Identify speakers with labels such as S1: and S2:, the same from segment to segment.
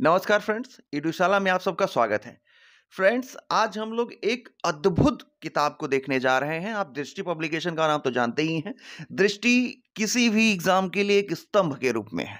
S1: नमस्कार फ्रेंड्स यूट्यूशाला में आप सबका स्वागत है फ्रेंड्स आज हम लोग एक अद्भुत किताब को देखने जा रहे हैं आप दृष्टि पब्लिकेशन का नाम तो जानते ही हैं दृष्टि किसी भी एग्ज़ाम के लिए एक स्तंभ के रूप में है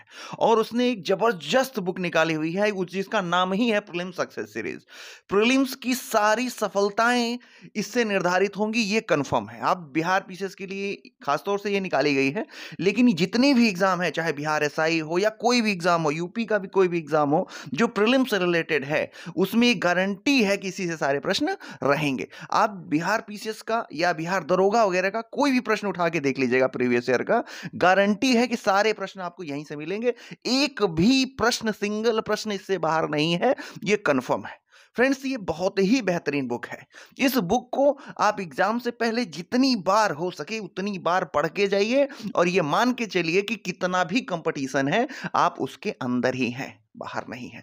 S1: और उसने एक ज़बरदस्त बुक निकाली हुई है उस जिसका नाम ही है प्रिलिम्स सक्सेस सीरीज प्रिलिम्स की सारी सफलताएं इससे निर्धारित होंगी ये कंफर्म है आप बिहार पीसीएस के लिए खासतौर से ये निकाली गई है लेकिन जितने भी एग्ज़ाम है चाहे बिहार एस हो या कोई भी एग्ज़ाम हो यूपी का भी कोई भी एग्ज़ाम हो जो प्रिलिम्स रिलेटेड है उसमें गारंटी है कि इसी से सारे प्रश्न रहेंगे आप बिहार पीसीएस का या बिहार दरोगा वगैरह का कोई भी प्रश्न उठा के देख लीजिएगा प्रीवियस ईयर का गारंटी है कि सारे प्रश्न आपको यहीं से मिलेंगे एक भी प्रश्न सिंगल प्रश्न इससे बाहर नहीं है ये कन्फर्म है फ्रेंड्स ये बहुत ही बेहतरीन बुक है इस बुक को आप एग्जाम से पहले जितनी बार हो सके उतनी बार पढ़ के जाइए और ये मान के चलिए कि कितना भी कंपटीशन है आप उसके अंदर ही हैं बाहर नहीं है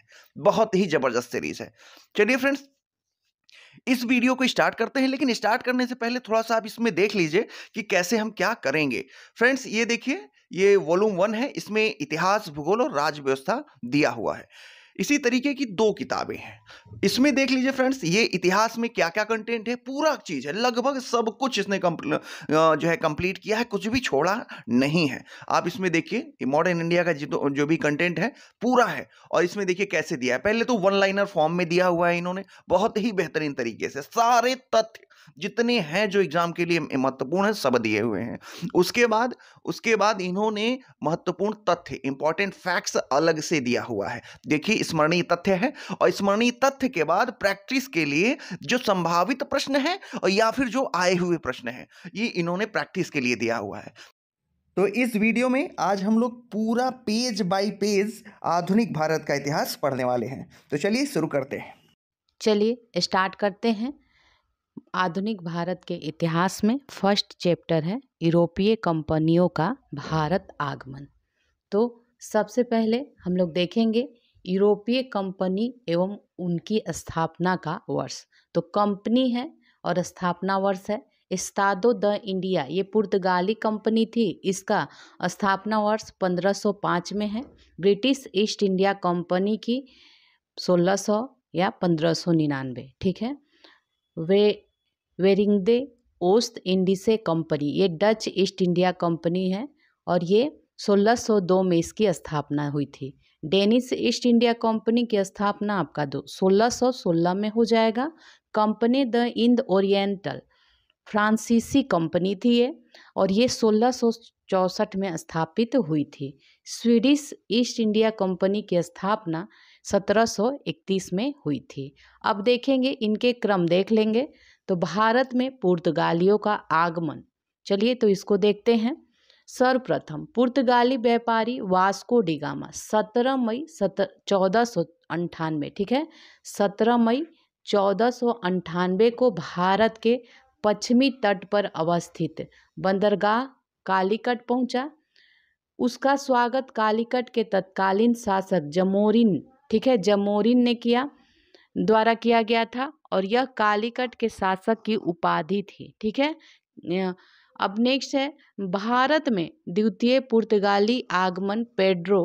S1: बहुत ही जबरदस्त सीरीज है चलिए फ्रेंड्स इस वीडियो को स्टार्ट करते हैं लेकिन स्टार्ट करने से पहले थोड़ा सा आप इसमें देख लीजिए कि कैसे हम क्या करेंगे फ्रेंड्स ये देखिए ये वॉल्यूम वन है इसमें इतिहास भूगोल और राज व्यवस्था दिया हुआ है इसी तरीके की दो किताबें हैं इसमें देख लीजिए फ्रेंड्स ये इतिहास में क्या क्या कंटेंट है पूरा चीज़ है लगभग सब कुछ इसने जो है कंप्लीट किया है कुछ भी छोड़ा नहीं है आप इसमें देखिए मॉडर्न इंडिया का जो जो भी कंटेंट है पूरा है और इसमें देखिए कैसे दिया है पहले तो वन लाइनर फॉर्म में दिया हुआ है इन्होंने बहुत ही बेहतरीन तरीके से सारे तथ्य जितने हैं जो एग्जाम के लिए महत्वपूर्ण है सब दिए हुए हैं उसके बाद उसके बाद इन्होंने महत्वपूर्ण तथ्य इंपॉर्टेंट फैक्ट्स अलग से दिया हुआ है देखिए स्मरणीय तथ्य है और स्मरणीय तथ्य के बाद प्रैक्टिस के लिए जो संभावित प्रश्न है और या फिर जो आए हुए प्रश्न है ये इन्होंने प्रैक्टिस के लिए दिया हुआ है तो इस वीडियो में आज हम लोग पूरा पेज बाय पेज आधुनिक भारत का इतिहास पढ़ने वाले हैं तो चलिए शुरू करते हैं
S2: चलिए स्टार्ट करते हैं आधुनिक भारत के इतिहास में फर्स्ट चैप्टर है यूरोपीय कंपनियों का भारत आगमन तो सबसे पहले हम लोग देखेंगे यूरोपीय कंपनी एवं उनकी स्थापना का वर्ष तो कंपनी है और स्थापना वर्ष है इस्तादो द इंडिया ये पुर्तगाली कंपनी थी इसका स्थापना वर्ष 1505 में है ब्रिटिश ईस्ट इंडिया कंपनी की 1600 या 1599 ठीक है वे वेरिंगदे ओस्त इंडिसे कंपनी ये डच ईस्ट इंडिया कंपनी है और ये 1602 में इसकी स्थापना हुई थी डेनिश ईस्ट इंडिया कंपनी की स्थापना आपका दो सोलह में हो जाएगा कंपनी द इंद ओरिएंटल फ्रांसीसी कंपनी थी ये और ये सोलह चौसठ में स्थापित हुई थी स्वीडिश ईस्ट इंडिया कंपनी की स्थापना 1731 में हुई थी अब देखेंगे इनके क्रम देख लेंगे तो भारत में पुर्तगालियों का आगमन चलिए तो इसको देखते हैं सर्वप्रथम पुर्तगाली व्यापारी वास्को डिगामा सत्रह मई सतर चौदह सौ अंठानवे ठीक है सत्रह मई चौदह सौ अंठानवे को भारत के पश्चिमी तट पर अवस्थित बंदरगाह कालीकट पहुंचा उसका स्वागत कालीकट के तत्कालीन शासक जमोरिन ठीक है जमोरिन ने किया द्वारा किया गया था और यह कालीकट के शासक की उपाधि थी ठीक है अब नेक्स्ट है भारत में द्वितीय पुर्तगाली आगमन पेड्रो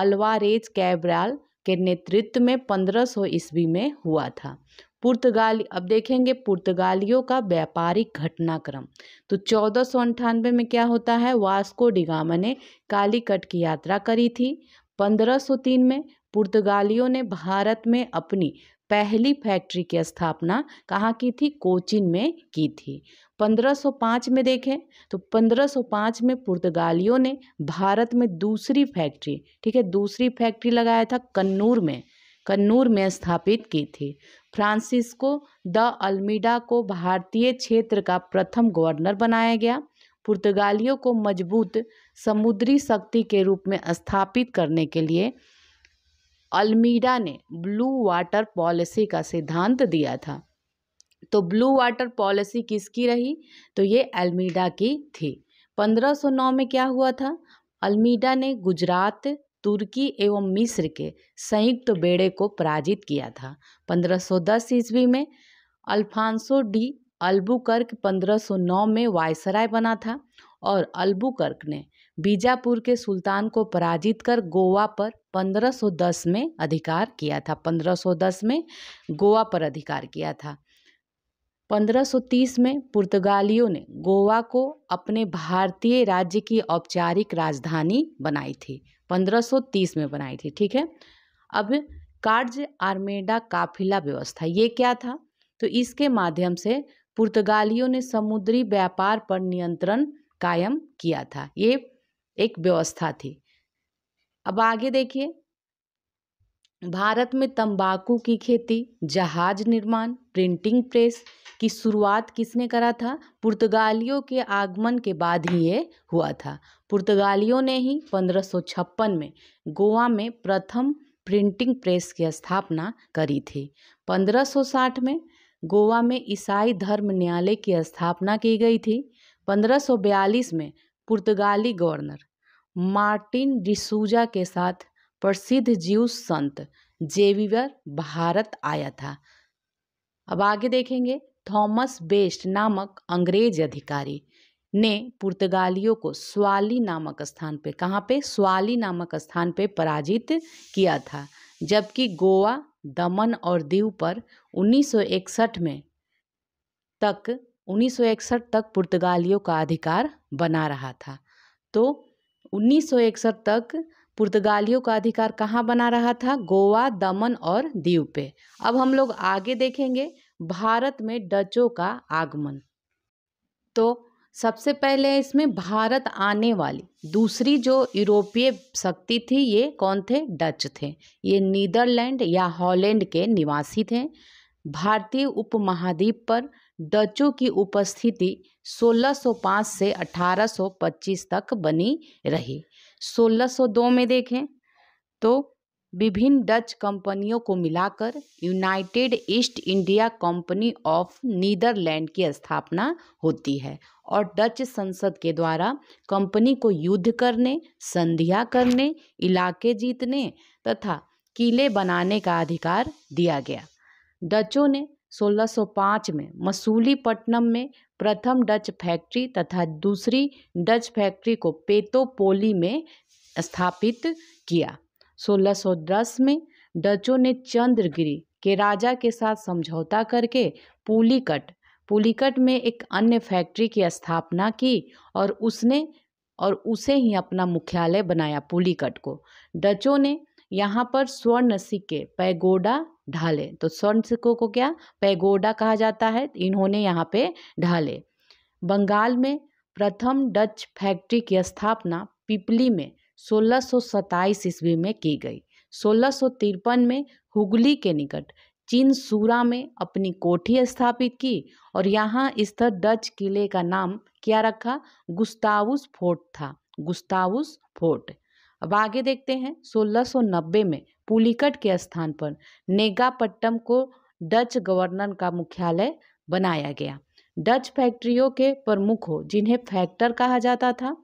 S2: अल्वारेज कैब्राल के नेतृत्व में 1500 ईस्वी में हुआ था पुर्तगाली अब देखेंगे पुर्तगालियों का व्यापारिक घटनाक्रम तो चौदह सौ अंठानवे में क्या होता है वास्को डिगामा ने कालीकट की यात्रा करी थी 1503 में पुर्तगालियों ने भारत में अपनी पहली फैक्ट्री की स्थापना कहाँ की थी कोचिन में की थी 1505 में देखें तो 1505 में पुर्तगालियों ने भारत में दूसरी फैक्ट्री ठीक है दूसरी फैक्ट्री लगाया था कन्नूर में कन्नूर में स्थापित की थी फ्रांसिस्को द अल्मीडा को भारतीय क्षेत्र का प्रथम गवर्नर बनाया गया पुर्तगालियों को मजबूत समुद्री शक्ति के रूप में स्थापित करने के लिए अल्मीडा ने ब्लू वाटर पॉलिसी का सिद्धांत दिया था तो ब्लू वाटर पॉलिसी किसकी रही तो ये अल्मीडा की थी 1509 में क्या हुआ था अल्मीडा ने गुजरात तुर्की एवं मिस्र के संयुक्त तो बेड़े को पराजित किया था 1510 ईस्वी में अल्फांसो डी अल्बुकर्क 1509 में वायसराय बना था और अल्बुकर्क ने बीजापुर के सुल्तान को पराजित कर गोवा पर 1510 में अधिकार किया था 1510 में गोवा पर अधिकार किया था 1530 में पुर्तगालियों ने गोवा को अपने भारतीय राज्य की औपचारिक राजधानी बनाई थी 1530 में बनाई थी ठीक है अब कार्ज आर्मेडा काफिला व्यवस्था ये क्या था तो इसके माध्यम से पुर्तगालियों ने समुद्री व्यापार पर नियंत्रण कायम किया था ये एक व्यवस्था थी अब आगे देखिए भारत में तंबाकू की खेती जहाज निर्माण प्रिंटिंग प्रेस की शुरुआत किसने करा था पुर्तगालियों के आगमन के बाद ही ये हुआ था पुर्तगालियों ने ही 1556 में गोवा में प्रथम प्रिंटिंग प्रेस की स्थापना करी थी 1560 में गोवा में ईसाई धर्म न्यायालय की स्थापना की गई थी 1542 में पुर्तगाली गवर्नर मार्टिन डिसूजा के साथ प्रसिद्ध जीव संत जेवीवर भारत आया था अब आगे देखेंगे थॉमस बेस्ट नामक अंग्रेज अधिकारी ने पुर्तगालियों को स्वाली नामक स्थान पे कहाँ पे स्वाली नामक स्थान पे पराजित किया था जबकि गोवा दमन और दीव पर 1961 में तक उन्नीस तक पुर्तगालियों का अधिकार बना रहा था तो उन्नीस तक पुर्तगालियों का अधिकार कहाँ बना रहा था गोवा दमन और दीव पे अब हम लोग आगे देखेंगे भारत में डचों का आगमन तो सबसे पहले इसमें भारत आने वाली दूसरी जो यूरोपीय शक्ति थी ये कौन थे डच थे ये नीदरलैंड या हॉलैंड के निवासी थे भारतीय उपमहाद्वीप पर डचों की उपस्थिति 1605 से 1825 तक बनी रही 1602 में देखें तो विभिन्न डच कंपनियों को मिलाकर United East India Company of Netherland की स्थापना होती है और डच संसद के द्वारा कंपनी को युद्ध करने संधिया करने इलाके जीतने तथा किले बनाने का अधिकार दिया गया डचों ने 1605 में मसूलीपट्टनम में प्रथम डच फैक्ट्री तथा दूसरी डच फैक्ट्री को पेतोपोली में स्थापित किया 1610 में डचों ने चंद्रगिरी के राजा के साथ समझौता करके पुलिकट पुलिकट में एक अन्य फैक्ट्री की स्थापना की और उसने और उसे ही अपना मुख्यालय बनाया पुलिकट को डचों ने यहाँ पर स्वर्ण सिक्के पैगोडा ढाले तो स्वर्ण सिक्कों को क्या पैगोडा कहा जाता है इन्होंने यहाँ पे ढाले बंगाल में प्रथम डच फैक्ट्री की स्थापना पिपली में 1627 ईस्वी में की गई सोलह में हुगली के निकट चीन सूरा में अपनी कोठी स्थापित की और यहाँ स्थित डच किले का नाम क्या रखा गुस्तावुस फोर्ट था गुस्तावुस फोर्ट अब आगे देखते हैं 1690 में पुलिकट के स्थान पर नेगापट्टम को डच गवर्नर का मुख्यालय बनाया गया डच फैक्ट्रियों के प्रमुख हो जिन्हें फैक्टर कहा जाता था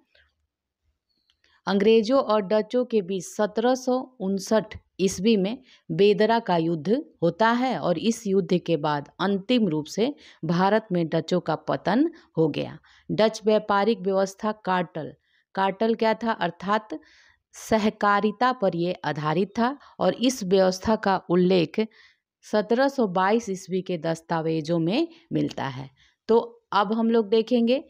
S2: अंग्रेजों और डचों के बीच सत्रह ईस्वी में बेदरा का युद्ध होता है और इस युद्ध के बाद अंतिम रूप से भारत में डचों का पतन हो गया डच व्यापारिक व्यवस्था कार्टल कार्टल क्या था अर्थात सहकारिता पर ये आधारित था और इस व्यवस्था का उल्लेख 1722 ईस्वी के दस्तावेजों में मिलता है तो अब हम लोग देखेंगे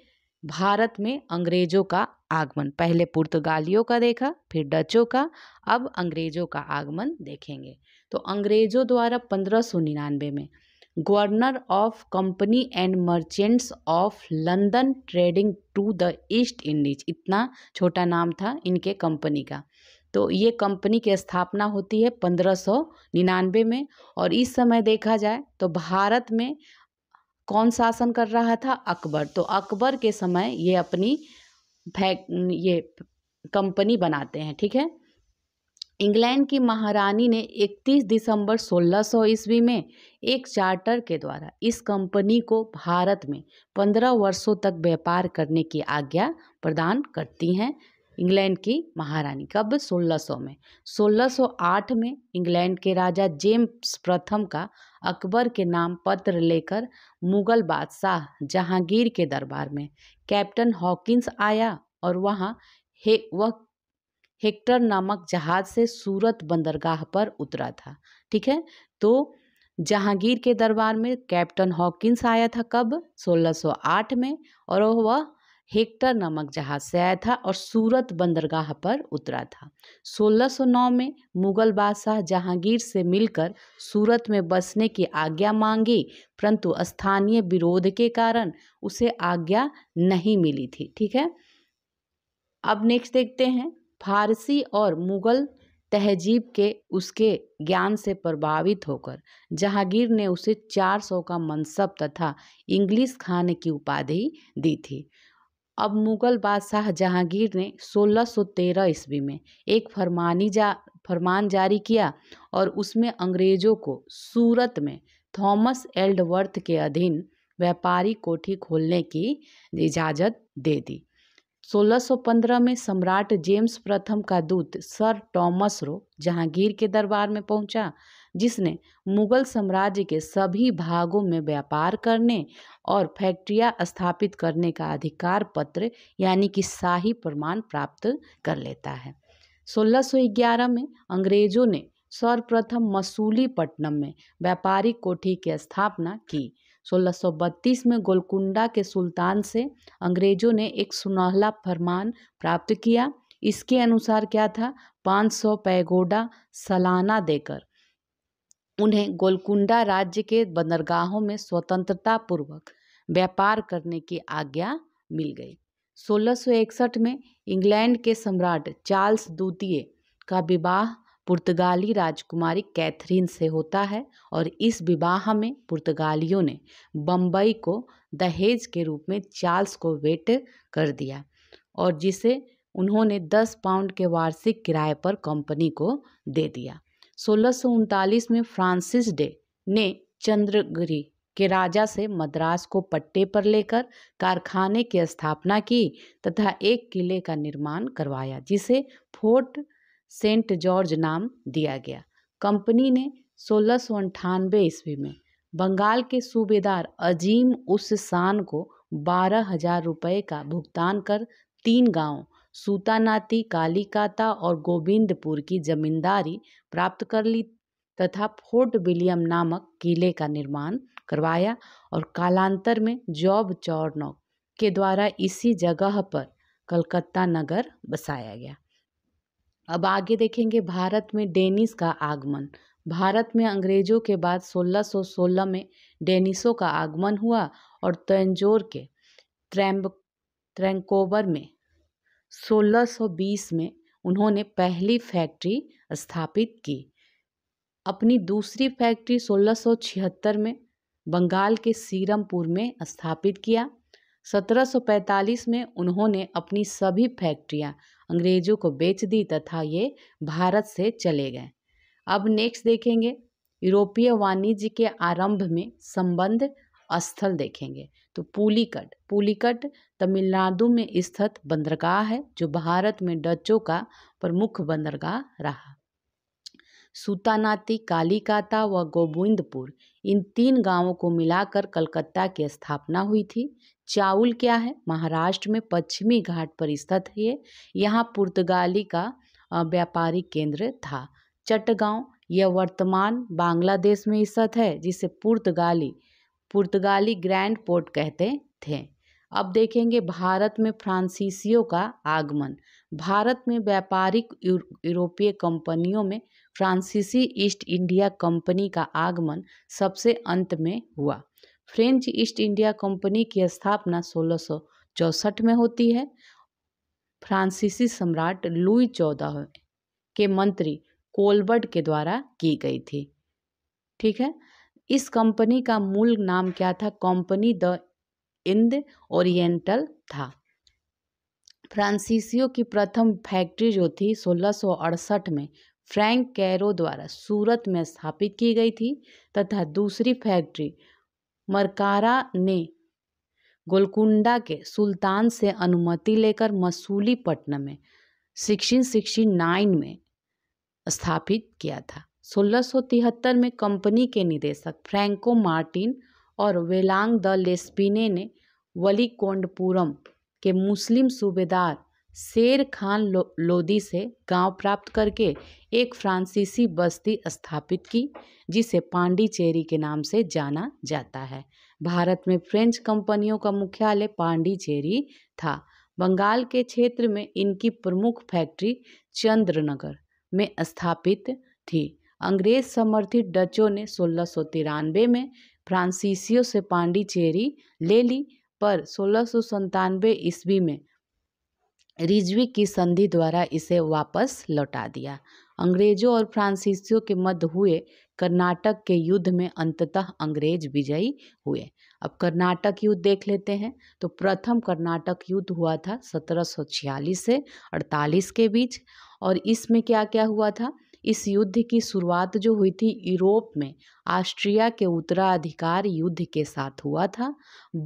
S2: भारत में अंग्रेजों का आगमन पहले पुर्तगालियों का देखा फिर डचों का अब अंग्रेजों का आगमन देखेंगे तो अंग्रेजों द्वारा 1599 में governor of company and merchants of London trading to the East Indies इतना छोटा नाम था इनके कंपनी का तो ये कंपनी की स्थापना होती है पंद्रह सौ निन्यानवे में और इस समय देखा जाए तो भारत में कौन शासन कर रहा था अकबर तो अकबर के समय ये अपनी फैक ये कंपनी बनाते हैं ठीक है इंग्लैंड की महारानी ने 31 दिसंबर 1600 सौ ईस्वी में एक चार्टर के द्वारा इस कंपनी को भारत में 15 वर्षों तक व्यापार करने की आज्ञा प्रदान करती हैं इंग्लैंड की महारानी कब 1600 में 1608 में इंग्लैंड के राजा जेम्स प्रथम का अकबर के नाम पत्र लेकर मुगल बादशाह जहांगीर के दरबार में कैप्टन हॉकिंस आया और वहाँ हे वह हेक्टर नामक जहाज से सूरत बंदरगाह पर उतरा था ठीक है तो जहांगीर के दरबार में कैप्टन हॉकिंस आया था कब 1608 में और वह हेक्टर नामक जहाज से आया था और सूरत बंदरगाह पर उतरा था 1609 में मुगल बादशाह जहांगीर से मिलकर सूरत में बसने की आज्ञा मांगी परंतु स्थानीय विरोध के कारण उसे आज्ञा नहीं मिली थी ठीक है अब नेक्स्ट देखते हैं फारसी और मुग़ल तहजीब के उसके ज्ञान से प्रभावित होकर जहांगीर ने उसे चार सौ का मनसब तथा इंग्लिश खान की उपाधि दी थी अब मुग़ल बादशाह जहांगीर ने 1613 ईस्वी में एक फरमानी जा फरमान जारी किया और उसमें अंग्रेज़ों को सूरत में थॉमस एल्डवर्थ के अधीन व्यापारी कोठी खोलने की इजाज़त दे दी 1615 में सम्राट जेम्स प्रथम का दूत सर टॉमस रो जहांगीर के दरबार में पहुंचा जिसने मुगल साम्राज्य के सभी भागों में व्यापार करने और फैक्ट्रियां स्थापित करने का अधिकार पत्र यानी कि शाही प्रमाण प्राप्त कर लेता है 1611 में अंग्रेजों ने सर्वप्रथम मसूली पट्टनम में व्यापारिक कोठी की स्थापना की 1632 में गोलकुंडा के सुल्तान से अंग्रेजों ने एक सुनहला फरमान प्राप्त किया इसके अनुसार क्या था 500 पैगोडा सालाना देकर उन्हें गोलकुंडा राज्य के बंदरगाहों में स्वतंत्रता पूर्वक व्यापार करने की आज्ञा मिल गई 1661 में इंग्लैंड के सम्राट चार्ल्स द्वितीय का विवाह पुर्तगाली राजकुमारी कैथरीन से होता है और इस विवाह में पुर्तगालियों ने बम्बई को दहेज के रूप में चार्ल्स को वेट कर दिया और जिसे उन्होंने 10 पाउंड के वार्षिक किराए पर कंपनी को दे दिया सोलह में फ्रांसिस डे ने चंद्रगिरी के राजा से मद्रास को पट्टे पर लेकर कारखाने की स्थापना की तथा एक किले का निर्माण करवाया जिसे फोर्ट सेंट जॉर्ज नाम दिया गया कंपनी ने सोलह सौ अंठानवे ईस्वी में बंगाल के सूबेदार अजीम उस शान को बारह हजार रुपये का भुगतान कर तीन गांव सूतानाती कालीकाता और गोविंदपुर की जमींदारी प्राप्त कर ली तथा फोर्ट विलियम नामक किले का निर्माण करवाया और कालांतर में जॉब चौरनौ के द्वारा इसी जगह पर कलकत्ता नगर बसाया गया अब आगे देखेंगे भारत में डेनिस का आगमन भारत में अंग्रेजों के बाद 1616 में डेनिसों का आगमन हुआ और तंजोर के त्रैम्ब त्रैंकोबर में 1620 में उन्होंने पहली फैक्ट्री स्थापित की अपनी दूसरी फैक्ट्री 1676 में बंगाल के सीरमपुर में स्थापित किया 1745 में उन्होंने अपनी सभी फैक्ट्रियां अंग्रेजों को बेच दी तथा ये भारत से चले गए अब नेक्स्ट देखेंगे यूरोपीय वाणिज्य के आरंभ में संबंध स्थल देखेंगे तो पुलिकट पुलिकट तमिलनाडु में स्थित बंदरगाह है जो भारत में डचों का प्रमुख बंदरगाह रहा सुतानाती कालीकाता व गोविंदपुर इन तीन गांवों को मिलाकर कलकत्ता की स्थापना हुई थी चाउल क्या है महाराष्ट्र में पश्चिमी घाट पर स्थित है यहाँ पुर्तगाली का व्यापारिक केंद्र था चटगांव यह वर्तमान बांग्लादेश में स्थित है जिसे पुर्तगाली पुर्तगाली ग्रैंड पोर्ट कहते थे अब देखेंगे भारत में फ्रांसीसियों का आगमन भारत में व्यापारिक यूरोपीय कंपनियों में फ्रांसीसी ईस्ट इंडिया कंपनी का आगमन सबसे अंत में हुआ फ्रेंच ईस्ट इंडिया कंपनी की स्थापना सोलह में होती है फ्रांसीसी सम्राट लुई चौदह के मंत्री कोलबर्ट के द्वारा की गई थी ठीक है इस कंपनी का मूल नाम क्या था कंपनी द इंद ओरिएंटल था फ्रांसीसियों की प्रथम फैक्ट्री जो थी सोलह में फ्रैंक कैरो द्वारा सूरत में स्थापित की गई थी तथा दूसरी फैक्ट्री मरकारा ने गोलकुंडा के सुल्तान से अनुमति लेकर पटना में सिक्सटीन सिक्सटी नाइन में स्थापित किया था सोलह में कंपनी के निदेशक फ्रैंको मार्टिन और वेलांग द लेस्पिने ने वलीकोंडपुरम के मुस्लिम सूबेदार शेर खान लो, लोदी से गांव प्राप्त करके एक फ्रांसीसी बस्ती स्थापित की जिसे पांडिचेरी के नाम से जाना जाता है भारत में फ्रेंच कंपनियों का मुख्यालय पांडिचेरी था बंगाल के क्षेत्र में इनकी प्रमुख फैक्ट्री चंद्रनगर में स्थापित थी अंग्रेज समर्थित डचों ने सोलह सौ तिरानवे में फ्रांसीसियों से पांडिचेरी ले ली पर सोलह सौ ईस्वी में रिजवी की संधि द्वारा इसे वापस लौटा दिया अंग्रेजों और फ्रांसीसियों के मध्य हुए कर्नाटक के युद्ध में अंततः अंग्रेज विजयी हुए अब कर्नाटक युद्ध देख लेते हैं तो प्रथम कर्नाटक युद्ध हुआ था 1746 से 48 के बीच और इसमें क्या क्या हुआ था इस युद्ध की शुरुआत जो हुई थी यूरोप में ऑस्ट्रिया के उत्तराधिकार युद्ध के साथ हुआ था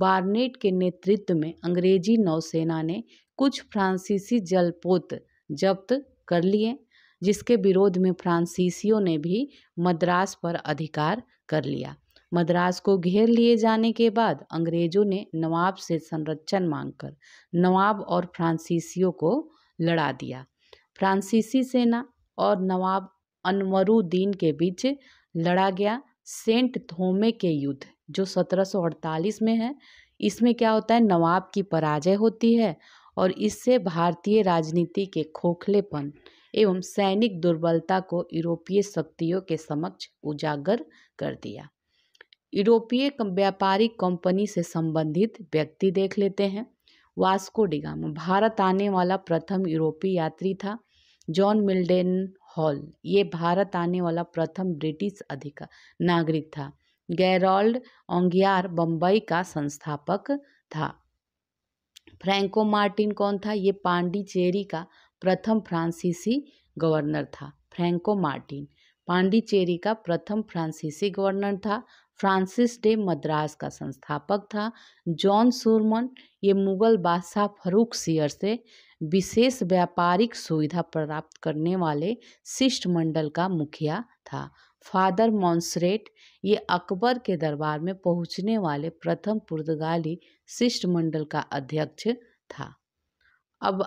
S2: बार्नेट के नेतृत्व में अंग्रेजी नौसेना ने कुछ फ्रांसीसी जलपोत जब्त कर लिए जिसके विरोध में फ्रांसीसियों ने भी मद्रास पर अधिकार कर लिया मद्रास को घेर लिए जाने के बाद अंग्रेजों ने नवाब से संरक्षण मांगकर नवाब और फ्रांसीसियों को लड़ा दिया फ्रांसीसी सेना और नवाब अनवरुद्दीन के बीच लड़ा गया सेंट थोमे के युद्ध जो 1748 में है इसमें क्या होता है नवाब की पराजय होती है और इससे भारतीय राजनीति के खोखलेपन एवं सैनिक दुर्बलता को यूरोपीय शक्तियों के समक्ष उजागर कर दिया यूरोपीय व्यापारिक कंपनी से संबंधित व्यक्ति देख लेते हैं वास्को डिगाम भारत आने वाला प्रथम यूरोपीय यात्री था जॉन मिल्डेन हॉल ये भारत आने वाला प्रथम ब्रिटिश अधिकार नागरिक था गैरोल्ड ओंगियार बम्बई का संस्थापक था फ्रैंको मार्टिन कौन था ये पांडिचेरी का प्रथम फ्रांसीसी गवर्नर था फ्रैंको मार्टिन पांडिचेरी का प्रथम फ्रांसीसी गवर्नर था फ्रांसिस डे मद्रास का संस्थापक था जॉन सुरमन ये मुगल बादशाह फरूक सियर से विशेष व्यापारिक सुविधा प्राप्त करने वाले शिष्टमंडल का मुखिया था फादर मॉन्सरेट ये अकबर के दरबार में पहुंचने वाले प्रथम पुर्तगाली शिष्टमंडल का अध्यक्ष था अब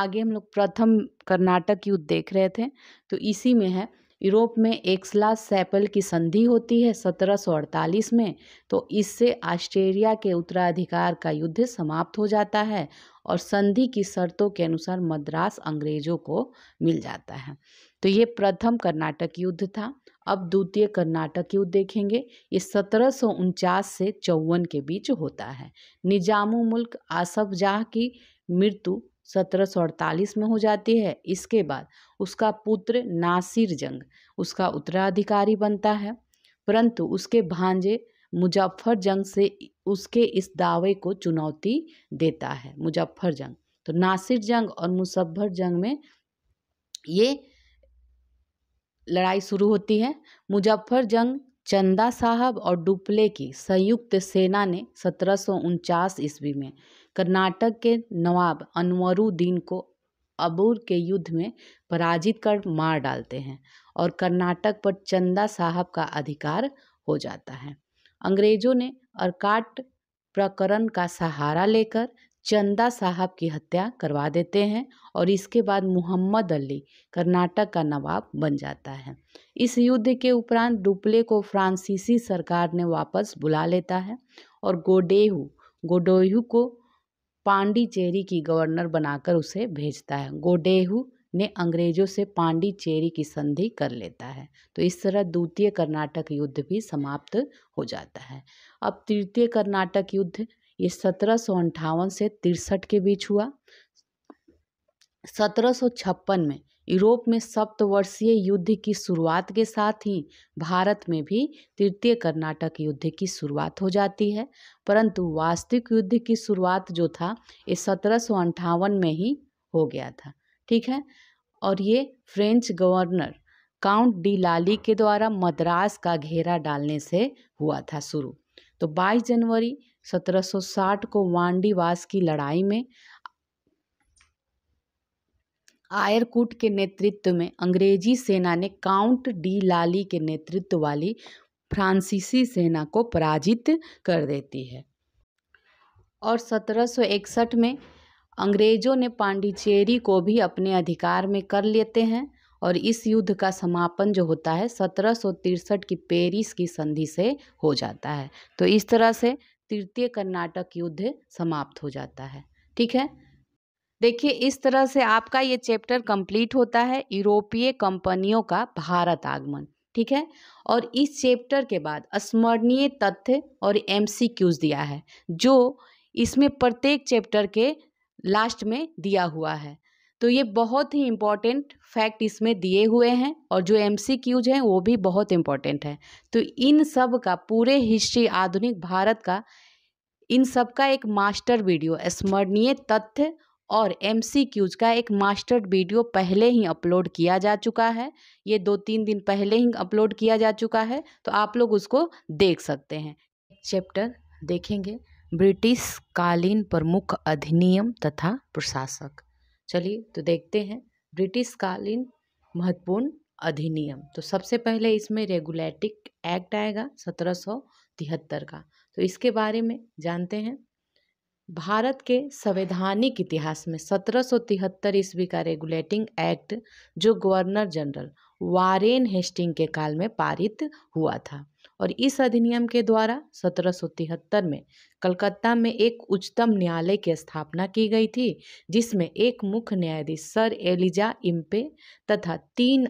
S2: आगे हम लोग प्रथम कर्नाटक युद्ध देख रहे थे तो इसी में है यूरोप में एक्सला सैपल की संधि होती है 1748 में तो इससे ऑस्ट्रेलिया के उत्तराधिकार का युद्ध समाप्त हो जाता है और संधि की शर्तों के अनुसार मद्रास अंग्रेजों को मिल जाता है तो ये प्रथम कर्नाटक युद्ध था अब द्वितीय कर्नाटक युद्ध देखेंगे ये सत्रह से चौवन के बीच होता है निजामु मुल्क आसफ जाह की मृत्यु सत्रह में हो जाती है इसके बाद उसका पुत्र नासिर जंग उसका उत्तराधिकारी बनता है परंतु उसके भांजे मुजफ्फर जंग से उसके इस दावे को चुनौती देता है मुजफ्फर जंग तो नासिर जंग और मुसफ्फर जंग में ये लड़ाई शुरू होती है मुजफ्फर जंग चंदा साहब और डुपले की संयुक्त सेना ने सत्रह ईस्वी में कर्नाटक के नवाब अनवरुद्दीन को अबूर के युद्ध में पराजित कर मार डालते हैं और कर्नाटक पर चंदा साहब का अधिकार हो जाता है अंग्रेजों ने अरकाट प्रकरण का सहारा लेकर चंदा साहब की हत्या करवा देते हैं और इसके बाद मुहम्मद अली कर्नाटक का नवाब बन जाता है इस युद्ध के उपरांत डुपले को फ्रांसीसी सरकार ने वापस बुला लेता है और गोडेहू गोडोहू को पांडिचेरी की गवर्नर बनाकर उसे भेजता है गोडेहू ने अंग्रेजों से पांडिचेरी की संधि कर लेता है तो इस तरह द्वितीय कर्नाटक युद्ध भी समाप्त हो जाता है अब तृतीय कर्नाटक युद्ध ये सत्रह सौ अंठावन से तिरसठ के बीच हुआ सत्रह सौ छप्पन में यूरोप में सप्तवर्षीय युद्ध की शुरुआत के साथ ही भारत में भी तृतीय कर्नाटक युद्ध की शुरुआत हो जाती है परंतु वास्तविक युद्ध की शुरुआत जो था ये सत्रह सौ अंठावन में ही हो गया था ठीक है और ये French governor Count de Lally के द्वारा मद्रास का घेरा डालने से हुआ था शुरू तो 22 जनवरी 1760 को वांडीवास की लड़ाई में आयरकूट के नेतृत्व में अंग्रेजी सेना ने काउंट डी लाली के नेतृत्व वाली फ्रांसीसी सेना को पराजित कर देती है और 1761 में अंग्रेजों ने पांडिचेरी को भी अपने अधिकार में कर लेते हैं और इस युद्ध का समापन जो होता है सत्रह की पेरिस की संधि से हो जाता है तो इस तरह से तृतीय कर्नाटक युद्ध समाप्त हो जाता है ठीक है देखिए इस तरह से आपका ये चैप्टर कंप्लीट होता है यूरोपीय कंपनियों का भारत आगमन ठीक है और इस चैप्टर के बाद स्मरणीय तथ्य और एम दिया है जो इसमें प्रत्येक चैप्टर के लास्ट में दिया हुआ है तो ये बहुत ही इम्पॉर्टेंट फैक्ट इसमें दिए हुए हैं और जो एम सी क्यूज हैं वो भी बहुत इम्पॉर्टेंट है तो इन सब का पूरे हिस्ट्री आधुनिक भारत का इन सब का एक मास्टर वीडियो स्मरणीय तथ्य और एम सी क्यूज का एक मास्टर वीडियो पहले ही अपलोड किया जा चुका है ये दो तीन दिन पहले ही अपलोड किया जा चुका है तो आप लोग उसको देख सकते हैं चैप्टर देखेंगे ब्रिटिश कालीन प्रमुख अधिनियम तथा प्रशासक चलिए तो देखते हैं ब्रिटिशकालीन महत्वपूर्ण अधिनियम तो सबसे पहले इसमें रेगुलेटिक एक्ट आएगा सत्रह तिहत्तर का तो इसके बारे में जानते हैं भारत के संवैधानिक इतिहास में सत्रह तिहत्तर ईस्वी का रेगुलेटिंग एक्ट जो गवर्नर जनरल वारेन हेस्टिंग के काल में पारित हुआ था और इस अधिनियम के द्वारा सत्रह में कलकत्ता में एक उच्चतम न्यायालय की स्थापना की गई थी जिसमें एक मुख्य न्यायाधीश सर एलिजा इम्पे तथा तीन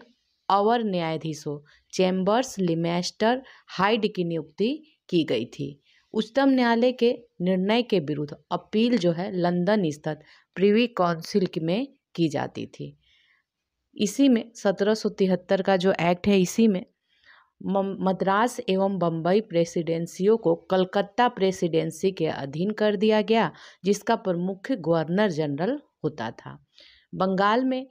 S2: अवर न्यायाधीशों चैम्बर्स लिमेस्टर हाइड की नियुक्ति की गई थी उच्चतम न्यायालय के निर्णय के विरुद्ध अपील जो है लंदन स्थित प्रिवी काउंसिल में की जाती थी इसी में सत्रह सौ तिहत्तर का जो एक्ट है इसी में मद्रास एवं बम्बई प्रेसिडेंसियों को कलकत्ता प्रेसिडेंसी के अधीन कर दिया गया जिसका प्रमुख गवर्नर जनरल होता था बंगाल में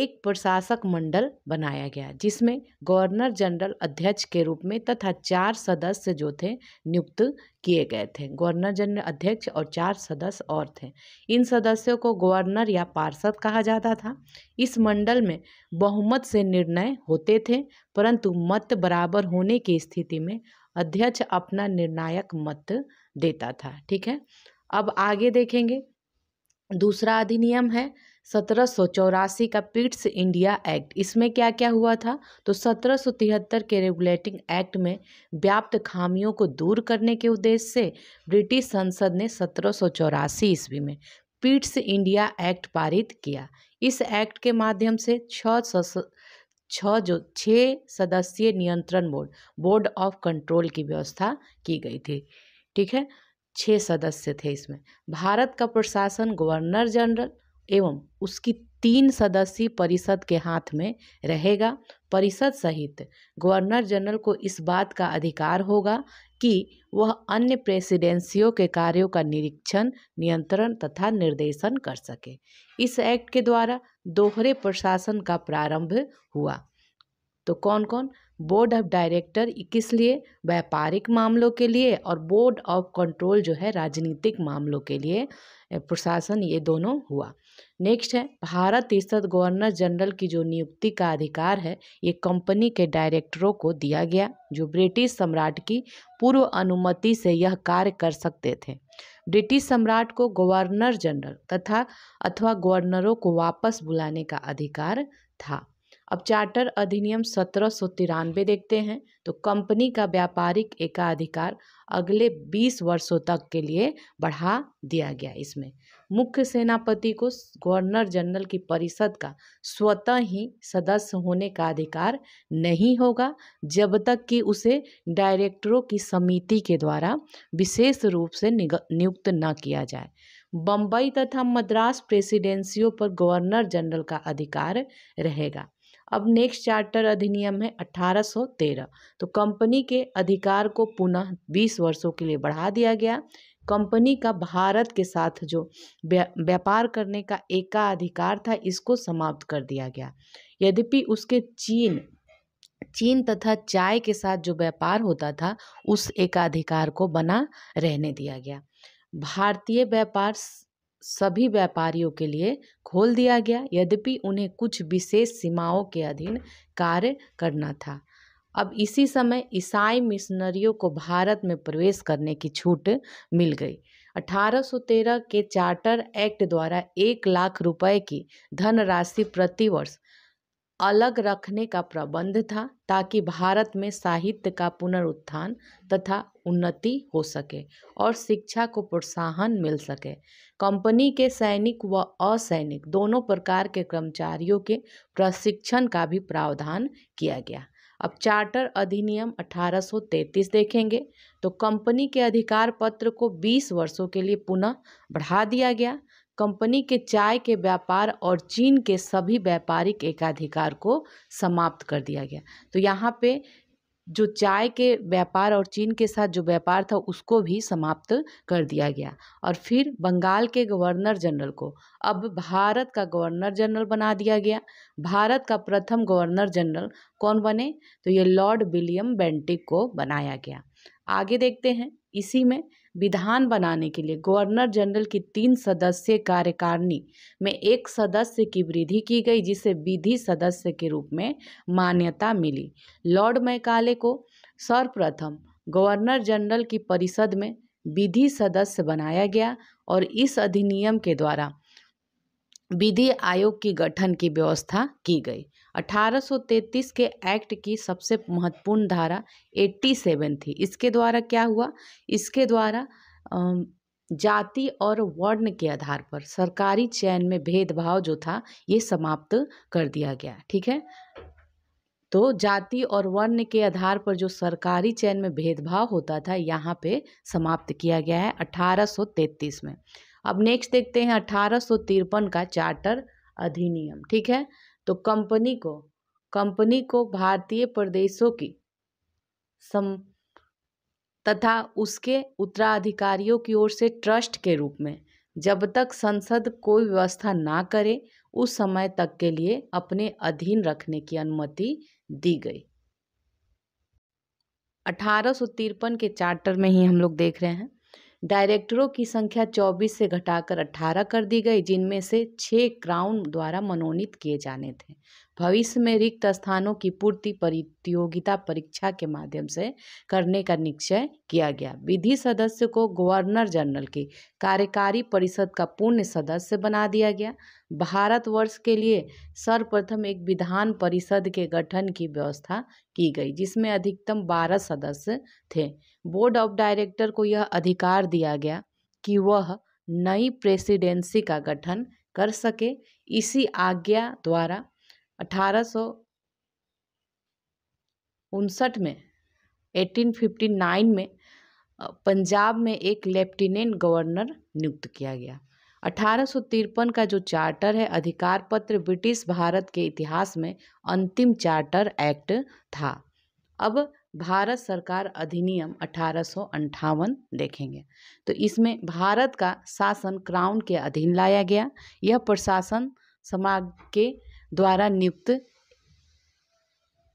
S2: एक प्रशासक मंडल बनाया गया जिसमें गवर्नर जनरल अध्यक्ष के रूप में तथा चार सदस्य जो थे नियुक्त किए गए थे गवर्नर जनरल अध्यक्ष और चार सदस्य और थे इन सदस्यों को गवर्नर या पार्षद कहा जाता था इस मंडल में बहुमत से निर्णय होते थे परंतु मत बराबर होने की स्थिति में अध्यक्ष अपना निर्णायक मत देता था ठीक है अब आगे देखेंगे दूसरा अधिनियम है सत्रह का पिट्स इंडिया एक्ट इसमें क्या क्या हुआ था तो सत्रह के रेगुलेटिंग एक्ट में व्याप्त खामियों को दूर करने के उद्देश्य से ब्रिटिश संसद ने सत्रह ईस्वी में पिट्स इंडिया एक्ट पारित किया इस एक्ट के माध्यम से छः छः जो छः सदस्यीय नियंत्रण बोर्ड बोर्ड ऑफ कंट्रोल की व्यवस्था की गई थी ठीक है छः सदस्य थे इसमें भारत का प्रशासन गवर्नर जनरल एवं उसकी तीन सदस्यीय परिषद के हाथ में रहेगा परिषद सहित गवर्नर जनरल को इस बात का अधिकार होगा कि वह अन्य प्रेसिडेंसियों के कार्यों का निरीक्षण नियंत्रण तथा निर्देशन कर सके इस एक्ट के द्वारा दोहरे प्रशासन का प्रारंभ हुआ तो कौन कौन बोर्ड ऑफ डायरेक्टर किस लिए व्यापारिक मामलों के लिए और बोर्ड ऑफ कंट्रोल जो है राजनीतिक मामलों के लिए प्रशासन ये दोनों हुआ नेक्स्ट है भारत स्थित गवर्नर जनरल की जो नियुक्ति का अधिकार है ये कंपनी के डायरेक्टरों को दिया गया जो ब्रिटिश सम्राट की पूर्व अनुमति से यह कार्य कर सकते थे ब्रिटिश सम्राट को गवर्नर जनरल तथा अथवा गवर्नरों को वापस बुलाने का अधिकार था अब चार्टर अधिनियम सत्रह सौ देखते हैं तो कंपनी का व्यापारिक एकाधिकार अगले बीस वर्षों तक के लिए बढ़ा दिया गया इसमें मुख्य सेनापति को गवर्नर जनरल की परिषद का स्वतः ही सदस्य होने का अधिकार नहीं होगा जब तक कि उसे डायरेक्टरों की समिति के द्वारा विशेष रूप से नियुक्त न किया जाए बम्बई तथा मद्रास प्रेसिडेंसियों पर गवर्नर जनरल का अधिकार रहेगा अब नेक्स्ट चार्टर अधिनियम है 1813 तो कंपनी के अधिकार को पुनः 20 वर्षों के लिए बढ़ा दिया गया कंपनी का भारत के साथ जो व्यापार करने का एकाधिकार था इसको समाप्त कर दिया गया यद्यपि उसके चीन चीन तथा चाय के साथ जो व्यापार होता था उस एकाधिकार को बना रहने दिया गया भारतीय व्यापार सभी व्यापारियों के लिए खोल दिया गया यद्यपि उन्हें कुछ विशेष सीमाओं के अधीन कार्य करना था अब इसी समय ईसाई मिशनरियों को भारत में प्रवेश करने की छूट मिल गई 1813 के चार्टर एक्ट द्वारा एक लाख रुपए की धनराशि प्रतिवर्ष अलग रखने का प्रबंध था ताकि भारत में साहित्य का पुनरुत्थान तथा उन्नति हो सके और शिक्षा को प्रोत्साहन मिल सके कंपनी के सैनिक व असैनिक दोनों प्रकार के कर्मचारियों के प्रशिक्षण का भी प्रावधान किया गया अब चार्टर अधिनियम 1833 देखेंगे तो कंपनी के अधिकार पत्र को 20 वर्षों के लिए पुनः बढ़ा दिया गया कंपनी के चाय के व्यापार और चीन के सभी व्यापारिक एकाधिकार को समाप्त कर दिया गया तो यहाँ पे जो चाय के व्यापार और चीन के साथ जो व्यापार था उसको भी समाप्त कर दिया गया और फिर बंगाल के गवर्नर जनरल को अब भारत का गवर्नर जनरल बना दिया गया भारत का प्रथम गवर्नर जनरल कौन बने तो ये लॉर्ड विलियम बेंटिक को बनाया गया आगे देखते हैं इसी में विधान बनाने के लिए गवर्नर जनरल की तीन सदस्यीय कार्यकारिणी में एक सदस्य की वृद्धि की गई जिसे विधि सदस्य के रूप में मान्यता मिली लॉर्ड मैकाले को सर्वप्रथम गवर्नर जनरल की परिषद में विधि सदस्य बनाया गया और इस अधिनियम के द्वारा विधि आयोग की गठन की व्यवस्था की गई 1833 के एक्ट की सबसे महत्वपूर्ण धारा 87 थी इसके द्वारा क्या हुआ इसके द्वारा जाति और वर्ण के आधार पर सरकारी चयन में भेदभाव जो था ये समाप्त कर दिया गया ठीक है तो जाति और वर्ण के आधार पर जो सरकारी चयन में भेदभाव होता था यहाँ पे समाप्त किया गया है 1833 में अब नेक्स्ट देखते हैं अठारह का चार्टर अधिनियम ठीक है तो कंपनी को कंपनी को भारतीय प्रदेशों की सम तथा उसके उत्तराधिकारियों की ओर से ट्रस्ट के रूप में जब तक संसद कोई व्यवस्था ना करे उस समय तक के लिए अपने अधीन रखने की अनुमति दी गई अठारह के चार्टर में ही हम लोग देख रहे हैं डायरेक्टरों की संख्या 24 से घटाकर 18 कर दी गई जिनमें से छः क्राउन द्वारा मनोनीत किए जाने थे भविष्य में रिक्त स्थानों की पूर्ति प्रतियोगिता परीक्षा के माध्यम से करने का निश्चय किया गया विधि सदस्य को गवर्नर जनरल की कार्यकारी परिषद का पूर्ण सदस्य बना दिया गया भारतवर्ष के लिए सर्वप्रथम एक विधान परिषद के गठन की व्यवस्था की गई जिसमें अधिकतम बारह सदस्य थे बोर्ड ऑफ डायरेक्टर को यह अधिकार दिया गया कि वह नई प्रेसिडेंसी का गठन कर सके इसी आज्ञा द्वारा अठारह में 1859 में पंजाब में एक लेफ्टिनेंट गवर्नर नियुक्त किया गया अठारह का जो चार्टर है अधिकार पत्र ब्रिटिश भारत के इतिहास में अंतिम चार्टर एक्ट था अब भारत सरकार अधिनियम अठारह देखेंगे तो इसमें भारत का शासन क्राउन के अधीन लाया गया यह प्रशासन समाज के द्वारा नियुक्त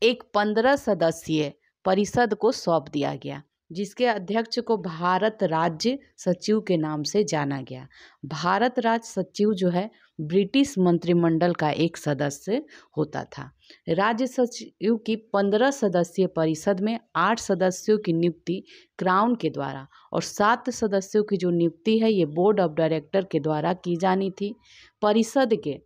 S2: एक पंद्रह सदस्यीय परिषद को सौंप दिया गया जिसके अध्यक्ष को भारत राज्य सचिव के नाम से जाना गया भारत राज्य सचिव जो है ब्रिटिश मंत्रिमंडल का एक सदस्य होता था राज्य सचिव की पंद्रह सदस्यीय परिषद में आठ सदस्यों की नियुक्ति क्राउन के द्वारा और सात सदस्यों की जो नियुक्ति है ये बोर्ड ऑफ डायरेक्टर के द्वारा की जानी थी परिषद के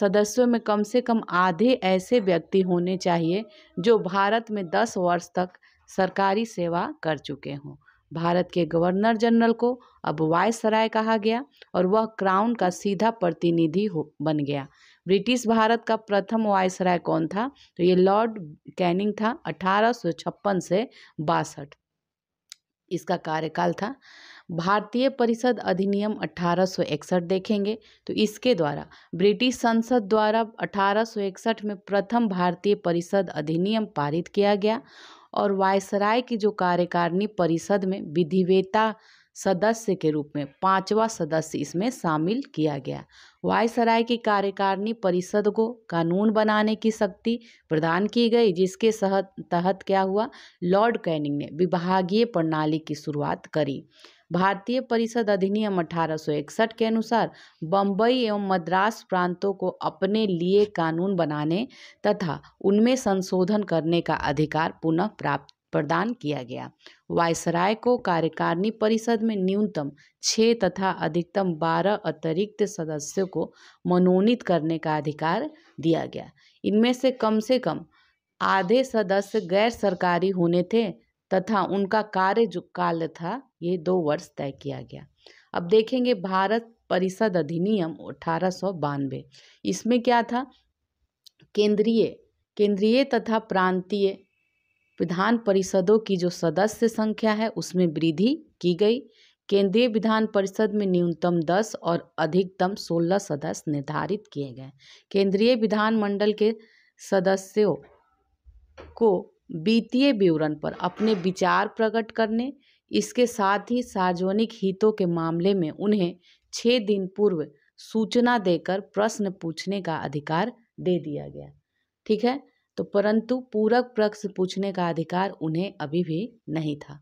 S2: सदस्यों में कम से कम आधे ऐसे व्यक्ति होने चाहिए जो भारत में दस वर्ष तक सरकारी सेवा कर चुके हों भारत के गवर्नर जनरल को अब वायसराय कहा गया और वह क्राउन का सीधा प्रतिनिधि हो बन गया ब्रिटिश भारत का प्रथम वायसराय कौन था तो ये लॉर्ड कैनिंग था अठारह से बासठ इसका कार्यकाल था भारतीय परिषद अधिनियम 1861 देखेंगे तो इसके द्वारा ब्रिटिश संसद द्वारा 1861 में प्रथम भारतीय परिषद अधिनियम पारित किया गया और वायसराय की जो कार्यकारिणी परिषद में विधिवेता सदस्य के रूप में पांचवा सदस्य इसमें शामिल किया गया वायसराय की कार्यकारिणी परिषद को कानून बनाने की शक्ति प्रदान की गई जिसके तहत क्या हुआ लॉर्ड कैनिंग ने विभागीय प्रणाली की शुरुआत करी भारतीय परिषद अधिनियम इकसठ के अनुसार बम्बई एवं मद्रास प्रांतों को अपने लिए कानून बनाने तथा उनमें संशोधन करने का अधिकार पुनः प्राप्त प्रदान किया गया वायसराय को कार्यकारिणी परिषद में न्यूनतम छः तथा अधिकतम बारह अतिरिक्त सदस्यों को मनोनीत करने का अधिकार दिया गया इनमें से कम से कम आधे सदस्य गैर सरकारी होने थे तथा उनका कार्य जो काल था ये दो वर्ष तय किया गया अब देखेंगे भारत परिषद अधिनियम अठारह इसमें क्या था केंद्रीय केंद्रीय तथा प्रांतीय विधान परिषदों की जो सदस्य संख्या है उसमें वृद्धि की गई केंद्रीय विधान परिषद में न्यूनतम दस और अधिकतम सोलह सदस्य निर्धारित किए गए केंद्रीय विधानमंडल के सदस्यों को वित्तीय विवरण पर अपने विचार प्रकट करने इसके साथ ही सार्वजनिक हितों के मामले में उन्हें छः दिन पूर्व सूचना देकर प्रश्न पूछने का अधिकार दे दिया गया ठीक है तो परंतु पूरक प्रश्न पूछने का अधिकार उन्हें अभी भी नहीं था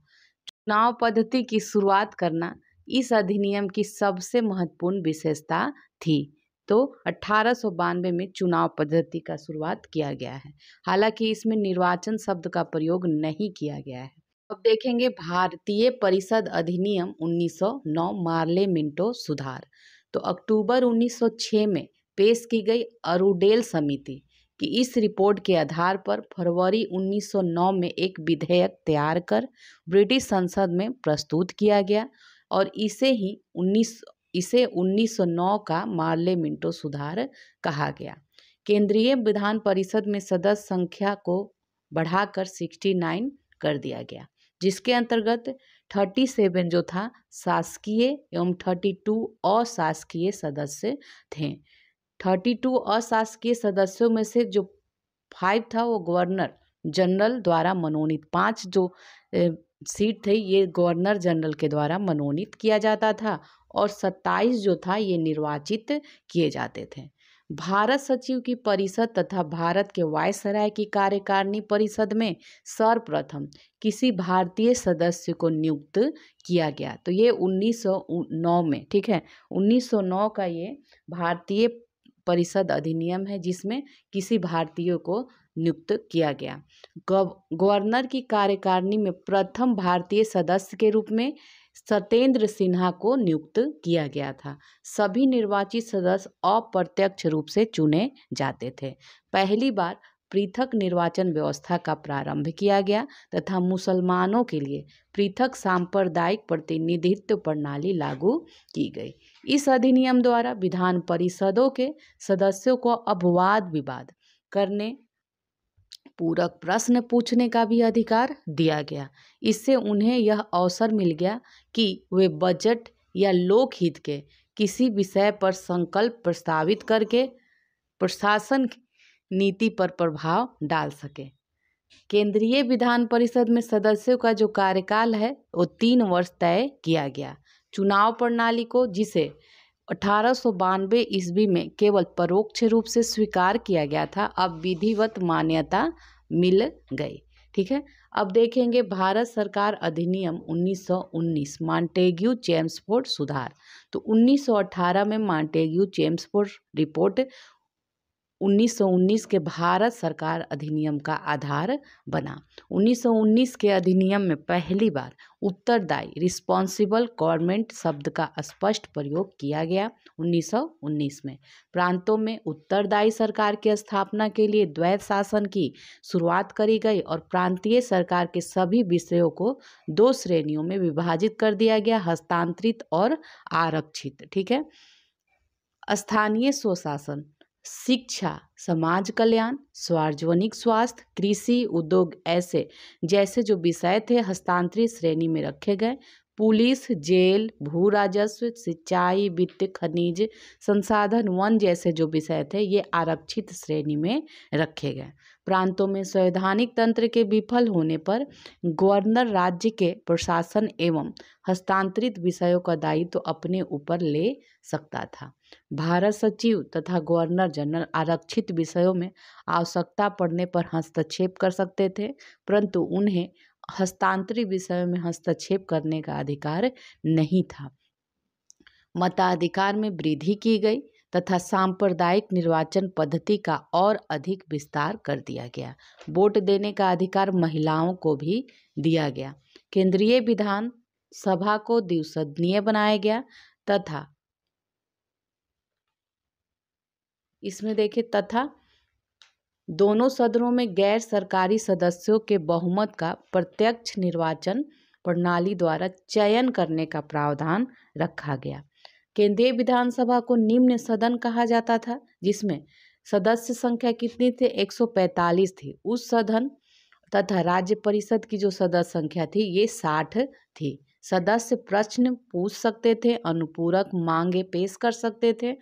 S2: चुनाव पद्धति की शुरुआत करना इस अधिनियम की सबसे महत्वपूर्ण विशेषता थी तो अट्ठारह में चुनाव पद्धति का शुरुआत किया गया है हालांकि इसमें निर्वाचन शब्द का प्रयोग नहीं किया गया है अब देखेंगे भारतीय परिषद अधिनियम 1909 मिंटो सुधार तो अक्टूबर 1906 में पेश की गई अरुडेल समिति कि इस रिपोर्ट के आधार पर फरवरी 1909 में एक विधेयक तैयार कर ब्रिटिश संसद में प्रस्तुत किया गया और इसे ही उन्नीस इसे 1909 का मार्ले मिंटो सुधार कहा गया केंद्रीय विधान परिषद में सदस्य संख्या को बढ़ाकर 69 कर दिया गया जिसके अंतर्गत 37 जो था शासकीय एवं 32 अशासकीय सदस्य थे 32 अशासकीय सदस्यों में से जो फाइव था वो गवर्नर जनरल द्वारा मनोनीत पांच जो सीट थी ये गवर्नर जनरल के द्वारा मनोनीत किया जाता था और 27 जो था ये निर्वाचित किए जाते थे भारत सचिव की परिषद तथा भारत के वायसराय की कार्यकारिणी परिषद में सर्वप्रथम किसी भारतीय सदस्य को नियुक्त किया गया तो ये 1909 में ठीक है 1909 का ये भारतीय परिषद अधिनियम है जिसमें किसी भारतीय को नियुक्त किया गया गवर्नर की कार्यकारिणी में प्रथम भारतीय सदस्य के रूप में सत्येंद्र सिन्हा को नियुक्त किया गया था सभी निर्वाचित सदस्य अप्रत्यक्ष रूप से चुने जाते थे पहली बार पृथक निर्वाचन व्यवस्था का प्रारंभ किया गया तथा मुसलमानों के लिए पृथक सांप्रदायिक प्रतिनिधित्व प्रणाली लागू की गई इस अधिनियम द्वारा विधान परिषदों के सदस्यों को अपवाद विवाद करने पूरक प्रश्न पूछने का भी अधिकार दिया गया इससे उन्हें यह अवसर मिल गया कि वे बजट या लोकहित के किसी विषय पर संकल्प प्रस्तावित करके प्रशासन नीति पर प्रभाव डाल सकें केंद्रीय विधान परिषद में सदस्यों का जो कार्यकाल है वो तीन वर्ष तय किया गया चुनाव प्रणाली को जिसे अठारह ईस्वी में केवल परोक्ष रूप से स्वीकार किया गया था अब विधिवत मान्यता मिल गई ठीक है अब देखेंगे भारत सरकार अधिनियम 1919 मांटेग्यू चेम्सफोर्ड सुधार तो 1918 में मॉन्टेग्यू चेम्सफोर्ड रिपोर्ट उन्नीस सौ उन्नीस के भारत सरकार अधिनियम का आधार बना उन्नीस सौ उन्नीस के अधिनियम में पहली बार उत्तरदायी रिस्पॉन्सिबल गवर्नमेंट शब्द का स्पष्ट प्रयोग किया गया उन्नीस सौ उन्नीस में प्रांतों में उत्तरदायी सरकार की स्थापना के लिए द्वैत शासन की शुरुआत करी गई और प्रांतीय सरकार के सभी विषयों को दो श्रेणियों में विभाजित कर दिया गया हस्तांतरित और आरक्षित ठीक है स्थानीय स्वशासन शिक्षा समाज कल्याण सार्वजनिक स्वास्थ्य कृषि उद्योग ऐसे जैसे जो विषय थे हस्तांतरित श्रेणी में रखे गए पुलिस जेल भू राजस्व सिंचाई वित्त खनिज संसाधन वन जैसे जो विषय थे ये आरक्षित श्रेणी में रखे गए प्रांतों में संवैधानिक तंत्र के विफल होने पर गवर्नर राज्य के प्रशासन एवं हस्तांतरित विषयों का दायित्व तो अपने ऊपर ले सकता था भारत सचिव तथा गवर्नर जनरल आरक्षित विषयों में आवश्यकता पड़ने पर हस्तक्षेप कर सकते थे परंतु उन्हें हस्तांतरित विषयों में हस्तक्षेप करने का अधिकार नहीं था मताधिकार में वृद्धि की गई तथा सांप्रदायिक निर्वाचन पद्धति का और अधिक विस्तार कर दिया गया वोट देने का अधिकार महिलाओं को भी दिया गया केंद्रीय विधान सभा को दिवसनीय बनाया गया तथा इसमें देखिए तथा दोनों सदनों में गैर सरकारी सदस्यों के बहुमत का प्रत्यक्ष निर्वाचन प्रणाली द्वारा चयन करने का प्रावधान रखा गया केंद्रीय विधानसभा को निम्न सदन कहा जाता था जिसमें सदस्य संख्या कितनी थी 145 थी उस सदन तथा राज्य परिषद की जो सदस्य संख्या थी ये 60 थी सदस्य प्रश्न पूछ सकते थे अनुपूरक मांगे पेश कर सकते थे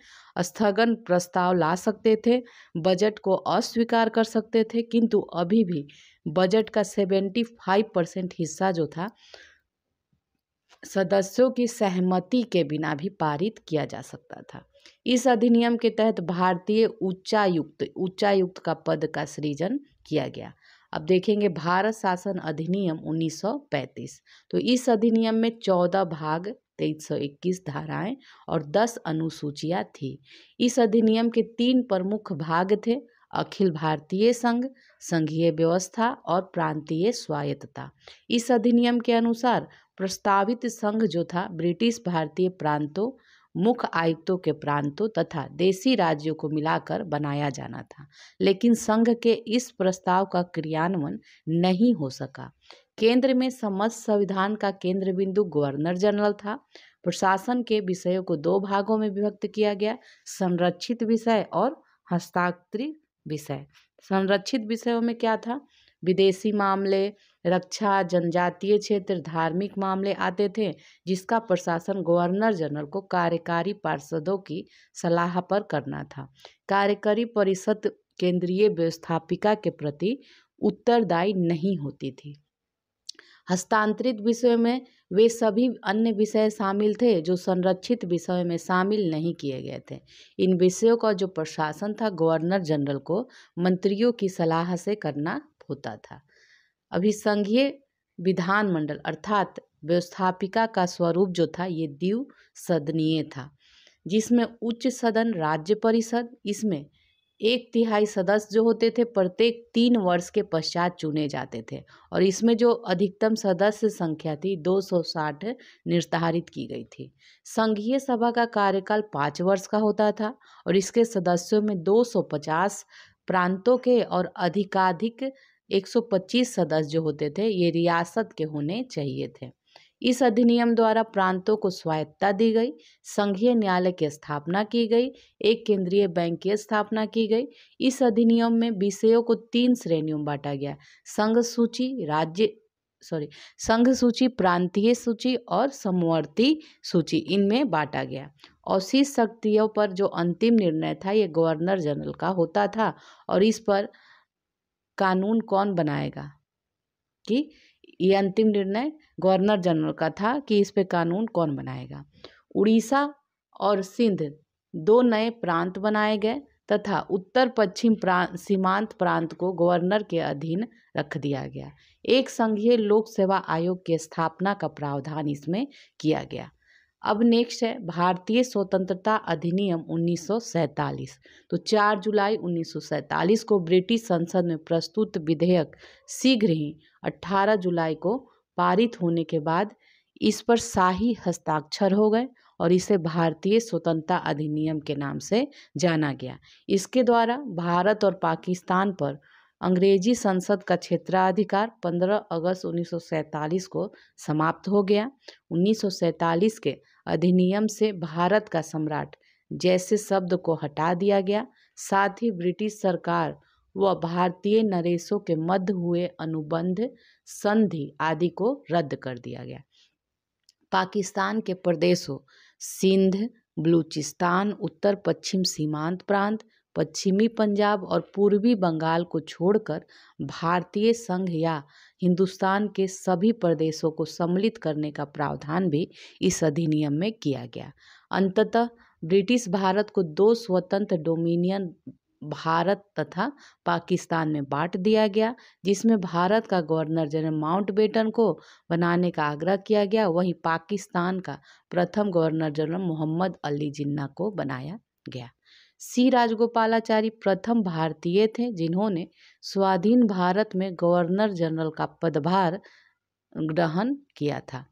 S2: स्थगन प्रस्ताव ला सकते थे बजट को अस्वीकार कर सकते थे किंतु अभी भी बजट का सेवेंटी फाइव परसेंट हिस्सा जो था सदस्यों की सहमति के बिना भी पारित किया जा सकता था इस अधिनियम के तहत भारतीय उच्चायुक्त उच्चायुक्त का पद का सृजन किया गया अब देखेंगे भारत शासन अधिनियम 1935 तो इस अधिनियम में 14 भाग तेईस सौ इक्कीस धाराएं और 10 अनुसूचियां थी इस अधिनियम के तीन प्रमुख भाग थे अखिल भारतीय संघ संघीय व्यवस्था और प्रांतीय स्वायत्तता इस अधिनियम के अनुसार प्रस्तावित संघ जो था ब्रिटिश भारतीय प्रांतों मुख्य आयुक्तों के प्रांतों तथा देसी राज्यों को मिलाकर बनाया जाना था लेकिन संघ के इस प्रस्ताव का क्रियान्वयन नहीं हो सका केंद्र में समस्त संविधान का केंद्र बिंदु गवर्नर जनरल था प्रशासन के विषयों को दो भागों में विभक्त किया गया संरक्षित विषय और हस्ताक्षरित विषय संरक्षित विषयों में क्या था विदेशी मामले रक्षा जनजातीय क्षेत्र धार्मिक मामले आते थे जिसका प्रशासन गवर्नर जनरल को कार्यकारी पार्षदों की सलाह पर करना था कार्यकारी परिषद केंद्रीय व्यवस्थापिका के प्रति उत्तरदायी नहीं होती थी हस्तांतरित विषय में वे सभी अन्य विषय शामिल थे जो संरक्षित विषय में शामिल नहीं किए गए थे इन विषयों का जो प्रशासन था गवर्नर जनरल को मंत्रियों की सलाह से करना होता था अभी संघीय विधान मंडल अर्थात व्यवस्थापिका का स्वरूप जो था ये दीव सदनीय था जिसमें उच्च सदन राज्य परिषद इसमें एक तिहाई सदस्य जो होते थे प्रत्येक तीन वर्ष के पश्चात चुने जाते थे और इसमें जो अधिकतम सदस्य संख्या थी 260 निर्धारित की गई थी संघीय सभा का कार्यकाल पाँच वर्ष का होता था और इसके सदस्यों में 250 प्रांतों के और अधिकाधिक 125 सदस्य जो होते थे ये रियासत के होने चाहिए थे इस अधिनियम द्वारा प्रांतों को स्वायत्ता दी गई संघीय न्यायालय की स्थापना की गई एक केंद्रीय बैंक की स्थापना की गई इस अधिनियम में विषयों को तीन श्रेणियों में बांटा गया संघ सूची राज्य सॉरी संघ सूची प्रांतीय सूची और समवर्ती सूची इनमें बांटा गया और शीर्ष शक्तियों पर जो अंतिम निर्णय था ये गवर्नर जनरल का होता था और इस पर कानून कौन बनाएगा कि ये अंतिम निर्णय गवर्नर जनरल का था कि इस पे कानून कौन बनाएगा उड़ीसा और सिंध दो नए प्रांत बनाए गए तथा उत्तर पश्चिम प्रांत सीमांत प्रांत को गवर्नर के अधीन रख दिया गया एक संघीय लोक सेवा आयोग की स्थापना का प्रावधान इसमें किया गया अब नेक्स्ट है भारतीय स्वतंत्रता अधिनियम 1947 तो 4 जुलाई 1947 को ब्रिटिश संसद में प्रस्तुत विधेयक शीघ्र ही 18 जुलाई को पारित होने के बाद इस पर शाही हस्ताक्षर हो गए और इसे भारतीय स्वतंत्रता अधिनियम के नाम से जाना गया इसके द्वारा भारत और पाकिस्तान पर अंग्रेजी संसद का क्षेत्राधिकार 15 अगस्त 1947 को समाप्त हो गया 1947 के अधिनियम से भारत का सम्राट जैसे शब्द को हटा दिया गया साथ ही ब्रिटिश सरकार व भारतीय नरेशों के मध्य हुए अनुबंध संधि आदि को रद्द कर दिया गया पाकिस्तान के प्रदेशों सिंध बलूचिस्तान उत्तर पश्चिम सीमांत प्रांत पश्चिमी पंजाब और पूर्वी बंगाल को छोड़कर भारतीय संघ या हिंदुस्तान के सभी प्रदेशों को सम्मिलित करने का प्रावधान भी इस अधिनियम में किया गया अंततः ब्रिटिश भारत को दो स्वतंत्र डोमिनियन भारत तथा पाकिस्तान में बांट दिया गया जिसमें भारत का गवर्नर जनरल माउंटबेटन को बनाने का आग्रह किया गया वहीं पाकिस्तान का प्रथम गवर्नर जनरल मोहम्मद अली जिन्ना को बनाया गया सी राजगोपालाचारी प्रथम भारतीय थे जिन्होंने स्वाधीन भारत में गवर्नर जनरल का पदभार ग्रहण किया था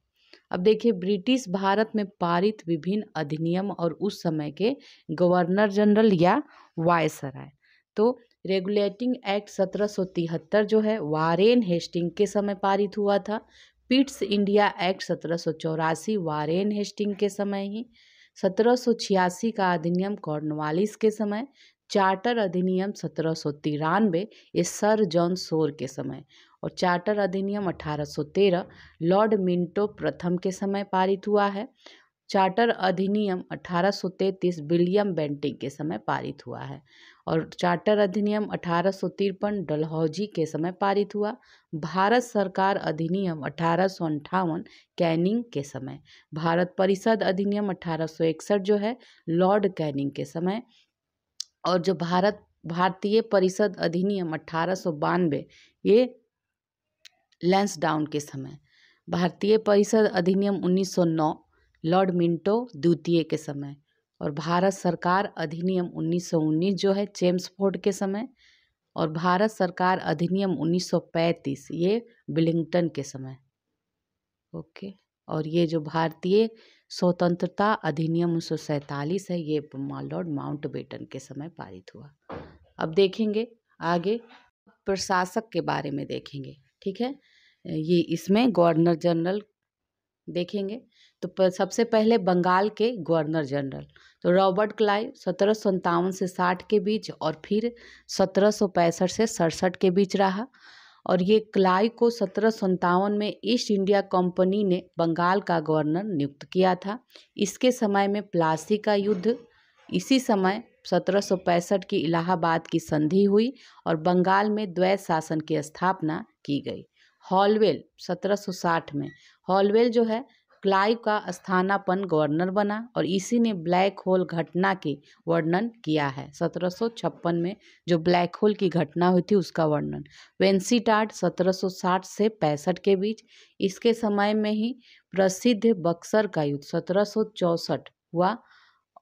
S2: अब देखिए ब्रिटिश भारत में पारित विभिन्न अधिनियम और उस समय के गवर्नर जनरल या वायसराय तो रेगुलेटिंग एक्ट सत्रह जो है वारेन हेस्टिंग के समय पारित हुआ था पिट्स इंडिया एक्ट सत्रह वारेन हेस्टिंग के समय ही सत्रह का अधिनियम कॉर्नवालिस के समय चार्टर अधिनियम सत्रह सौ ये सर जॉन सोर के समय और चार्टर अधिनियम 1813 लॉर्ड मिंटो प्रथम के समय पारित हुआ है चार्टर अधिनियम 1833 विलियम बेंटिंग के समय पारित हुआ है और चार्टर अधिनियम अठारह सौ तिरपन डलहौजी के समय पारित हुआ भारत सरकार अधिनियम अठारह सौ अंठावन कैनिंग के समय भारत परिषद अधिनियम अठारह सौ इकसठ जो है लॉर्ड कैनिंग के समय और जो भारत भारतीय परिषद अधिनियम अठारह सौ ये डाउन के समय भारतीय परिषद अधिनियम उन्नीस सौ नौ लॉर्ड मिंटो द्वितीय के समय और भारत सरकार अधिनियम 1919 जो है चेम्सफोर्ड फोर्ड के समय और भारत सरकार अधिनियम 1935 ये बिलिंगटन के समय ओके और ये जो भारतीय स्वतंत्रता अधिनियम उन्नीस है ये माउंट माउंटबेटन के समय पारित हुआ अब देखेंगे आगे प्रशासक के बारे में देखेंगे ठीक है ये इसमें गवर्नर जनरल देखेंगे तो सबसे पहले बंगाल के गवर्नर जनरल तो रॉबर्ट क्लाइव सत्रह से साठ के बीच और फिर सत्रह से सड़सठ के बीच रहा और ये क्लाई को सत्रह में ईस्ट इंडिया कंपनी ने बंगाल का गवर्नर नियुक्त किया था इसके समय में प्लासी का युद्ध इसी समय सत्रह की इलाहाबाद की संधि हुई और बंगाल में द्वैत शासन की स्थापना की गई हॉलवेल 1760 में हॉलवेल जो है क्लाइव का स्थानापन गवर्नर बना और इसी ने ब्लैक होल घटना के वर्णन किया है 1756 में जो ब्लैक होल की घटना हुई थी उसका वर्णन वेंसीटाट 1760 से पैंसठ के बीच इसके समय में ही प्रसिद्ध बक्सर का युद्ध सत्रह हुआ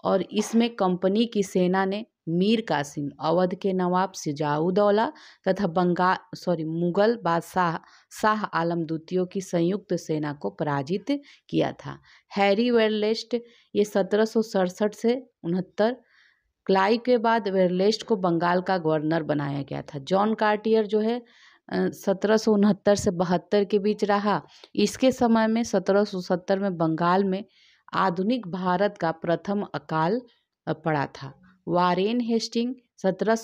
S2: और इसमें कंपनी की सेना ने मीर कासिम अवध के नवाब सिजाउदौला तथा बंगाल सॉरी मुगल बादशाह शाह आलम द्वितीयों की संयुक्त सेना को पराजित किया था हैरी वेरलेस्ट ये सत्रह से उनहत्तर क्लाई के बाद वेरलेस्ट को बंगाल का गवर्नर बनाया गया था जॉन कार्टियर जो है सत्रह से बहत्तर के बीच रहा इसके समय में सत्रह में बंगाल में आधुनिक भारत का प्रथम अकाल पड़ा था वारेन हेस्टिंग सत्रह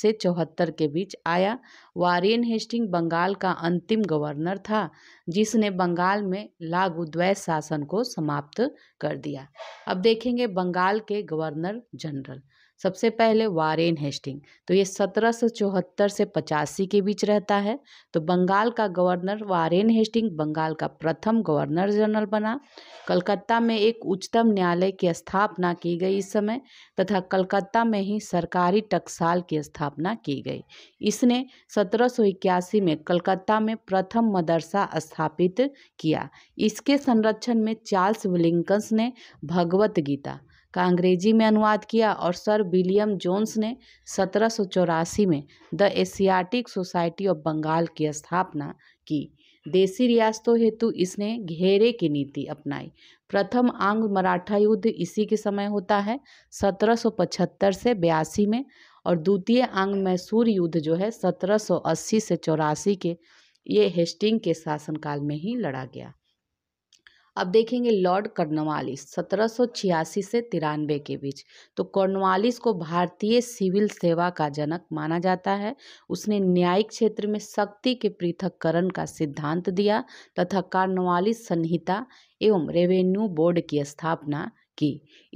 S2: से चौहत्तर के बीच आया वारेन हेस्टिंग बंगाल का अंतिम गवर्नर था जिसने बंगाल में लागू द्वैत शासन को समाप्त कर दिया अब देखेंगे बंगाल के गवर्नर जनरल सबसे पहले वारेन हेस्टिंग तो ये सत्रह सौ चौहत्तर से पचासी के बीच रहता है तो बंगाल का गवर्नर वारेन हेस्टिंग बंगाल का प्रथम गवर्नर जनरल बना कलकत्ता में एक उच्चतम न्यायालय की स्थापना की गई इस समय तथा कलकत्ता में ही सरकारी टकसाल की स्थापना की गई इसने सत्रह में कलकत्ता में प्रथम मदरसा स्थापित किया इसके संरक्षण में चार्ल्स विलिंकन्स ने भगवत गीता का अंग्रेजी में अनुवाद किया और सर विलियम जोन्स ने सत्रह सौ चौरासी में the Asiatic Society of Bengal की स्थापना की देसी रियासतों हेतु इसने घेरे की नीति अपनाई प्रथम आंग मराठा युद्ध इसी के समय होता है 1775 से बयासी में और द्वितीय आंग मैसूर युद्ध जो है 1780 से चौरासी के ये हेस्टिंग के शासनकाल में ही लड़ा गया अब देखेंगे लॉर्ड कर्नवालिस सत्रह से तिरानवे के बीच तो कर्नवालिस को भारतीय सिविल सेवा का जनक माना जाता है उसने न्यायिक क्षेत्र में शक्ति के पृथककरण का सिद्धांत दिया तथा कर्नवालिस संहिता एवं रेवेन्यू बोर्ड की स्थापना की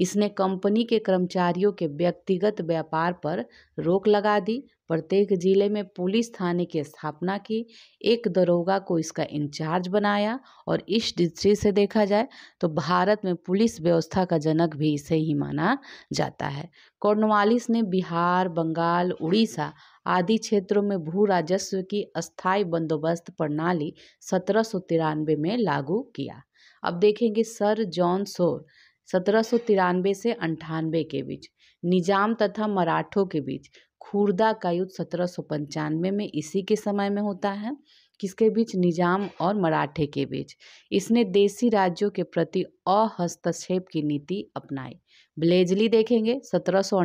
S2: इसने कंपनी के कर्मचारियों के व्यक्तिगत व्यापार पर रोक लगा दी प्रत्येक जिले में पुलिस थाने की स्थापना की एक दरोगा को इसका इंचार्ज बनाया और इस दृष्टि से देखा जाए तो भारत में पुलिस व्यवस्था का जनक भी इसे ही माना जाता है कॉर्नवालिस ने बिहार बंगाल उड़ीसा आदि क्षेत्रों में भू राजस्व की अस्थायी बंदोबस्त प्रणाली सत्रह में लागू किया अब देखेंगे सर जॉन सोर सत्रह से अंठानवे के बीच निजाम तथा मराठों के बीच खुर्दा का युद्ध सत्रह में इसी के समय में होता है किसके बीच निजाम और मराठे के बीच इसने देसी राज्यों के प्रति अहस्तक्षेप की नीति अपनाई ब्लेजली देखेंगे सत्रह से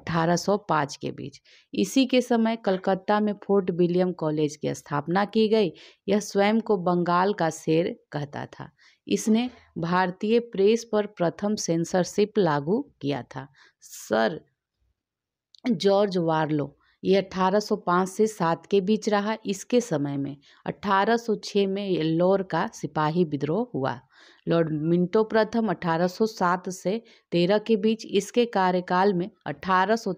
S2: 1805 के बीच इसी के समय कलकत्ता में फोर्ट विलियम कॉलेज की स्थापना की गई यह स्वयं को बंगाल का शेर कहता था इसने भारतीय प्रेस पर प्रथम सेंसरशिप लागू किया था सर जॉर्ज वार्लो ये 1805 से 7 के बीच रहा इसके समय में 1806 में येल्लोर का सिपाही विद्रोह हुआ लॉर्ड मिंटो प्रथम 1807 से 13 के बीच इसके कार्यकाल में 1813 सौ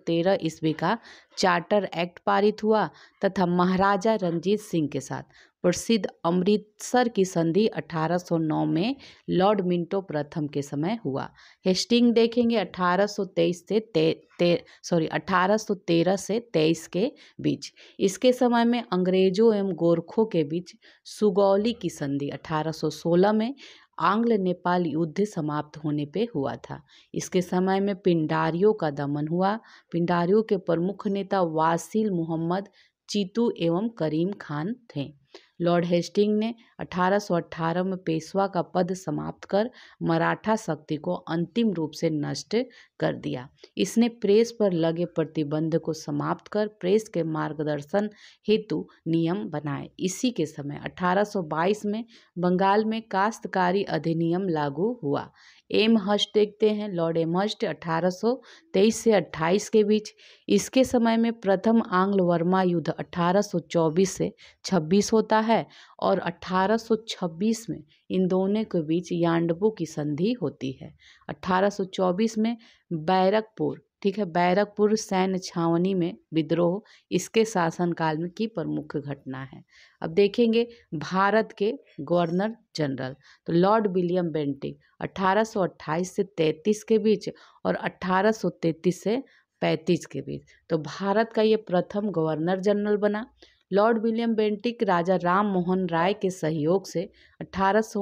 S2: ईस्वी का चार्टर एक्ट पारित हुआ तथा महाराजा रंजीत सिंह के साथ प्रसिद्ध अमृतसर की संधि 1809 में लॉर्ड मिंटो प्रथम के समय हुआ हेस्टिंग देखेंगे 1823 से ते, सॉरी 1813 से 23 के बीच इसके समय में अंग्रेजों एवं गोरखों के बीच सुगौली की संधि 1816 में आंग्ल नेपाल युद्ध समाप्त होने पे हुआ था इसके समय में पिंडारियों का दमन हुआ पिंडारियों के प्रमुख नेता वासिल मोहम्मद चीतू एवं करीम खान थे लॉर्ड हेस्टिंग ने 1818 में पेशवा का पद समाप्त कर मराठा शक्ति को अंतिम रूप से नष्ट कर दिया इसने प्रेस पर लगे प्रतिबंध को समाप्त कर प्रेस के मार्गदर्शन हेतु नियम बनाए इसी के समय 1822 में बंगाल में काश्तकारी अधिनियम लागू हुआ एम हस्ट देखते हैं लॉर्ड एम हस्ट अठारह से 28 के बीच इसके समय में प्रथम आंग्ल वर्मा युद्ध 1824 से 26 होता है और 1826 में इन दोनों के बीच यांडबू की संधि होती है 1824 में बैरकपुर ठीक है बैरकपुर सैन्य छावनी में विद्रोह इसके शासनकाल में की प्रमुख घटना है अब देखेंगे भारत के गवर्नर जनरल तो लॉर्ड विलियम बेंटिंग 1828 से 33 के बीच और 1833 से 35 के बीच तो भारत का ये प्रथम गवर्नर जनरल बना Lord William Bentinck Raja Ram Mohan Roy के सहयोग से अठारह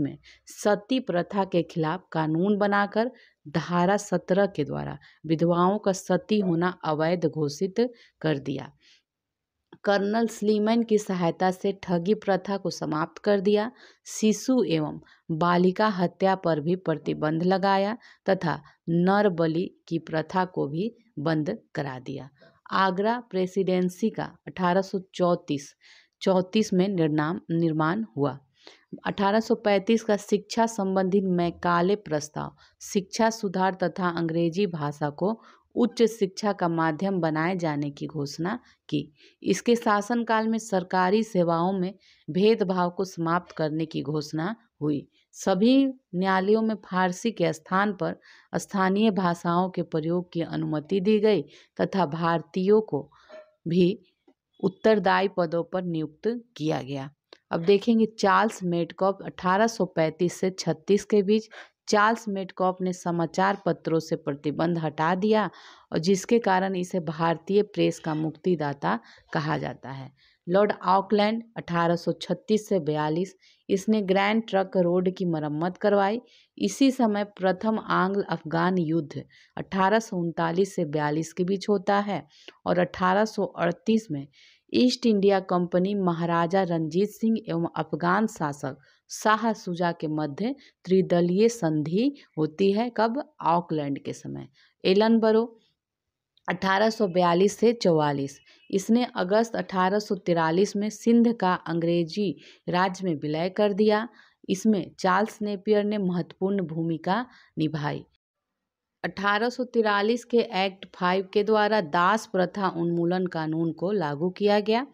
S2: में सती प्रथा के खिलाफ कानून बनाकर धारा सत्रह के द्वारा विधवाओं का सती होना अवैध घोषित कर दिया कर्नल स्लीमैन की सहायता से ठगी प्रथा को समाप्त कर दिया शिशु एवं बालिका हत्या पर भी प्रतिबंध लगाया तथा नर बलि की प्रथा को भी बंद करा दिया आगरा प्रेसिडेंसी का 1834 34 में निर्णाम निर्माण हुआ 1835 का शिक्षा संबंधी मैकाले प्रस्ताव शिक्षा सुधार तथा अंग्रेजी भाषा को उच्च शिक्षा का माध्यम बनाए जाने की घोषणा की इसके शासनकाल में सरकारी सेवाओं में भेदभाव को समाप्त करने की घोषणा हुई सभी न्यायालयों में फारसी के स्थान पर स्थानीय भाषाओं के प्रयोग की अनुमति दी गई तथा भारतीयों को भी उत्तरदायी पदों पर नियुक्त किया गया अब देखेंगे चार्ल्स मेटकॉप 1835 से 36 के बीच चार्ल्स मेटकॉप ने समाचार पत्रों से प्रतिबंध हटा दिया और जिसके कारण इसे भारतीय प्रेस का मुक्तिदाता कहा जाता है लॉर्ड ऑकलैंड 1836 से 42 इसने ग्रैंड ट्रक रोड की मरम्मत करवाई इसी समय प्रथम आंग्ल अफगान युद्ध अठारह से बयालीस के बीच होता है और 1838 में East India Company Maharaja Ranjit Singh एवं अफगान शासक शाह सुजा के मध्य त्रिदलीय संधि होती है कब ऑकलैंड के समय एलनबरो 1842 से चौवालीस इसने अगस्त 1843 में सिंध का अंग्रेजी राज्य में विलय कर दिया इसमें चार्ल्स नेपियर ने महत्वपूर्ण भूमिका निभाई 1843 के एक्ट फाइव के द्वारा दास प्रथा उन्मूलन कानून को लागू किया गया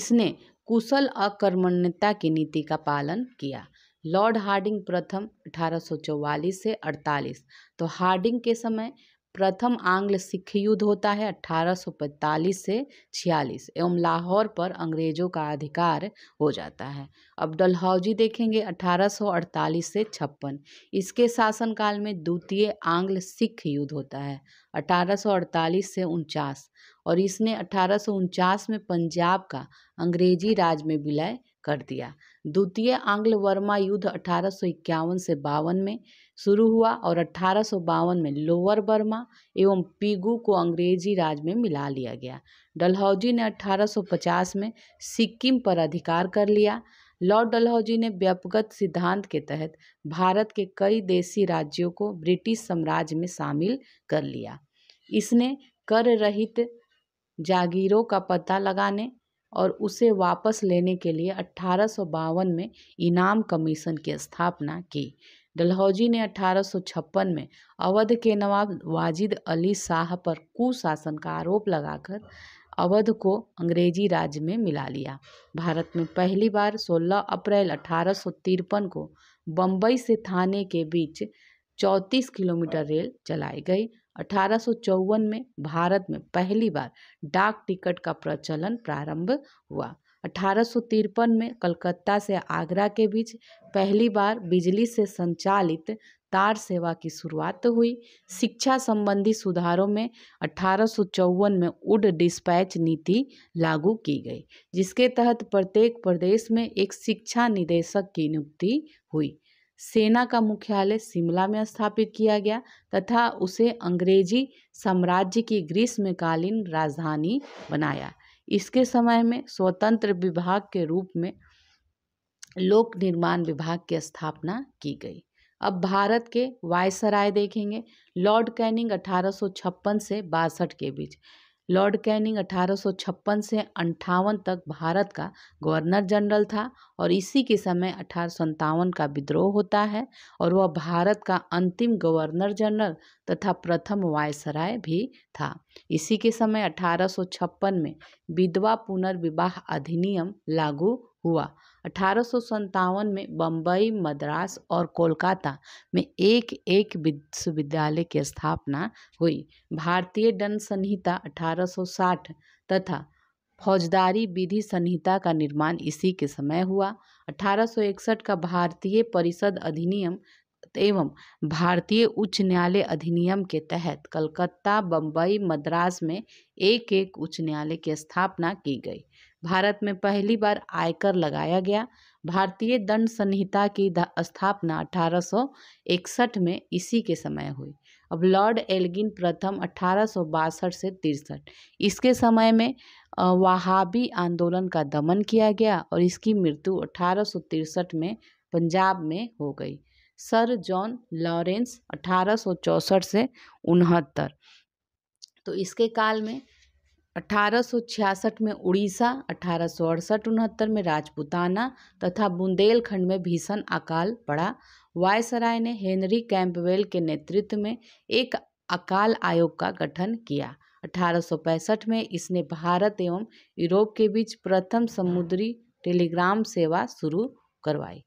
S2: इसने कुशल अकर्मण्यता की नीति का पालन किया लॉर्ड हार्डिंग प्रथम 1844 से 48 तो हार्डिंग के समय प्रथम आंग्ल सिख युद्ध होता है 1845 से 46 एवं लाहौर पर अंग्रेजों का अधिकार हो जाता है अब डलहौजी देखेंगे 1848 से छप्पन इसके शासनकाल में द्वितीय आंग्ल सिख युद्ध होता है 1848 से उनचास और इसने अठारह में पंजाब का अंग्रेजी राज में विलय कर दिया द्वितीय आंग्ल वर्मा युद्ध अठारह से बावन में शुरू हुआ और अट्ठारह में लोअर बर्मा एवं पीगू को अंग्रेजी राज में मिला लिया गया डलहौजी ने 1850 में सिक्किम पर अधिकार कर लिया लॉर्ड डलहौजी ने व्यापगत सिद्धांत के तहत भारत के कई देसी राज्यों को ब्रिटिश साम्राज्य में शामिल कर लिया इसने कर रहित जागीरों का पता लगाने और उसे वापस लेने के लिए अट्ठारह में इनाम कमीशन की स्थापना की डलहौजी ने अठारह में अवध के नवाब वाजिद अली शाह पर कुशासन का आरोप लगाकर अवध को अंग्रेजी राज्य में मिला लिया भारत में पहली बार 16 अप्रैल अठारह को बम्बई से थाने के बीच 34 किलोमीटर रेल चलाई गई अठारह में भारत में पहली बार डाक टिकट का प्रचलन प्रारंभ हुआ अठारह में कलकत्ता से आगरा के बीच पहली बार बिजली से संचालित तार सेवा की शुरुआत हुई शिक्षा संबंधी सुधारों में अठारह में उड डिस्पैच नीति लागू की गई जिसके तहत प्रत्येक प्रदेश में एक शिक्षा निदेशक की नियुक्ति हुई सेना का मुख्यालय शिमला में स्थापित किया गया तथा उसे अंग्रेजी साम्राज्य की ग्रीष्मकालीन राजधानी बनाया इसके समय में स्वतंत्र विभाग के रूप में लोक निर्माण विभाग की स्थापना की गई अब भारत के वायसराय देखेंगे लॉर्ड कैनिंग 1856 से बासठ के बीच लॉर्ड कैनिंग 1856 से अंठावन तक भारत का गवर्नर जनरल था और इसी के समय अठारह का विद्रोह होता है और वह भारत का अंतिम गवर्नर जनरल तथा प्रथम वायसराय भी था इसी के समय 1856 में विधवा पुनर्विवाह अधिनियम लागू हुआ अठारह में बम्बई मद्रास और कोलकाता में एक एक विश्वविद्यालय की स्थापना हुई भारतीय दंड संहिता 1860 तथा फौजदारी विधि संहिता का निर्माण इसी के समय हुआ 1861 का भारतीय परिषद अधिनियम एवं भारतीय उच्च न्यायालय अधिनियम के तहत कलकत्ता बम्बई मद्रास में एक एक उच्च न्यायालय की स्थापना की गई भारत में पहली बार आयकर लगाया गया भारतीय दंड संहिता की स्थापना 1861 में इसी के समय हुई अब लॉर्ड एल्गिन प्रथम अठारह से तिरसठ इसके समय में वहाबी आंदोलन का दमन किया गया और इसकी मृत्यु अठारह में पंजाब में हो गई सर जॉन लॉरेंस अठारह से उनहत्तर तो इसके काल में अठारह में उड़ीसा अठारह उनहत्तर में राजपूताना तथा बुंदेलखंड में भीषण अकाल पड़ा वायसराय ने हेनरी कैंपवेल के नेतृत्व में एक अकाल आयोग का गठन किया अठारह में इसने भारत एवं यूरोप के बीच प्रथम समुद्री टेलीग्राम सेवा शुरू करवाई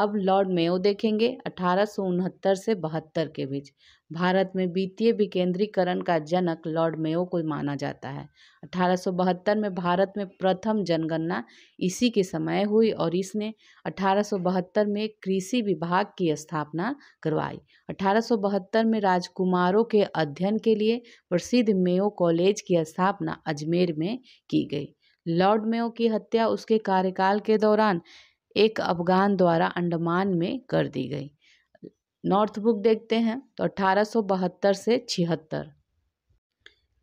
S2: अब लॉर्ड मेयो देखेंगे अठारह से बहत्तर के बीच भारत में वित्तीय विकेंद्रीकरण का जनक लॉर्ड मेयो को माना जाता है अठारह में भारत में प्रथम जनगणना इसी के समय हुई और इसने अठारह में कृषि विभाग की स्थापना करवाई अठारह में राजकुमारों के अध्ययन के लिए प्रसिद्ध मेयो कॉलेज की स्थापना अजमेर में की गई लॉर्ड मेयो की हत्या उसके कार्यकाल के दौरान एक अफ़गान द्वारा अंडमान में कर दी गई नॉर्थ बुक देखते हैं तो अठारह से छिहत्तर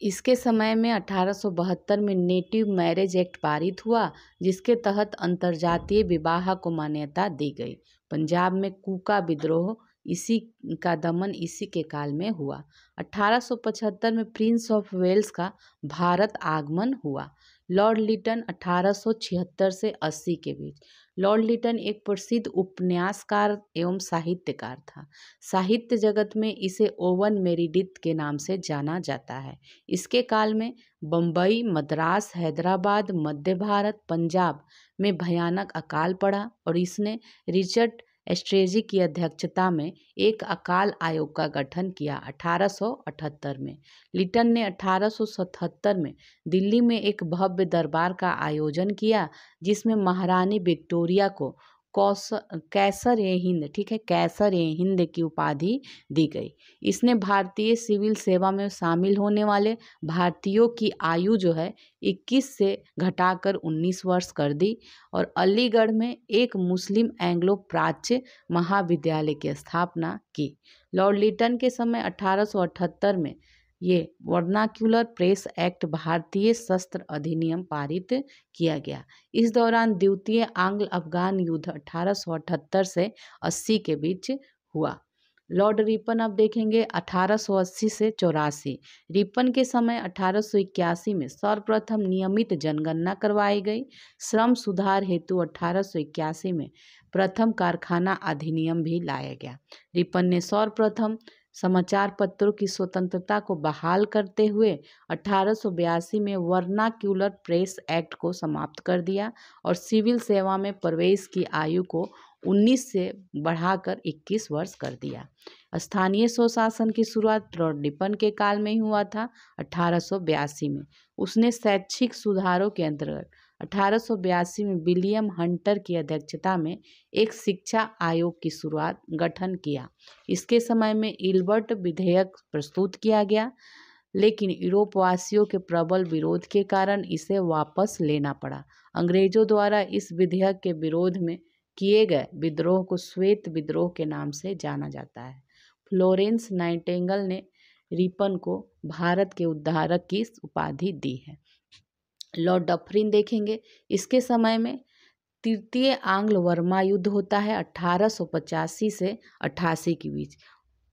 S2: इसके समय में अठारह में नेटिव मैरिज एक्ट पारित हुआ जिसके तहत अंतरजातीय विवाह को मान्यता दी गई पंजाब में कूका विद्रोह इसी का दमन इसी के काल में हुआ 1875 में प्रिंस ऑफ वेल्स का भारत आगमन हुआ लॉर्ड लिटन 1876 से 80 के बीच लॉर्ड लिटन एक प्रसिद्ध उपन्यासकार एवं साहित्यकार था साहित्य जगत में इसे ओवन मेरिडिथ के नाम से जाना जाता है इसके काल में बम्बई मद्रास हैदराबाद मध्य भारत पंजाब में भयानक अकाल पड़ा और इसने रिचर्ड एस्ट्रेजी की अध्यक्षता में एक अकाल आयोग का गठन किया 1878 में लिटन ने 1877 में दिल्ली में एक भव्य दरबार का आयोजन किया जिसमें महारानी विक्टोरिया को कौस कैसर ए हिंद ठीक है कैसर ए हिंद की उपाधि दी गई इसने भारतीय सिविल सेवा में शामिल होने वाले भारतीयों की आयु जो है 21 से घटाकर 19 वर्ष कर दी और अलीगढ़ में एक मुस्लिम एंग्लो प्राच्य महाविद्यालय की स्थापना की लॉर्ड लिटन के समय अठारह में ये वर्नाक्यूलर प्रेस एक्ट भारतीय शस्त्र अधिनियम पारित किया गया इस दौरान द्वितीय आंग्ल अफगान युद्ध अठारह से 80 के बीच हुआ लॉर्ड रिपन अब देखेंगे 1880 से चौरासी रिपन के समय 1881 में सर्वप्रथम नियमित जनगणना करवाई गई श्रम सुधार हेतु 1881 में प्रथम कारखाना अधिनियम भी लाया गया रिपन ने सर्वप्रथम समाचार पत्रों की स्वतंत्रता को बहाल करते हुए अठारह में वर्नाक्यूलर प्रेस एक्ट को समाप्त कर दिया और सिविल सेवा में प्रवेश की आयु को 19 से बढ़ाकर 21 वर्ष कर दिया स्थानीय स्वशासन की शुरुआत लॉर्ड डिपन के काल में ही हुआ था अठारह में उसने शैक्षिक सुधारों के अंतर्गत अठारह में विलियम हंटर की अध्यक्षता में एक शिक्षा आयोग की शुरुआत गठन किया इसके समय में इल्बर्ट विधेयक प्रस्तुत किया गया लेकिन यूरोपवासियों के प्रबल विरोध के कारण इसे वापस लेना पड़ा अंग्रेजों द्वारा इस विधेयक के विरोध में किए गए विद्रोह को श्वेत विद्रोह के नाम से जाना जाता है फ्लोरेंस नाइटेंगल ने रिपन को भारत के उद्धारक की उपाधि दी है लॉर्ड डफरिन देखेंगे इसके समय में तृतीय आंग्ल वर्मा युद्ध होता है अठारह से अट्ठासी के बीच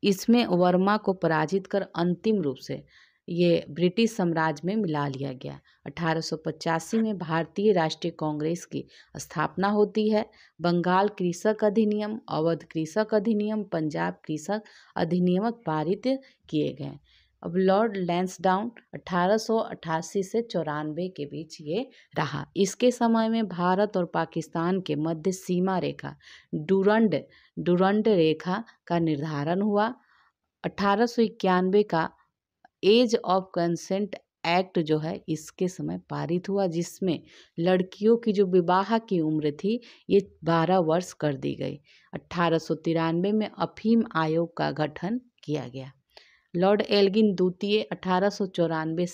S2: इसमें वर्मा को पराजित कर अंतिम रूप से ये ब्रिटिश साम्राज्य में मिला लिया गया 1885 में भारतीय राष्ट्रीय कांग्रेस की स्थापना होती है बंगाल कृषक अधिनियम अवध कृषक अधिनियम पंजाब कृषक अधिनियम पारित किए गए अब लॉर्ड लैंसडाउन 1888 से चौरानवे के बीच ये रहा इसके समय में भारत और पाकिस्तान के मध्य सीमा रेखा डुरंड डुरंड रेखा का निर्धारण हुआ अठारह का एज ऑफ कंसेंट एक्ट जो है इसके समय पारित हुआ जिसमें लड़कियों की जो विवाह की उम्र थी ये बारह वर्ष कर दी गई अट्ठारह में अफीम आयोग का गठन किया गया लॉर्ड एल्गिन द्वितीय अठारह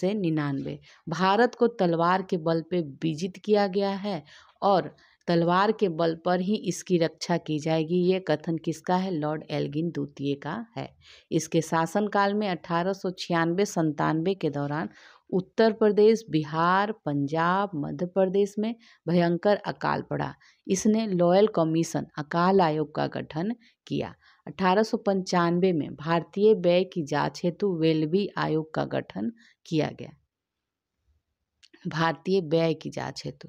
S2: से निन्यानवे भारत को तलवार के बल पे विजित किया गया है और तलवार के बल पर ही इसकी रक्षा की जाएगी ये कथन किसका है लॉर्ड एल्गिन द्वितीय का है इसके शासनकाल में अठारह सौ संतानवे के दौरान उत्तर प्रदेश बिहार पंजाब मध्य प्रदेश में भयंकर अकाल पड़ा इसने लॉयल कमीशन अकाल आयोग का गठन किया अठारह में भारतीय व्यय की जांच हेतु वेल्वी आयोग का गठन किया गया भारतीय व्यय की जांच हेतु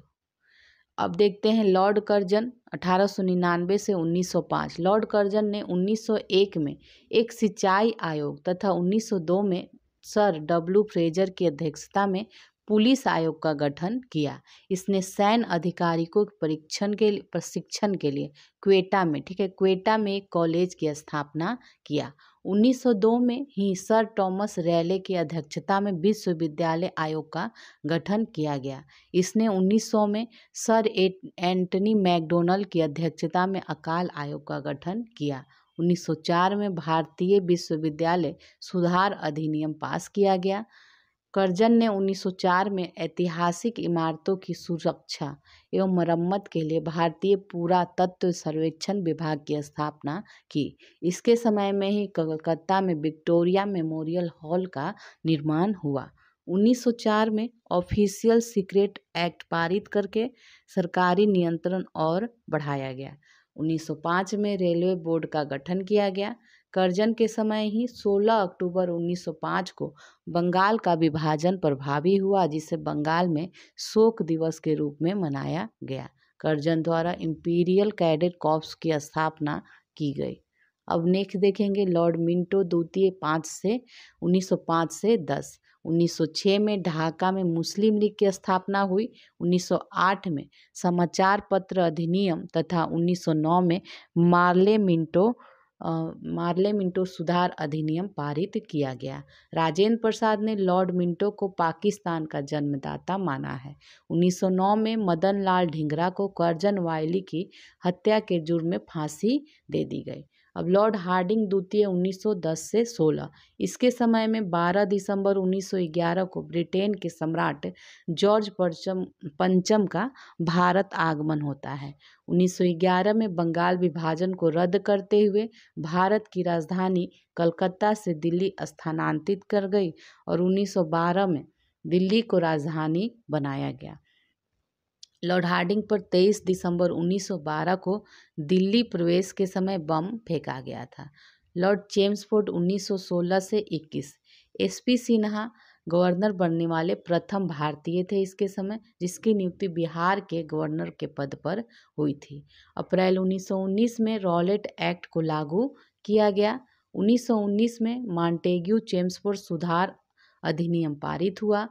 S2: अब देखते हैं लॉर्ड कर्जन 1899 से 1905 लॉर्ड कर्जन ने 1901 में एक सिंचाई आयोग तथा 1902 में सर डब्ल्यू फ्रेजर की अध्यक्षता में पुलिस आयोग का गठन किया इसने सैन्य अधिकारी को परीक्षण के प्रशिक्षण के लिए क्वेटा में ठीक है क्वेटा में एक कॉलेज की स्थापना किया 1902 में ही सर टॉमस रैले की अध्यक्षता में विश्वविद्यालय आयोग का गठन किया गया इसने 1900 में सर एंटनी मैकडोनल्ड की अध्यक्षता में अकाल आयोग का गठन किया 1904 में भारतीय विश्वविद्यालय सुधार अधिनियम पास किया गया करजन ने 1904 में ऐतिहासिक इमारतों की सुरक्षा एवं मरम्मत के लिए भारतीय पुरातत्व सर्वेक्षण विभाग की स्थापना की इसके समय में ही कलकत्ता में विक्टोरिया मेमोरियल हॉल का निर्माण हुआ 1904 में ऑफिशियल सीक्रेट एक्ट पारित करके सरकारी नियंत्रण और बढ़ाया गया 1905 में रेलवे बोर्ड का गठन किया गया कर्जन के समय ही 16 अक्टूबर 1905 को बंगाल का विभाजन प्रभावी हुआ जिसे बंगाल में शोक दिवस के रूप में मनाया गया कर्जन द्वारा इंपीरियल कैडेट कॉप्स की स्थापना की गई अब नेक्स्ट देखेंगे लॉर्ड मिंटो द्वितीय पाँच से 1905 से 10 1906 में ढाका में मुस्लिम लीग की स्थापना हुई 1908 में समाचार पत्र अधिनियम तथा 1909 में मार्ले मिंटो मार्ले मिंटो सुधार अधिनियम पारित किया गया राजेंद्र प्रसाद ने लॉर्ड मिंटो को पाकिस्तान का जन्मदाता माना है 1909 में मदन लाल ढिंगरा को करजन वायली की हत्या के जुर्म में फांसी दे दी गई अब लॉर्ड हार्डिंग द्वितीय 1910 से 16 इसके समय में 12 दिसंबर 1911 को ब्रिटेन के सम्राट जॉर्ज परचम पंचम का भारत आगमन होता है 1911 में बंगाल विभाजन को रद्द करते हुए भारत की राजधानी कलकत्ता से दिल्ली स्थानांतरित कर गई और 1912 में दिल्ली को राजधानी बनाया गया लॉर्ड हार्डिंग पर 23 दिसंबर 1912 को दिल्ली प्रवेश के समय बम फेंका गया था लॉर्ड चेम्सफोर्ड 1916 से 21 एसपी सिन्हा गवर्नर बनने वाले प्रथम भारतीय थे इसके समय जिसकी नियुक्ति बिहार के गवर्नर के पद पर हुई थी अप्रैल 1919 में रॉलेट एक्ट को लागू किया गया 1919 में मॉन्टेग्यू चेम्सफोर्ड सुधार अधिनियम पारित हुआ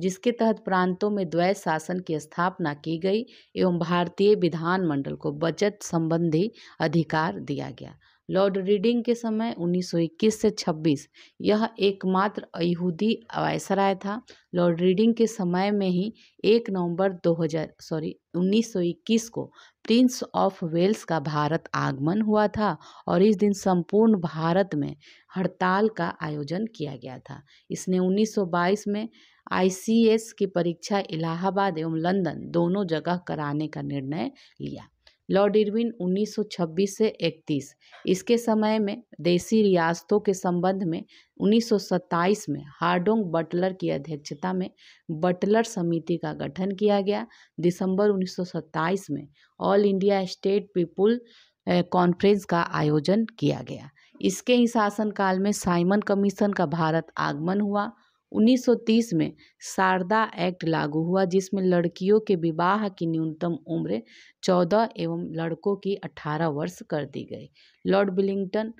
S2: जिसके तहत प्रांतों में द्वै शासन की स्थापना की गई एवं भारतीय विधानमंडल को बजट संबंधी अधिकार दिया गया लॉर्ड रीडिंग के समय 1921 से 26 यह एकमात्र यहूदी वायसराय था लॉर्ड रीडिंग के समय में ही 1 नवंबर 2000 सॉरी 1921 को प्रिंस ऑफ वेल्स का भारत आगमन हुआ था और इस दिन संपूर्ण भारत में हड़ताल का आयोजन किया गया था इसने 1922 में आईसीएस की परीक्षा इलाहाबाद एवं लंदन दोनों जगह कराने का निर्णय लिया लॉर्ड इरविन 1926 से 31 इसके समय में देसी रियासतों के संबंध में 1927 में हार्डोंग बटलर की अध्यक्षता में बटलर समिति का गठन किया गया दिसंबर 1927 में All India State People Conference का आयोजन किया गया इसके ही शासनकाल में साइमन कमीशन का भारत आगमन हुआ 1930 में शारदा एक्ट लागू हुआ जिसमें लड़कियों के विवाह की न्यूनतम उम्र 14 एवं लड़कों की 18 वर्ष कर दी गई लॉर्ड बिलिंगटन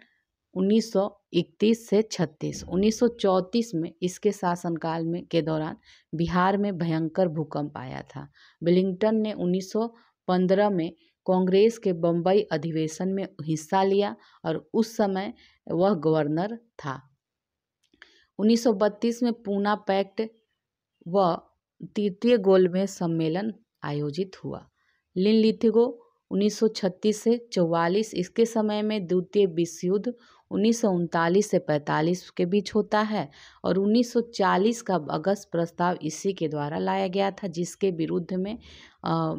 S2: 1931 से 36 1934 में इसके शासनकाल में के दौरान बिहार में भयंकर भूकंप आया था बिलिंगटन ने 1915 में कांग्रेस के बम्बई अधिवेशन में हिस्सा लिया और उस समय वह गवर्नर था 1932 में पूना पैक्ट व तृतीय गोल में सम्मेलन आयोजित हुआ लिन लिथिगो उन्नीस से 44 इसके समय में द्वितीय विश्व युद्ध उन्नीस से 45 के बीच होता है और 1940 का अगस्त प्रस्ताव इसी के द्वारा लाया गया था जिसके विरुद्ध में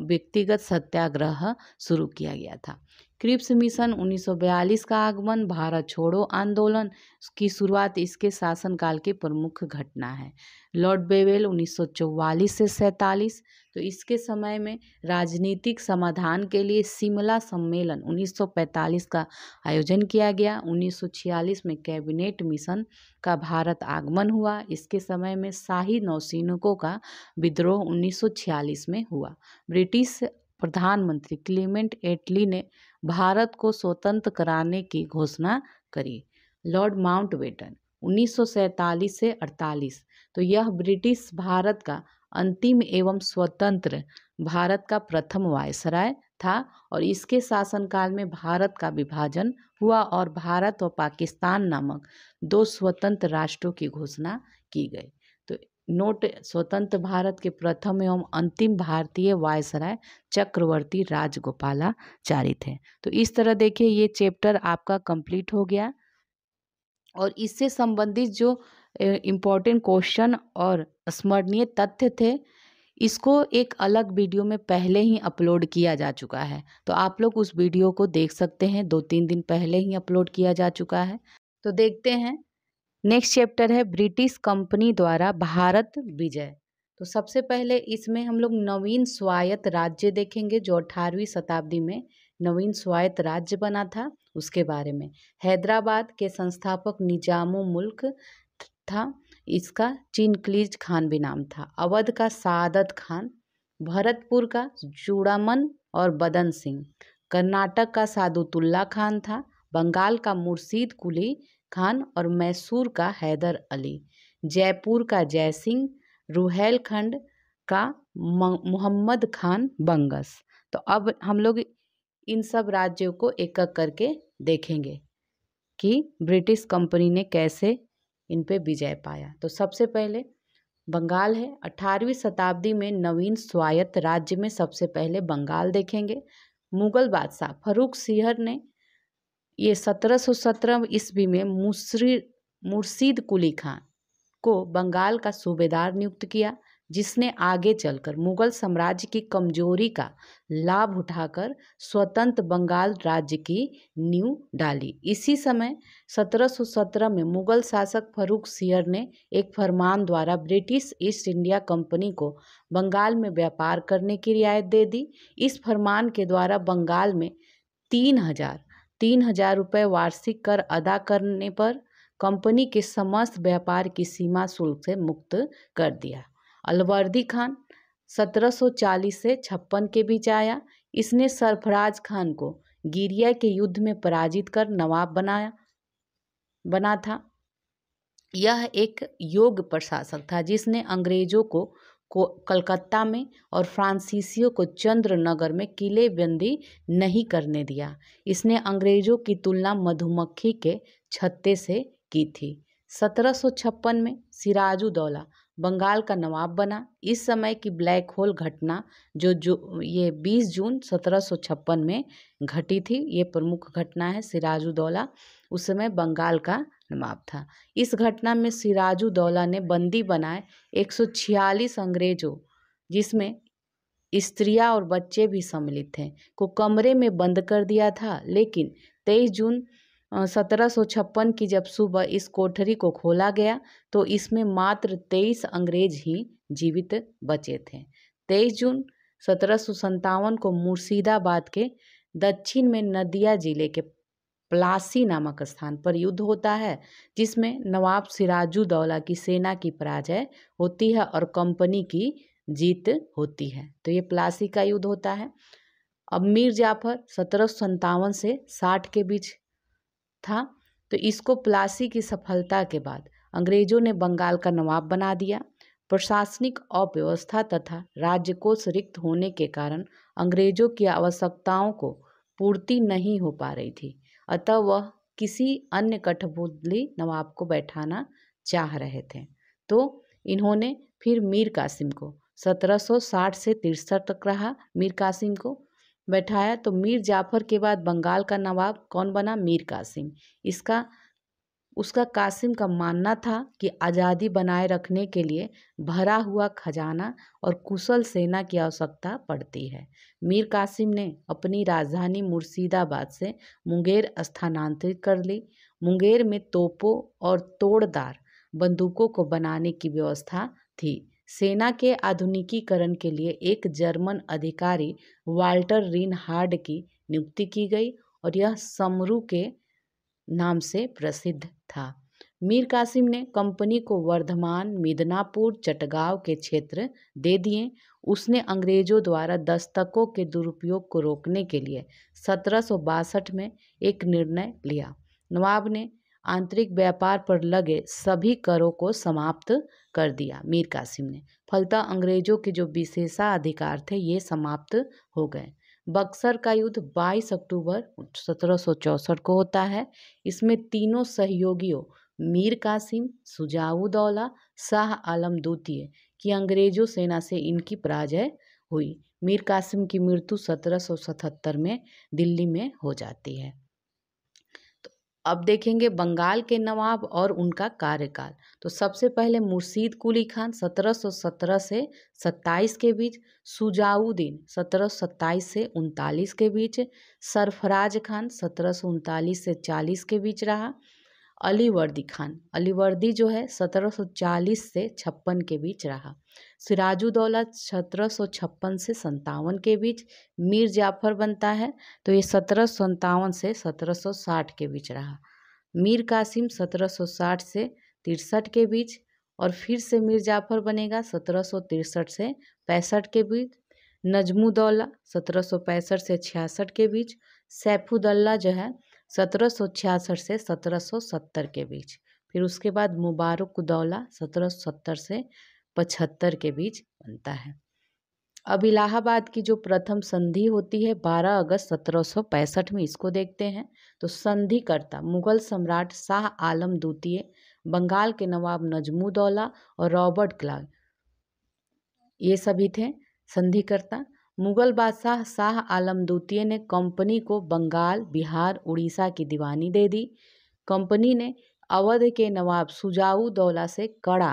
S2: व्यक्तिगत सत्याग्रह शुरू किया गया था क्रिप्स मिशन 1942 का आगमन भारत छोड़ो आंदोलन की शुरुआत इसके शासनकाल की प्रमुख घटना है लॉर्ड बेवेल 1944 से सैंतालीस तो इसके समय में राजनीतिक समाधान के लिए शिमला सम्मेलन 1945 का आयोजन किया गया 1946 में कैबिनेट मिशन का भारत आगमन हुआ इसके समय में शाही नौसैनिकों का विद्रोह 1946 में हुआ ब्रिटिश प्रधानमंत्री क्लीमेंट एटली ने भारत को स्वतंत्र कराने की घोषणा करी लॉर्ड माउंटबेटन 1947 से 48 तो यह ब्रिटिश भारत का अंतिम एवं स्वतंत्र भारत का प्रथम वायसराय था और इसके शासनकाल में भारत का विभाजन हुआ और भारत और पाकिस्तान नामक दो स्वतंत्र राष्ट्रों की घोषणा की गई नोट स्वतंत्र भारत के प्रथम एवं अंतिम भारतीय वायसराय चक्रवर्ती राजगोपालाचारी थे तो इस तरह देखिए ये चैप्टर आपका कंप्लीट हो गया और इससे संबंधित जो इम्पोर्टेंट क्वेश्चन और स्मरणीय तथ्य थे इसको एक अलग वीडियो में पहले ही अपलोड किया जा चुका है तो आप लोग उस वीडियो को देख सकते हैं दो तीन दिन पहले ही अपलोड किया जा चुका है तो देखते हैं नेक्स्ट चैप्टर है ब्रिटिश कंपनी द्वारा भारत विजय तो सबसे पहले इसमें हम लोग नवीन स्वायत्त राज्य देखेंगे जो अठारहवीं शताब्दी में नवीन स्वायत्त राज्य बना था उसके बारे में हैदराबाद के संस्थापक निजामो मुल्क था इसका चिनक्लीज खान भी नाम था अवध का सादत खान भरतपुर का जुड़ामन और बदन सिंह कर्नाटक का साधुतुल्ला खान था बंगाल का मुर्शीद कुली खान और मैसूर का हैदर अली जयपुर का जय सिंह रुहेलखंड का मोहम्मद खान बंगस तो अब हम लोग इन सब राज्यों को एक एक करके देखेंगे कि ब्रिटिश कंपनी ने कैसे इन पे विजय पाया तो सबसे पहले बंगाल है अठारहवीं शताब्दी में नवीन स्वायत्त राज्य में सबसे पहले बंगाल देखेंगे मुगल बादशाह फरूख सिहर ने ये सत्रह सौ सत्रह ईस्वी में मुसरी मुर्शीद कुली खान को बंगाल का सूबेदार नियुक्त किया जिसने आगे चलकर मुगल साम्राज्य की कमजोरी का लाभ उठाकर स्वतंत्र बंगाल राज्य की नींव डाली इसी समय 1717 में मुगल शासक फरूख सियर ने एक फरमान द्वारा ब्रिटिश ईस्ट इंडिया कंपनी को बंगाल में व्यापार करने की रियायत दे दी इस फरमान के द्वारा बंगाल में तीन हजार तीन हज़ार रुपये वार्षिक कर अदा करने पर कंपनी के समस्त व्यापार की सीमा शुल्क से मुक्त कर दिया अलवर्दी खान 1740 से छप्पन के बीच आया इसने सरफराज खान को गिरिया के युद्ध में पराजित कर नवाब बनाया बना था यह एक योग प्रशासक था जिसने अंग्रेजों को को कलकत्ता में और फ्रांसीसियों को चंद्रनगर में किलेबंदी नहीं करने दिया इसने अंग्रेज़ों की तुलना मधुमक्खी के छत्ते से की थी 1756 में दौला बंगाल का नवाब बना इस समय की ब्लैक होल घटना जो जो ये 20 जून 1756 में घटी थी ये प्रमुख घटना है दौला उस समय बंगाल का माफ था इस घटना में सिराजू दौला ने बंदी बनाए 146 अंग्रेजों जिसमें स्त्रियां और बच्चे भी सम्मिलित थे को कमरे में बंद कर दिया था लेकिन 23 जून सत्रह की जब सुबह इस कोठरी को खोला गया तो इसमें मात्र तेईस अंग्रेज ही जीवित बचे थे तेईस जून सत्रह को मुर्शिदाबाद के दक्षिण में नदिया जिले के प्लासी नामक स्थान पर युद्ध होता है जिसमें नवाब सिराजुद्दौला की सेना की पराजय होती है और कंपनी की जीत होती है तो ये प्लासी का युद्ध होता है अब मीर जाफर सत्रह से साठ के बीच था तो इसको प्लासी की सफलता के बाद अंग्रेजों ने बंगाल का नवाब बना दिया प्रशासनिक अव्यवस्था तथा राज्य कोष रिक्त होने के कारण अंग्रेजों की आवश्यकताओं को पूर्ति नहीं हो पा रही थी अतः वह किसी अन्य कठपुतली नवाब को बैठाना चाह रहे थे तो इन्होंने फिर मीर कासिम को 1760 से तिरसठ तक रहा मीर कासिम को बैठाया तो मीर जाफ़र के बाद बंगाल का नवाब कौन बना मीर कासिम इसका उसका कासिम का मानना था कि आज़ादी बनाए रखने के लिए भरा हुआ खजाना और कुशल सेना की आवश्यकता पड़ती है मीर कासिम ने अपनी राजधानी मुर्शिदाबाद से मुंगेर स्थानांतरित कर ली मुंगेर में तोपों और तोड़दार बंदूकों को बनाने की व्यवस्था थी सेना के आधुनिकीकरण के लिए एक जर्मन अधिकारी वाल्टर रिन हार्ड की नियुक्ति की गई और यह समरू के नाम से प्रसिद्ध था मीर कासिम ने कंपनी को वर्धमान मिदनापुर चटगांव के क्षेत्र दे दिए उसने अंग्रेजों द्वारा दस्तकों के दुरुपयोग को रोकने के लिए सत्रह में एक निर्णय लिया नवाब ने आंतरिक व्यापार पर लगे सभी करों को समाप्त कर दिया मीर कासिम ने फलता अंग्रेजों के जो विशेषाधिकार थे ये समाप्त हो गए बक्सर का युद्ध 22 अक्टूबर सत्रह को होता है इसमें तीनों सहयोगियों मीर कासिम सुजाउदौला शाह आलम द्वितीय की अंग्रेजों सेना से इनकी पराजय हुई मीर कासिम की मृत्यु सत्रह में दिल्ली में हो जाती है अब देखेंगे बंगाल के नवाब और उनका कार्यकाल तो सबसे पहले मुर्शीद कुली खान 1717 से 27 के बीच सुजाउद्दीन 1727 से उनतालीस के बीच सरफराज खान सत्रह से 40 के बीच रहा अलीवर्दी खान अलीवर्दी जो है 1740 से छप्पन के बीच रहा सिराजुद्दौला सत्रह से सत्तावन के बीच मीर जाफर बनता है तो ये सत्रह से साठ के बीच रहा मीर कासिम 1760 से तिरसठ के बीच और फिर से मीर जाफर बनेगा सत्रह से पैंसठ के बीच नजमुद्दौला सत्रह से छियासठ के बीच सैफुद्दौला जो है सत्रह सौ छियासठ से सत्रह सौ सत्तर के बीच फिर उसके बाद मुबारकदौला सत्रह सौ सत्तर से पचहत्तर के बीच बनता है अब इलाहाबाद की जो प्रथम संधि होती है 12 अगस्त सत्रह में इसको देखते हैं तो संधिकर्ता मुगल सम्राट शाह आलम द्वितीय बंगाल के नवाब नजमुद्दौला और रॉबर्ट क्लाग ये सभी थे संधिकर्ता मुगल बादशाह शाह आलम द्वितीय ने कंपनी को बंगाल बिहार उड़ीसा की दीवानी दे दी कंपनी ने अवध के नवाब सुजाऊ दौला से कड़ा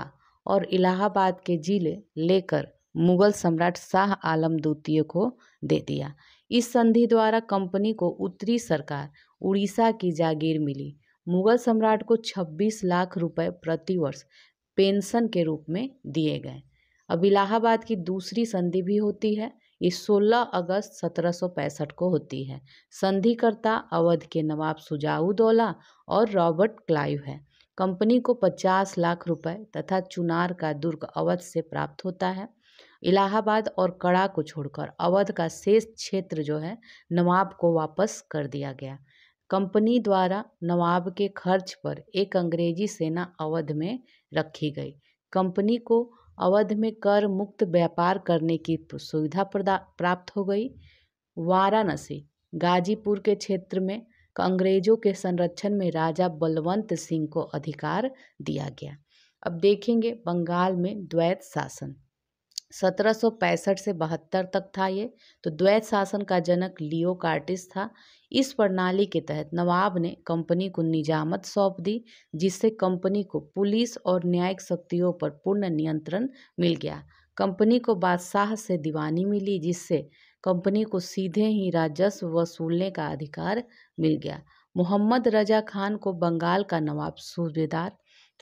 S2: और इलाहाबाद के जिले लेकर मुगल सम्राट शाह आलम द्वितीय को दे दिया इस संधि द्वारा कंपनी को उत्तरी सरकार उड़ीसा की जागीर मिली मुगल सम्राट को 26 लाख रुपए प्रतिवर्ष पेंशन के रूप में दिए गए अब इलाहाबाद की दूसरी संधि भी होती है ये 16 अगस्त सत्रह को होती है संधिकर्ता अवध के नवाब सुजाउदौला और रॉबर्ट क्लाइव है कंपनी को 50 लाख रुपए तथा चुनार का दुर्ग अवध से प्राप्त होता है इलाहाबाद और कड़ा को छोड़कर अवध का शेष क्षेत्र जो है नवाब को वापस कर दिया गया कंपनी द्वारा नवाब के खर्च पर एक अंग्रेजी सेना अवध में रखी गई कंपनी को अवध में कर मुक्त व्यापार करने की सुविधा प्राप्त हो गई वाराणसी गाजीपुर के क्षेत्र में अंग्रेजों के संरक्षण में राजा बलवंत सिंह को अधिकार दिया गया अब देखेंगे बंगाल में द्वैत शासन सत्रह से बहत्तर तक था ये तो द्वैत शासन का जनक लियो कार्टिस था इस प्रणाली के तहत नवाब ने कंपनी को निजामत सौंप दी जिससे कंपनी को पुलिस और न्यायिक शक्तियों पर पूर्ण नियंत्रण मिल गया कंपनी को बादशाह से दीवानी मिली जिससे कंपनी को सीधे ही राजस्व वसूलने का अधिकार मिल गया मोहम्मद रजा खान को बंगाल का नवाब सूबेदार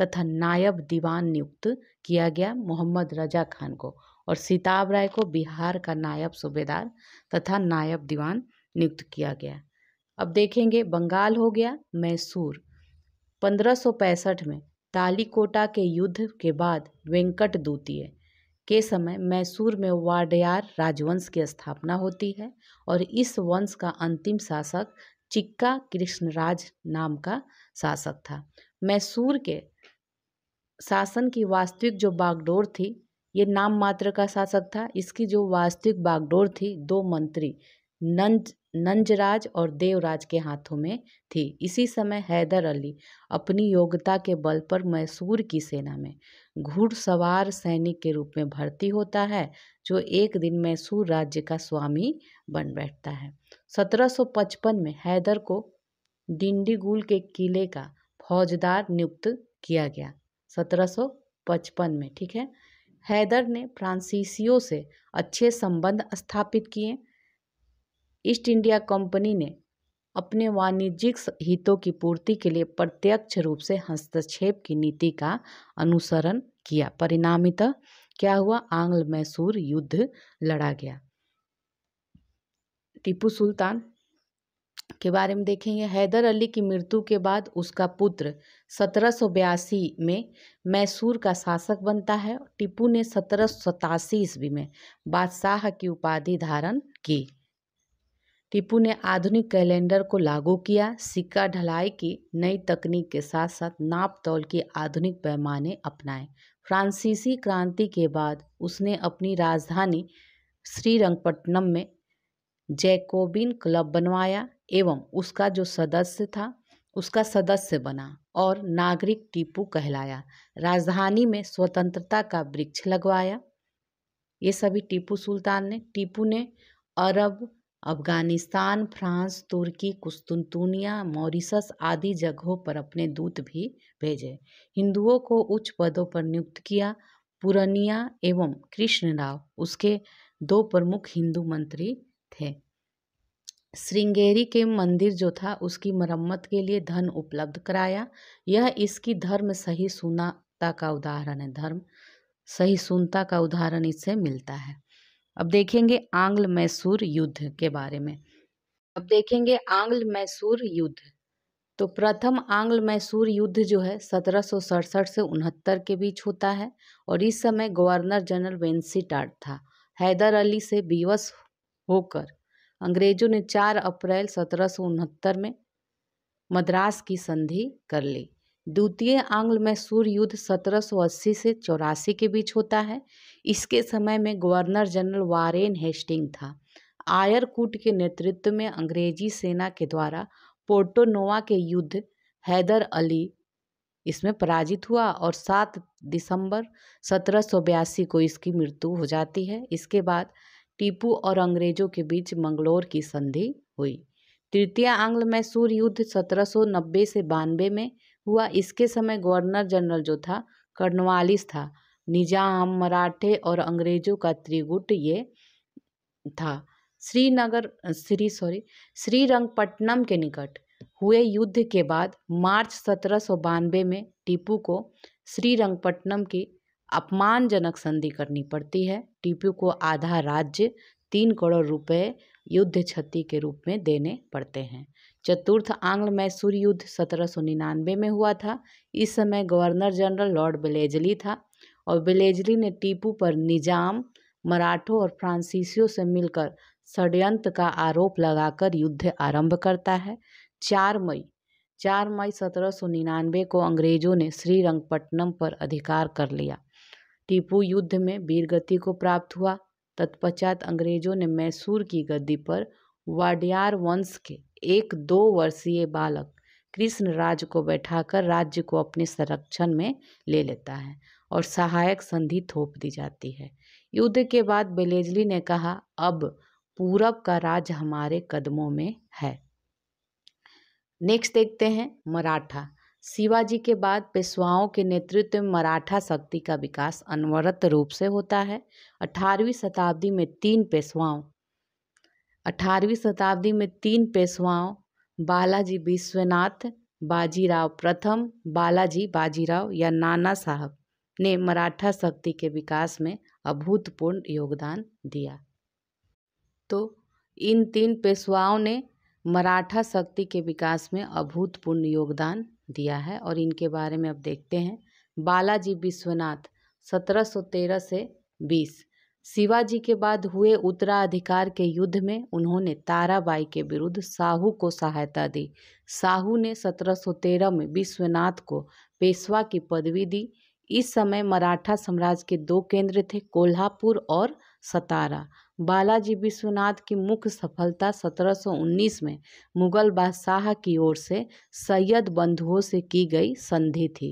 S2: तथा नायब दीवान नियुक्त किया गया मोहम्मद रजा खान को और सिताब राय को बिहार का नायब सूबेदार तथा नायब दीवान नियुक्त किया गया अब देखेंगे बंगाल हो गया मैसूर पंद्रह में तालीकोटा के युद्ध के बाद वेंकट द्वितीय के समय मैसूर में वाडयार राजवंश की स्थापना होती है और इस वंश का अंतिम शासक चिक्का कृष्णराज नाम का शासक था मैसूर के शासन की वास्तविक जो बागडोर थी ये नाम मात्र का शासक था इसकी जो वास्तविक बागडोर थी दो मंत्री नंज नंजराज और देवराज के हाथों में थी इसी समय हैदर अली अपनी योग्यता के बल पर मैसूर की सेना में घुड़सवार सैनिक के रूप में भर्ती होता है जो एक दिन मैसूर राज्य का स्वामी बन बैठता है 1755 में हैदर को डिंडीगुल के किले का फौजदार नियुक्त किया गया 1755 में ठीक है हैदर ने फ्रांसीसियों से अच्छे संबंध स्थापित किए ईस्ट इंडिया कंपनी ने अपने वाणिज्यिक हितों की पूर्ति के लिए प्रत्यक्ष रूप से हस्तक्षेप की नीति का अनुसरण किया परिणामित क्या हुआ आंग्ल मैसूर युद्ध लड़ा गया टीपू सुल्तान के बारे में देखेंगे हैदर अली की मृत्यु के बाद उसका पुत्र सत्रह सौ बयासी में मैसूर का शासक बनता है टीपू ने सत्रह सौ सतासी ईस्वी में बादशाह की उपाधि धारण की टीपू ने आधुनिक कैलेंडर को लागू किया सिक्का ढलाई की नई तकनीक के साथ साथ नाप तौल के आधुनिक पैमाने अपनाए फ्रांसीसी क्रांति के बाद उसने अपनी राजधानी श्रीरंगपट्टनम में जैकोबिन क्लब बनवाया एवं उसका जो सदस्य था उसका सदस्य बना और नागरिक टीपू कहलाया राजधानी में स्वतंत्रता का वृक्ष लगवाया ये सभी टीपू सुल्तान ने टीपू ने अरब अफगानिस्तान फ्रांस तुर्की कुस्तुनतुनिया मॉरिसस आदि जगहों पर अपने दूत भी भेजे हिंदुओं को उच्च पदों पर नियुक्त किया पुरनिया एवं कृष्णराव उसके दो प्रमुख हिंदू मंत्री थे श्रृंगेरी के मंदिर जो था उसकी मरम्मत के लिए धन उपलब्ध कराया यह इसकी धर्म सही सुनाता का उदाहरण है धर्म सही सुनता का उदाहरण इससे मिलता है अब देखेंगे आंग्ल मैसूर युद्ध के बारे में अब देखेंगे आंग्ल मैसूर युद्ध तो प्रथम आंग्ल मैसूर युद्ध जो है सत्रह से उनहत्तर के बीच होता है और इस समय गवर्नर जनरल टाट था हैदर अली से विवश होकर अंग्रेजों ने 4 अप्रैल सत्रह में मद्रास की संधि कर ली द्वितीय आंग्ल में सूर्य युद्ध 1780 से चौरासी के बीच होता है इसके समय में गवर्नर जनरल वारेन हेस्टिंग था आयरकूट के नेतृत्व में अंग्रेजी सेना के द्वारा पोर्टोनोवा के युद्ध हैदर अली इसमें पराजित हुआ और 7 दिसंबर सत्रह को इसकी मृत्यु हो जाती है इसके बाद टीपू और अंग्रेजों के बीच मंगलोर की संधि हुई तृतीय आंग्ल मैसूर युद्ध 1790 से बानवे में हुआ इसके समय गवर्नर जनरल जो था कर्णवालिस था निजाम मराठे और अंग्रेजों का त्रिगुट ये था श्रीनगर श्री सॉरी श्रीरंगपट्टनम के निकट हुए युद्ध के बाद मार्च सत्रह में टीपू को श्रीरंगपट्टनम की अपमानजनक संधि करनी पड़ती है टीपू को आधा राज्य तीन करोड़ रुपए युद्ध क्षति के रूप में देने पड़ते हैं चतुर्थ आंग्ल मैसूर युद्ध सत्रह सौ निन्यानवे में हुआ था इस समय गवर्नर जनरल लॉर्ड बेलेजली था और बेलेजली ने टीपू पर निजाम मराठों और फ्रांसीसियों से मिलकर षड्यंत्र का आरोप लगाकर युद्ध आरंभ करता है चार मई चार मई सत्रह सौ निन्यानवे को अंग्रेजों ने श्रीरंगपट्टनम पर अधिकार कर लिया टीपू युद्ध में वीरगति को प्राप्त हुआ तत्पश्चात अंग्रेजों ने मैसूर की गद्दी पर वाडियार वंश के एक दो वर्षीय बालक कृष्ण राज को बैठाकर राज्य को अपने संरक्षण में ले लेता है और सहायक संधि थोप दी जाती है युद्ध के बाद बेलेजली ने कहा अब पूरब का राज हमारे कदमों में है नेक्स्ट देखते हैं मराठा शिवाजी के बाद पेशवाओं के नेतृत्व में मराठा शक्ति का विकास अनवरत रूप से होता है अठारहवीं शताब्दी में तीन पेशवाओं अठारहवीं शताब्दी में तीन पेशवाओं बालाजी विश्वनाथ बाजीराव प्रथम बालाजी बाजीराव या नाना साहब ने मराठा शक्ति के विकास में अभूतपूर्ण योगदान दिया तो इन तीन पेशवाओं ने मराठा शक्ति के विकास में अभूतपूर्ण योगदान दिया है और इनके बारे में अब देखते हैं बालाजी विश्वनाथ सत्रह सौ तेरह से बीस शिवाजी के बाद हुए उत्तराधिकार के युद्ध में उन्होंने ताराबाई के विरुद्ध साहू को सहायता दी साहू ने 1713 में विश्वनाथ को पेशवा की पदवी दी इस समय मराठा साम्राज्य के दो केंद्र थे कोल्हापुर और सतारा बालाजी विश्वनाथ की मुख्य सफलता 1719 में मुगल बादशाह की ओर से सैयद बंधुओं से की गई संधि थी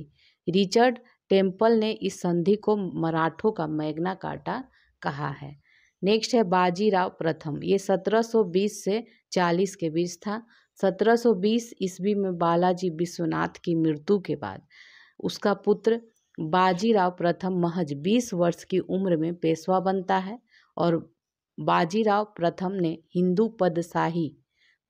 S2: रिचर्ड टेम्पल ने इस संधि को मराठों का मैग्ना काटा कहा है नेक्स्ट है बाजीराव प्रथम ये 1720 से 40 के बीच था 1720 ईस्वी में बालाजी विश्वनाथ की मृत्यु के बाद उसका पुत्र बाजीराव प्रथम महज 20 वर्ष की उम्र में पेशवा बनता है और बाजीराव प्रथम ने हिंदू पदशाही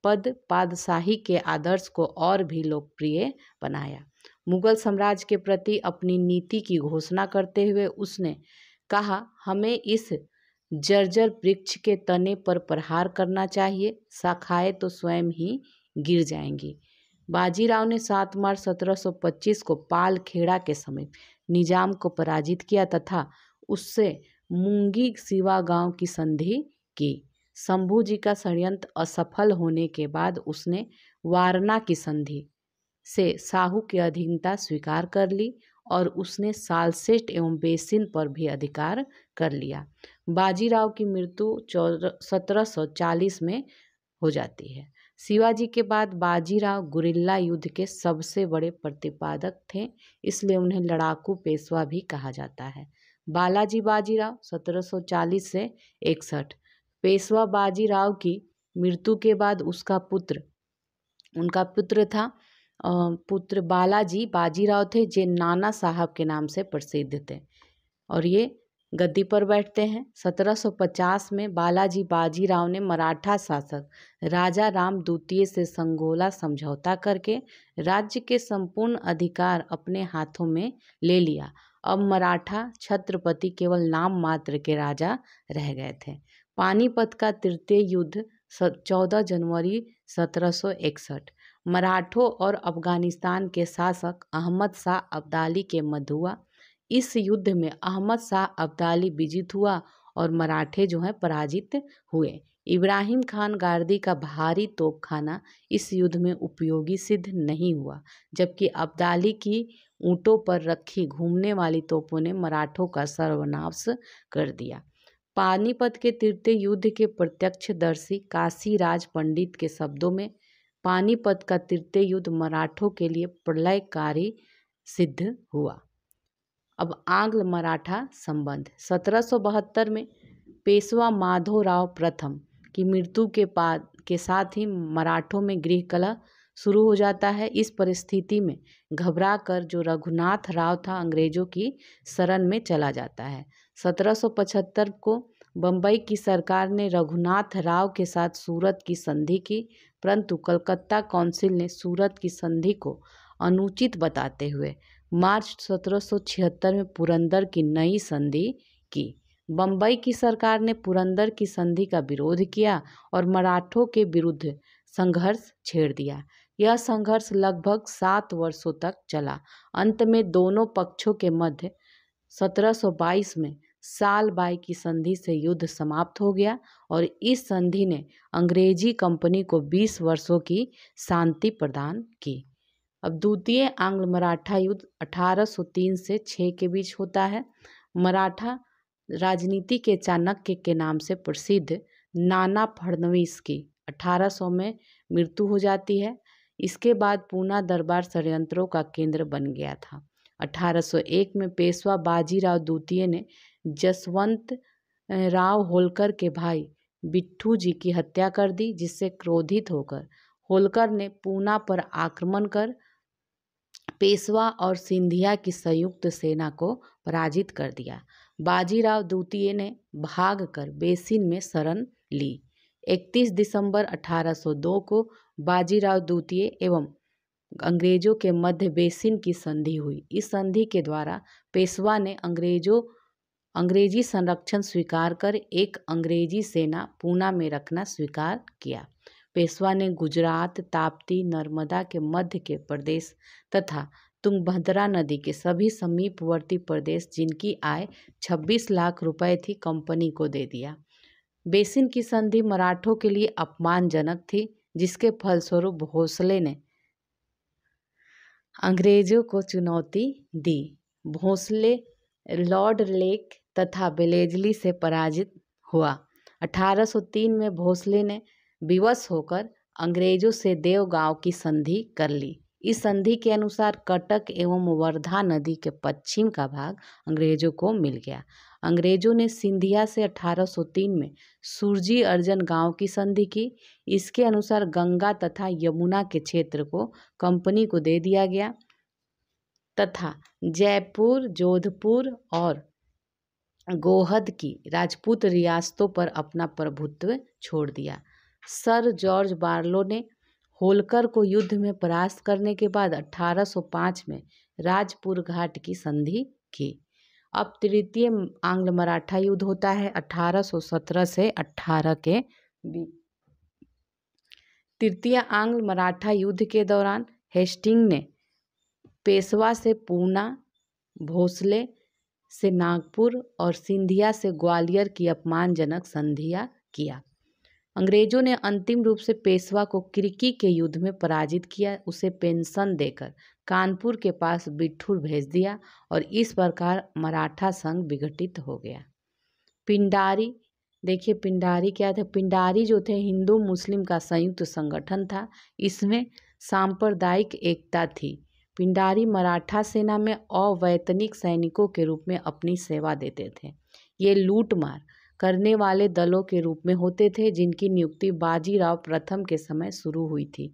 S2: पद पादशाही के आदर्श को और भी लोकप्रिय बनाया मुगल साम्राज्य के प्रति अपनी नीति की घोषणा करते हुए उसने कहा हमें इस जर्जर वृक्ष के तने पर प्रहार करना चाहिए शाखाएं तो स्वयं ही गिर जाएंगी बाजीराव ने सात मार्च 1725 को पाल खेड़ा के समीप निजाम को पराजित किया तथा उससे मुंगी सिवा गांव की संधि की शंभू जी का षडयंत्र असफल होने के बाद उसने वारना की संधि से साहू की अधीनता स्वीकार कर ली और उसने सालसेट एवं बेसिन पर भी अधिकार कर लिया बाजीराव की मृत्यु सत्रह चालीस में हो जाती है शिवाजी के बाद बाजीराव गुरिल्ला युद्ध के सबसे बड़े प्रतिपादक थे इसलिए उन्हें लड़ाकू पेशवा भी कहा जाता है बालाजी बाजीराव सत्रह सौ चालीस से इकसठ पेशवा बाजीराव की मृत्यु के बाद उसका पुत्र उनका पुत्र था पुत्र बालाजी बाजीराव थे जे नाना साहब के नाम से प्रसिद्ध थे और ये गद्दी पर बैठते हैं 1750 में बालाजी बाजीराव ने मराठा शासक राजा राम द्वितीय से संगोला समझौता करके राज्य के संपूर्ण अधिकार अपने हाथों में ले लिया अब मराठा छत्रपति केवल नाम मात्र के राजा रह गए थे पानीपत का तृतीय युद्ध चौदह जनवरी सत्रह सौ इकसठ मराठों और अफगानिस्तान के शासक अहमद शाह अब्दाली के मध हुआ इस युद्ध में अहमद शाह अब्दाली विजित हुआ और मराठे जो हैं पराजित हुए इब्राहिम खान गार्दी का भारी तोपखाना इस युद्ध में उपयोगी सिद्ध नहीं हुआ जबकि अब्दाली की ऊँटों पर रखी घूमने वाली तोपों ने मराठों का सर्वनाश कर दिया पानीपत के तृतीय युद्ध के प्रत्यक्षदर्शी काशीराज पंडित के शब्दों में पानीपत का तृतीय युद्ध मराठों के लिए प्रलयकारी सिद्ध हुआ अब आंग्ल मराठा संबंध सत्रह में पेशवा माधोराव प्रथम की मृत्यु के पा के साथ ही मराठों में गृह कला शुरू हो जाता है इस परिस्थिति में घबरा कर जो रघुनाथ राव था अंग्रेज़ों की शरण में चला जाता है सत्रह सौ पचहत्तर को बम्बई की सरकार ने रघुनाथ राव के साथ सूरत की संधि की परंतु कलकत्ता काउंसिल ने सूरत की संधि को अनुचित बताते हुए मार्च 1776 में पुरंदर की नई संधि की बम्बई की सरकार ने पुरंदर की संधि का विरोध किया और मराठों के विरुद्ध संघर्ष छेड़ दिया यह संघर्ष लगभग सात वर्षों तक चला अंत में दोनों पक्षों के मध्य 1722 में साल बाई की संधि से युद्ध समाप्त हो गया और इस संधि ने अंग्रेजी कंपनी को 20 वर्षों की शांति प्रदान की अब द्वितीय आंग्ल मराठा युद्ध 1803 से 6 के बीच होता है मराठा राजनीति के चाणक्य के नाम से प्रसिद्ध नाना फडणवीस की 1800 में मृत्यु हो जाती है इसके बाद पूना दरबार षडयंत्रों का केंद्र बन गया था 1801 में पेशवा बाजीराव द्वितीय ने जसवंत राव होलकर के भाई बिट्ठू जी की हत्या कर दी जिससे क्रोधित होकर होलकर ने पूना पर आक्रमण कर पेशवा और सिंधिया की संयुक्त सेना को पराजित कर दिया बाजीराव द्वितीय ने भागकर बेसिन में शरण ली 31 दिसंबर 1802 को बाजीराव द्वितीय एवं अंग्रेजों के मध्य बेसिन की संधि हुई इस संधि के द्वारा पेशवा ने अंग्रेजों अंग्रेजी संरक्षण स्वीकार कर एक अंग्रेजी सेना पूना में रखना स्वीकार किया पेशवा ने गुजरात ताप्ती नर्मदा के मध्य के प्रदेश तथा तुंगभद्रा नदी के सभी समीपवर्ती प्रदेश जिनकी आय 26 लाख रुपए थी कंपनी को दे दिया बेसिन की संधि मराठों के लिए अपमानजनक थी जिसके फलस्वरूप भोसले ने अंग्रेजों को चुनौती दी भोसले लॉर्ड लेक तथा बेलेजली से पराजित हुआ 1803 में भोसले ने विवश होकर अंग्रेजों से देवगांव की संधि कर ली इस संधि के अनुसार कटक एवं वर्धा नदी के पश्चिम का भाग अंग्रेजों को मिल गया अंग्रेजों ने सिंधिया से 1803 में सुरजी अर्जन गांव की संधि की इसके अनुसार गंगा तथा यमुना के क्षेत्र को कंपनी को दे दिया गया तथा जयपुर जोधपुर और गोहद की राजपूत रियासतों पर अपना प्रभुत्व छोड़ दिया सर जॉर्ज बार्लो ने होलकर को युद्ध में परास्त करने के बाद 1805 में राजपुर घाट की संधि की अब तृतीय आंग्ल मराठा युद्ध होता है अठारह सौ सत्रह से 18 के बीच तृतीय आंग्ल मराठा युद्ध के दौरान हेस्टिंग ने पेशवा से पूना भोसले से नागपुर और सिंधिया से ग्वालियर की अपमानजनक संधिया किया अंग्रेजों ने अंतिम रूप से पेशवा को किरकी के युद्ध में पराजित किया उसे पेंशन देकर कानपुर के पास बिठूर भेज दिया और इस प्रकार मराठा संघ विघटित हो गया पिंडारी देखिए पिंडारी क्या था पिंडारी जो थे हिंदू मुस्लिम का संयुक्त संगठन था इसमें सांप्रदायिक एकता थी पिंडारी मराठा सेना में अवैतनिक सैनिकों के रूप में अपनी सेवा देते थे ये लूटमार करने वाले दलों के रूप में होते थे जिनकी नियुक्ति बाजीराव प्रथम के समय शुरू हुई थी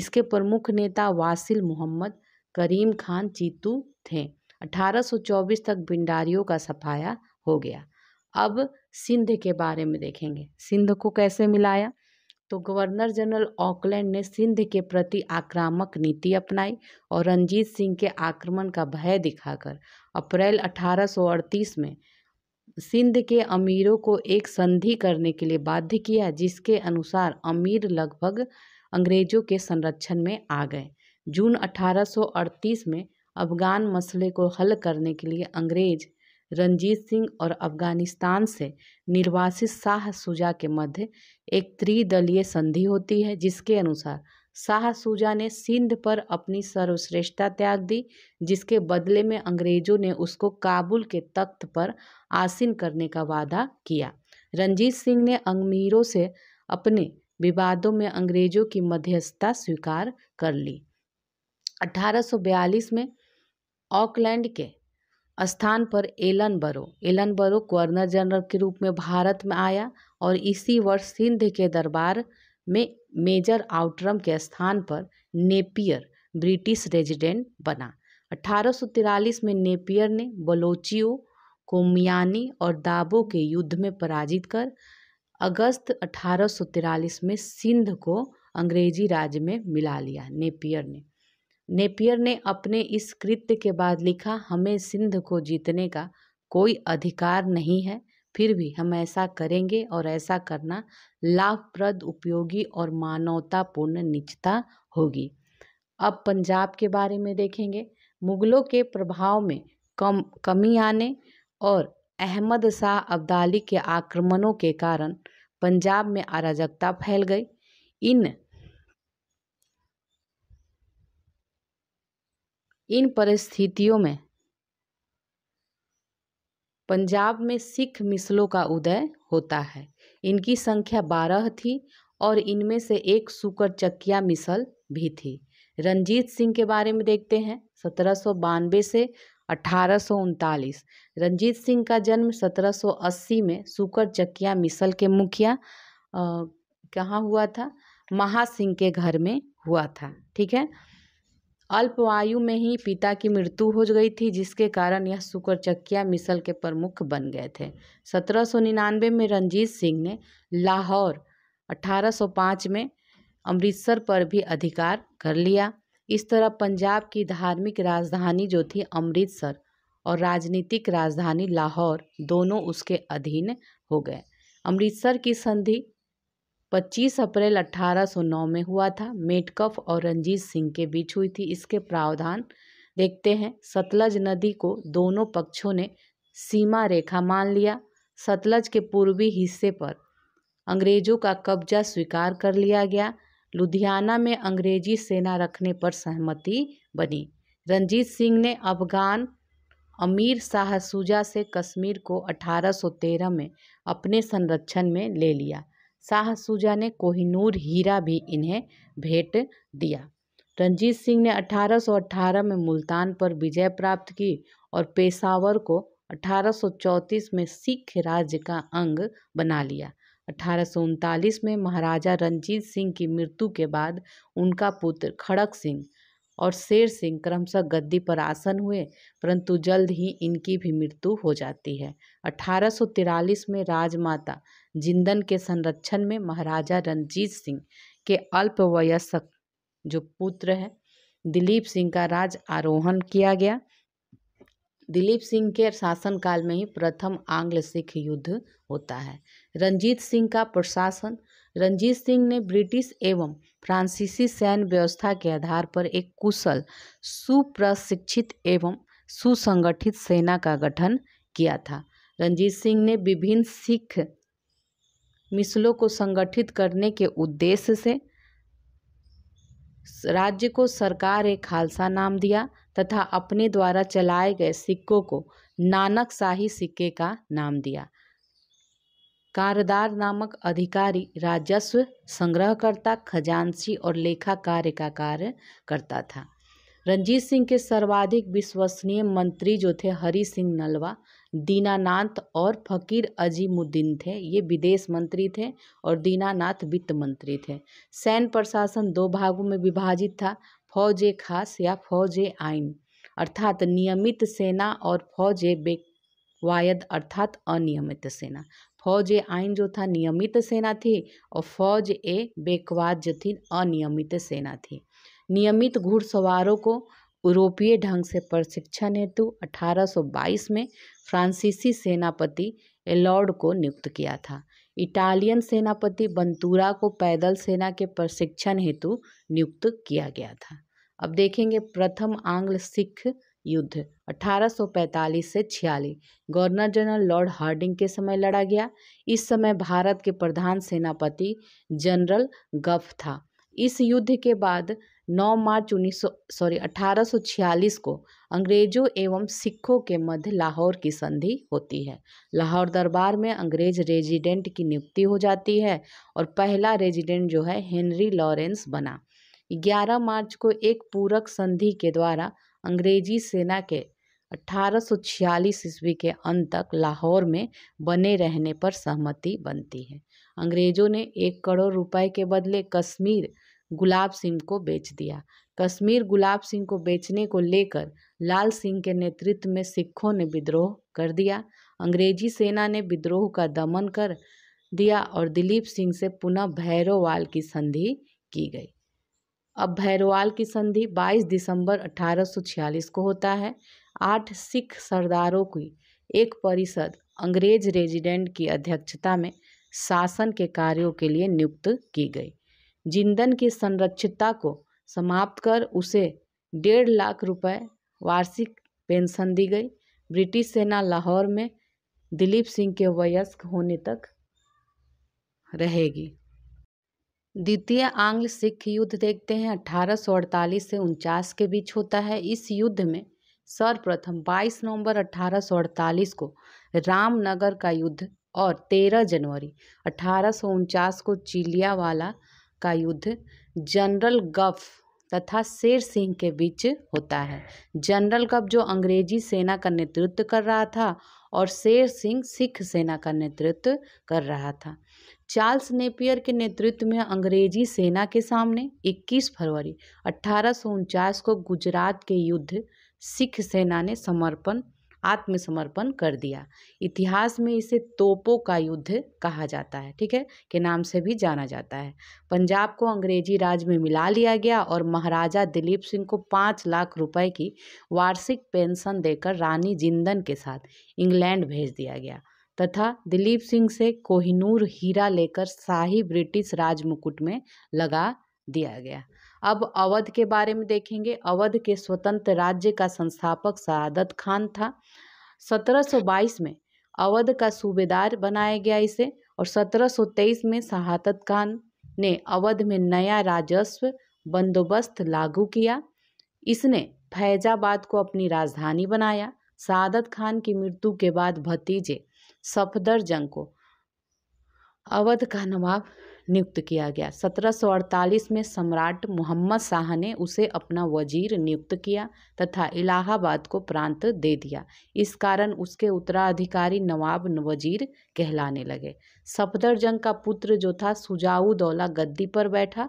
S2: इसके प्रमुख नेता वासिल मोहम्मद करीम खान चीतू थे 1824 तक भिंडारियों का सफाया हो गया अब सिंध के बारे में देखेंगे सिंध को कैसे मिलाया तो गवर्नर जनरल ऑकलैंड ने सिंध के प्रति आक्रामक नीति अपनाई और रंजीत सिंह के आक्रमण का भय दिखाकर अप्रैल 1838 में सिंध के अमीरों को एक संधि करने के लिए बाध्य किया जिसके अनुसार अमीर लगभग अंग्रेज़ों के संरक्षण में आ गए जून 1838 में अफ़गान मसले को हल करने के लिए अंग्रेज़ रंजीत सिंह और अफगानिस्तान से निर्वासित शाह सुजा के मध्य एक त्रिदलीय संधि होती है जिसके अनुसार शाह सूजा ने सिंध पर अपनी सर्वश्रेष्ठता त्याग दी जिसके बदले में अंग्रेज़ों ने उसको काबुल के तख्त पर आसीन करने का वादा किया रंजीत सिंह ने अमीरों से अपने विवादों में अंग्रेज़ों की मध्यस्थता स्वीकार कर ली 1842 में ऑकलैंड के स्थान पर एलन बरो एलन बरो गवर्नर जनरल के रूप में भारत में आया और इसी वर्ष सिंध के दरबार में मेजर आउटरम के स्थान पर नेपियर ब्रिटिश रेजिडेंट बना अठारह में नेपियर ने बलोचियो कोमियानी और दाबों के युद्ध में पराजित कर अगस्त अठारह में सिंध को अंग्रेजी राज्य में मिला लिया नेपियर ने नेपियर ने अपने इस कृत्य के बाद लिखा हमें सिंध को जीतने का कोई अधिकार नहीं है फिर भी हम ऐसा करेंगे और ऐसा करना लाभप्रद उपयोगी और मानवतापूर्ण निचता होगी अब पंजाब के बारे में देखेंगे मुगलों के प्रभाव में कम कमी आने और अहमद शाह अब्दाली के आक्रमणों के कारण पंजाब में अराजकता फैल गई इन इन परिस्थितियों में पंजाब में सिख मिसलों का उदय होता है इनकी संख्या बारह थी और इनमें से एक सुकर चकिया मिसल भी थी रंजीत सिंह के बारे में देखते हैं सत्रह से अठारह रंजीत सिंह का जन्म 1780 में सुकर चकिया मिसल के मुखिया कहाँ हुआ था महासिंह के घर में हुआ था ठीक है अल्पवायु में ही पिता की मृत्यु हो गई थी जिसके कारण यह शुक्रचकिया मिसल के प्रमुख बन गए थे 1799 में रंजीत सिंह ने लाहौर 1805 में अमृतसर पर भी अधिकार कर लिया इस तरह पंजाब की धार्मिक राजधानी जो थी अमृतसर और राजनीतिक राजधानी लाहौर दोनों उसके अधीन हो गए अमृतसर की संधि पच्चीस अप्रैल सौ नौ में हुआ था मेटकफ और रंजीत सिंह के बीच हुई थी इसके प्रावधान देखते हैं सतलज नदी को दोनों पक्षों ने सीमा रेखा मान लिया सतलज के पूर्वी हिस्से पर अंग्रेजों का कब्जा स्वीकार कर लिया गया लुधियाना में अंग्रेजी सेना रखने पर सहमति बनी रंजीत सिंह ने अफगान अमीर शाह सुजा से कश्मीर को 1813 में अपने संरक्षण में ले लिया शाह सुजा ने कोहिनूर हीरा भी इन्हें भेंट दिया रंजीत सिंह ने 1818 में मुल्तान पर विजय प्राप्त की और पेशावर को 1834 में सिख राज्य का अंग बना लिया अठारह में महाराजा रंजीत सिंह की मृत्यु के बाद उनका पुत्र खड़क सिंह और शेर सिंह क्रमशः गद्दी पर आसन हुए परंतु जल्द ही इनकी भी मृत्यु हो जाती है अठारह में राजमाता जिंदन के संरक्षण में महाराजा रणजीत सिंह के अल्पवयस्क जो पुत्र है दिलीप सिंह का राज आरोहण किया गया दिलीप सिंह के शासनकाल में ही प्रथम आंग्ल सिख युद्ध होता है रंजीत सिंह का प्रशासन रंजीत सिंह ने ब्रिटिश एवं फ्रांसीसी सैन्य व्यवस्था के आधार पर एक कुशल सुप्रशिक्षित एवं सुसंगठित सेना का गठन किया था रंजीत सिंह ने विभिन्न सिख मिसलों को संगठित करने के उद्देश्य से राज्य को सरकार एक खालसा नाम दिया तथा अपने द्वारा चलाए गए सिक्कों को नानक शाही सिक्के का नाम दिया कारदार नामक अधिकारी राजस्व संग्रहकर्ता खजानसी और लेखा कार्य का कार्य करता था रंजीत सिंह के सर्वाधिक विश्वसनीय मंत्री जो थे हरि सिंह नलवा दीनानाथ और फकीर अजीमुद्दीन थे ये विदेश मंत्री थे और दीनानाथ वित्त मंत्री थे सैन्य प्रशासन दो भागों में विभाजित था फौज ए खास या फौज ए आइन अर्थात नियमित सेना और फौज ए बेवायद अर्थात अनियमित सेना फौज ए आईन जो था नियमित सेना थी और फौज ए बेकवाद थी अनियमित सेना थी नियमित घुड़सवारों को यूरोपीय ढंग से प्रशिक्षण हेतु 1822 में फ्रांसीसी सेनापति एलॉर्ड को नियुक्त किया था इटालियन सेनापति बंतूरा को पैदल सेना के प्रशिक्षण हेतु नियुक्त किया गया था अब देखेंगे प्रथम आंग्ल सिख युद्ध 1845 से छियालीस गवर्नर जनरल लॉर्ड हार्डिंग के समय लड़ा गया इस समय भारत के प्रधान सेनापति जनरल गफ था इस युद्ध के बाद 9 मार्च उन्नीस सॉरी अठारह को अंग्रेजों एवं सिखों के मध्य लाहौर की संधि होती है लाहौर दरबार में अंग्रेज रेजिडेंट की नियुक्ति हो जाती है और पहला रेजिडेंट जो है हेनरी लॉरेंस बना 11 मार्च को एक पूरक संधि के द्वारा अंग्रेजी सेना के अठारह सौ छियालीस ईस्वी के अंत तक लाहौर में बने रहने पर सहमति बनती है अंग्रेज़ों ने एक करोड़ रुपए के बदले कश्मीर गुलाब सिंह को बेच दिया कश्मीर गुलाब सिंह को बेचने को लेकर लाल सिंह के नेतृत्व में सिखों ने विद्रोह कर दिया अंग्रेजी सेना ने विद्रोह का दमन कर दिया और दिलीप सिंह से पुनः भैरोवाल की संधि की गई अब भैरवाल की संधि 22 दिसंबर 1846 को होता है आठ सिख सरदारों की एक परिषद अंग्रेज रेजिडेंट की अध्यक्षता में शासन के कार्यों के लिए नियुक्त की गई जिंदन की संरक्षितता को समाप्त कर उसे डेढ़ लाख रुपए वार्षिक पेंशन दी गई ब्रिटिश सेना लाहौर में दिलीप सिंह के वयस्क होने तक रहेगी द्वितीय आंग्ल सिख युद्ध देखते हैं अठारह सौ अड़तालीस से उनचास के बीच होता है इस युद्ध में सर्वप्रथम 22 नवंबर 1848 को रामनगर का युद्ध और 13 जनवरी अठारह को चिलियावाला का युद्ध जनरल गफ तथा शेर सिंह के बीच होता है जनरल गफ जो अंग्रेजी सेना का नेतृत्व कर रहा था और शेर सिंह सिख सेना का नेतृत्व कर रहा था चार्ल्स नेपियर के नेतृत्व में अंग्रेजी सेना के सामने 21 फरवरी अट्ठारह को गुजरात के युद्ध सिख सेना ने समर्पण आत्मसमर्पण कर दिया इतिहास में इसे तोपों का युद्ध कहा जाता है ठीक है के नाम से भी जाना जाता है पंजाब को अंग्रेजी राज में मिला लिया गया और महाराजा दिलीप सिंह को पाँच लाख रुपए की वार्षिक पेंशन देकर रानी जिंदन के साथ इंग्लैंड भेज दिया गया तथा दिलीप सिंह से कोहिनूर हीरा लेकर शाही ब्रिटिश राज मुकुट में लगा दिया गया अब अवध के बारे में देखेंगे अवध के स्वतंत्र राज्य का संस्थापक सआदत खान था 1722 में अवध का सूबेदार बनाया गया इसे और 1723 में शहादत खान ने अवध में नया राजस्व बंदोबस्त लागू किया इसने फैजाबाद को अपनी राजधानी बनाया सआदत खान की मृत्यु के बाद भतीजे सफदरजंग को अवध का नवाब नियुक्त किया गया 1748 में सम्राट मोहम्मद शाह ने उसे अपना वजीर नियुक्त किया तथा इलाहाबाद को प्रांत दे दिया इस कारण उसके उत्तराधिकारी नवाब वजीर कहलाने लगे सफदरजंग का पुत्र जो था दौला गद्दी पर बैठा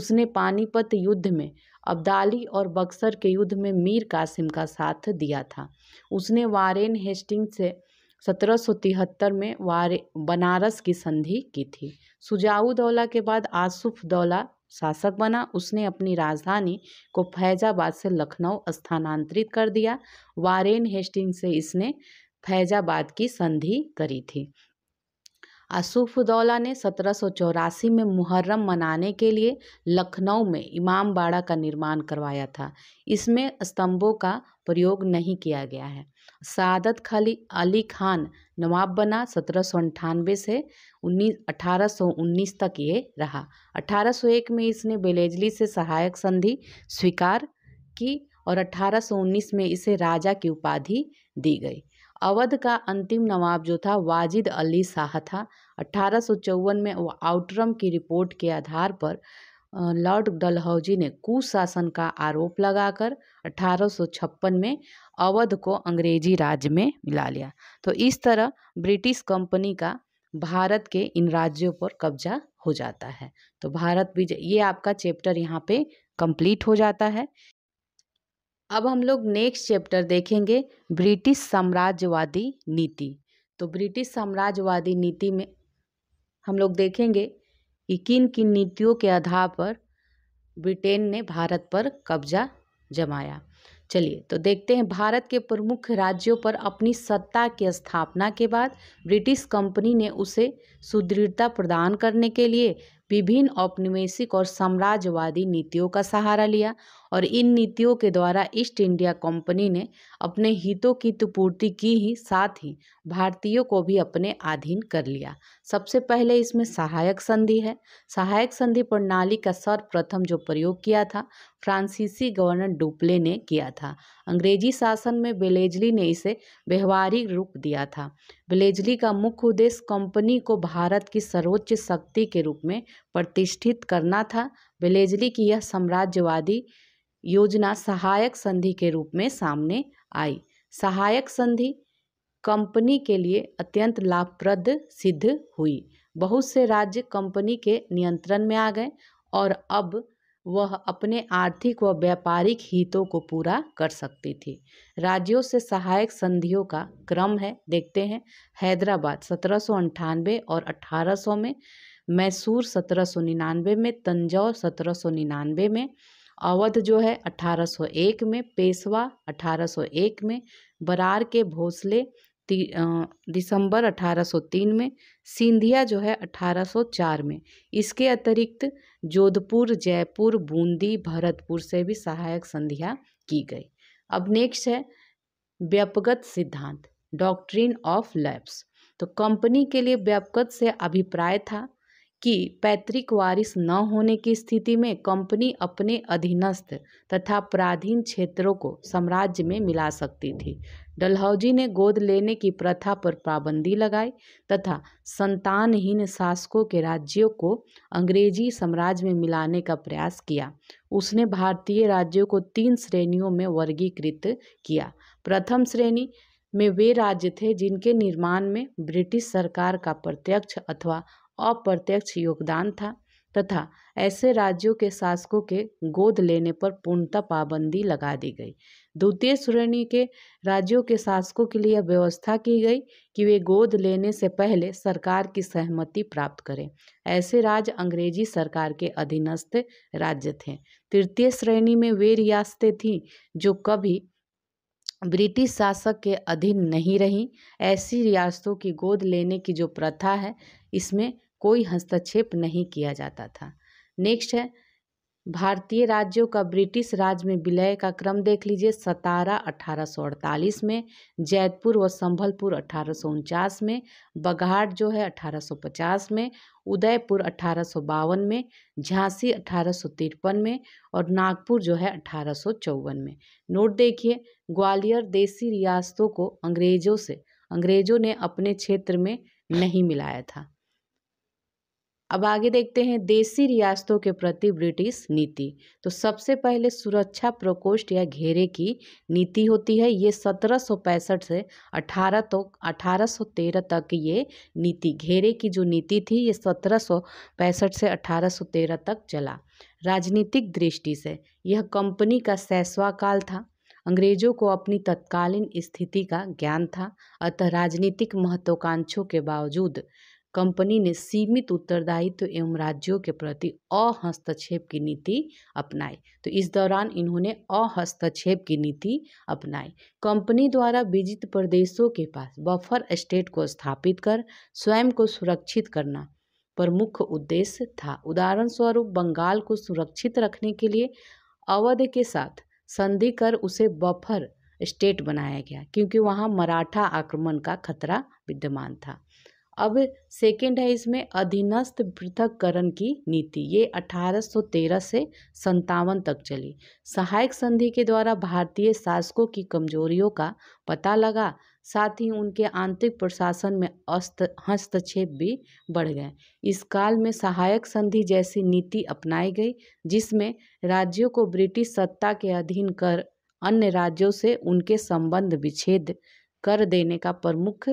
S2: उसने पानीपत युद्ध में अब्दाली और बक्सर के युद्ध में मीर कासिम का साथ दिया था उसने वारेन हेस्टिंग से सत्रह सौ तिहत्तर में वारे बनारस की संधि की थी सुजाऊ दौला के बाद आसुफ दौला शासक बना उसने अपनी राजधानी को फैजाबाद से लखनऊ स्थानांतरित कर दिया वारेन हेस्टिंग से इसने फैजाबाद की संधि करी थी दौला ने सत्रह में मुहर्रम मनाने के लिए लखनऊ में इमामबाड़ा का निर्माण करवाया था इसमें स्तंभों का प्रयोग नहीं किया गया है सादत खाली अली खान नवाब बना सत्रह सौ अंठानवे से उन्नीस अठारह सौ उन्नीस तक ये रहा अठारह सौ एक में इसने बेलेजली से सहायक संधि स्वीकार की और अठारह सौ उन्नीस में इसे राजा की उपाधि दी गई अवध का अंतिम नवाब जो था वाजिद अली शाह था अठारह में आउटरम की रिपोर्ट के आधार पर लॉर्ड डलहौजी ने कुशासन का आरोप लगाकर 1856 में अवध को अंग्रेजी राज्य में मिला लिया तो इस तरह ब्रिटिश कंपनी का भारत के इन राज्यों पर कब्जा हो जाता है तो भारत भी ये आपका चैप्टर यहाँ पे कंप्लीट हो जाता है अब हम लोग नेक्स्ट चैप्टर देखेंगे ब्रिटिश साम्राज्यवादी नीति तो ब्रिटिश साम्राज्यवादी नीति में हम लोग देखेंगे कि किन किन नीतियों के आधार पर ब्रिटेन ने भारत पर कब्जा जमाया चलिए तो देखते हैं भारत के प्रमुख राज्यों पर अपनी सत्ता की स्थापना के बाद ब्रिटिश कंपनी ने उसे सुदृढ़ता प्रदान करने के लिए विभिन्न औपनिवेशिक और साम्राज्यवादी नीतियों का सहारा लिया और इन नीतियों के द्वारा ईस्ट इंडिया कंपनी ने अपने हितों की तो पूर्ति की ही साथ ही भारतीयों को भी अपने अधीन कर लिया सबसे पहले इसमें सहायक संधि है सहायक संधि प्रणाली का सर्वप्रथम जो प्रयोग किया था फ्रांसीसी गवर्नर डुप्ले ने किया था अंग्रेजी शासन में बेलेजली ने इसे व्यवहारिक रूप दिया था बेलेजली का मुख्य उद्देश्य कंपनी को भारत की सर्वोच्च शक्ति के रूप में प्रतिष्ठित करना था बेलेजली की यह साम्राज्यवादी योजना सहायक संधि के रूप में सामने आई सहायक संधि कंपनी के लिए अत्यंत लाभप्रद सिद्ध हुई बहुत से राज्य कंपनी के नियंत्रण में आ गए और अब वह अपने आर्थिक व व्यापारिक हितों को पूरा कर सकती थी राज्यों से सहायक संधियों का क्रम है देखते हैं हैदराबाद सत्रह और 1800 में मैसूर सत्रह में तंजौर सत्रह में अवध जो है 1801 में पेशवा 1801 में बरार के भोसले दिसंबर 1803 में सिंधिया जो है 1804 में इसके अतिरिक्त जोधपुर जयपुर बूंदी भरतपुर से भी सहायक संधिया की गई अब नेक्स्ट है व्यापगत सिद्धांत डॉक्ट्रिन ऑफ लैब्स तो कंपनी के लिए व्यापगत से अभिप्राय था कि पैतृक वारिस न होने की स्थिति में कंपनी अपने अधीनस्थ तथा प्राधीन क्षेत्रों को साम्राज्य में मिला सकती थी डलहौजी ने गोद लेने की प्रथा पर पाबंदी लगाई तथा संतानहीन शासकों के राज्यों को अंग्रेजी साम्राज्य में मिलाने का प्रयास किया उसने भारतीय राज्यों को तीन श्रेणियों में वर्गीकृत किया प्रथम श्रेणी में वे राज्य थे जिनके निर्माण में ब्रिटिश सरकार का प्रत्यक्ष अथवा अप्रत्यक्ष योगदान था तथा ऐसे राज्यों के शासकों के गोद लेने पर पूर्णतः पाबंदी लगा दी गई द्वितीय श्रेणी के राज्यों के शासकों के लिए व्यवस्था की गई कि वे गोद लेने से पहले सरकार की सहमति प्राप्त करें ऐसे राज्य अंग्रेजी सरकार के अधीनस्थ राज्य थे तृतीय श्रेणी में वे रियासतें थीं जो कभी ब्रिटिश शासक के अधीन नहीं रहीं ऐसी रियासतों की गोद लेने की जो प्रथा है इसमें कोई हस्तक्षेप नहीं किया जाता था नेक्स्ट है भारतीय राज्यों का ब्रिटिश राज में विलय का क्रम देख लीजिए सतारा अठारह में जैतपुर व संभलपुर अठारह में बघाट जो है 1850 में उदयपुर अठारह में झांसी अठारह में और नागपुर जो है अठारह में नोट देखिए ग्वालियर देसी रियासतों को अंग्रेजों से अंग्रेजों ने अपने क्षेत्र में नहीं मिलाया था अब आगे देखते हैं देसी रियासतों के प्रति ब्रिटिश नीति तो सबसे पहले सुरक्षा प्रकोष्ठ या घेरे की नीति होती है ये सत्रह सौ पैंसठ से अठारह तो अठारह सौ तेरह तक ये नीति घेरे की जो नीति थी ये सत्रह सौ पैंसठ से अठारह सौ तेरह तक चला राजनीतिक दृष्टि से यह कंपनी का सैसवा काल था अंग्रेजों को अपनी तत्कालीन स्थिति का ज्ञान था अतः राजनीतिक महत्वाकांक्षों के बावजूद कंपनी ने सीमित उत्तरदायित्व एवं राज्यों के प्रति अहस्तक्षेप की नीति अपनाई तो इस दौरान इन्होंने अहस्तक्षेप की नीति अपनाई कंपनी द्वारा विजित प्रदेशों के पास बफर स्टेट को स्थापित कर स्वयं को सुरक्षित करना प्रमुख उद्देश्य था उदाहरण स्वरूप बंगाल को सुरक्षित रखने के लिए अवध के साथ संधि कर उसे बफर स्टेट बनाया गया क्योंकि वहाँ मराठा आक्रमण का खतरा विद्यमान था अब सेकेंड है इसमें अधीनस्थ पृथककरण की नीति ये 1813 से संतावन तक चली सहायक संधि के द्वारा भारतीय शासकों की कमजोरियों का पता लगा साथ ही उनके आंतरिक प्रशासन में हस्तक्षेप भी बढ़ गए इस काल में सहायक संधि जैसी नीति अपनाई गई जिसमें राज्यों को ब्रिटिश सत्ता के अधीन कर अन्य राज्यों से उनके संबंध विच्छेद कर देने का प्रमुख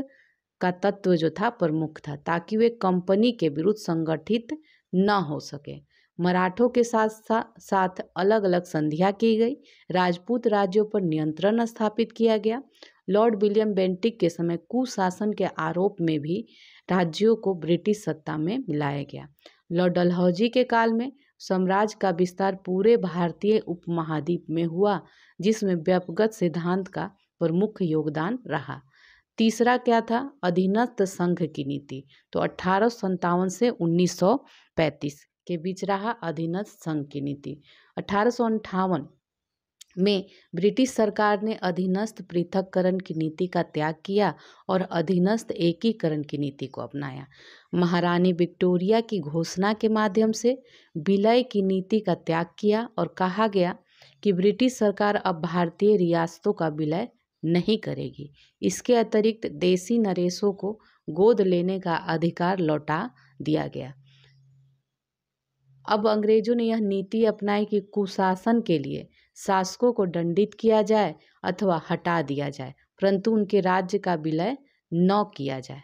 S2: का तत्व जो था प्रमुख था ताकि वे कंपनी के विरुद्ध संगठित न हो सके मराठों के साथ सा, साथ अलग अलग संधियां की गई राजपूत राज्यों पर नियंत्रण स्थापित किया गया लॉर्ड विलियम बेंटिक के समय कुशासन के आरोप में भी राज्यों को ब्रिटिश सत्ता में मिलाया गया लॉर्ड डलहौजी के काल में साम्राज्य का विस्तार पूरे भारतीय उपमहाद्वीप में हुआ जिसमें व्यपगत सिद्धांत का प्रमुख योगदान रहा तीसरा क्या था अधीनस्थ संघ की नीति तो अठारह से 1935 के बीच रहा अधीनस्थ संघ की नीति अठारह में ब्रिटिश सरकार ने अधीनस्थ पृथककरण की नीति का त्याग किया और अधीनस्थ एकीकरण की नीति को अपनाया महारानी विक्टोरिया की घोषणा के माध्यम से विलय की नीति का त्याग किया और कहा गया कि ब्रिटिश सरकार अब भारतीय रियासतों का विलय नहीं करेगी इसके अतिरिक्त देसी नरेशों को गोद लेने का अधिकार लौटा दिया गया अब अंग्रेजों ने यह नीति अपनाई कि कुशासन के लिए शासकों को दंडित किया जाए अथवा हटा दिया जाए परंतु उनके राज्य का विलय न किया जाए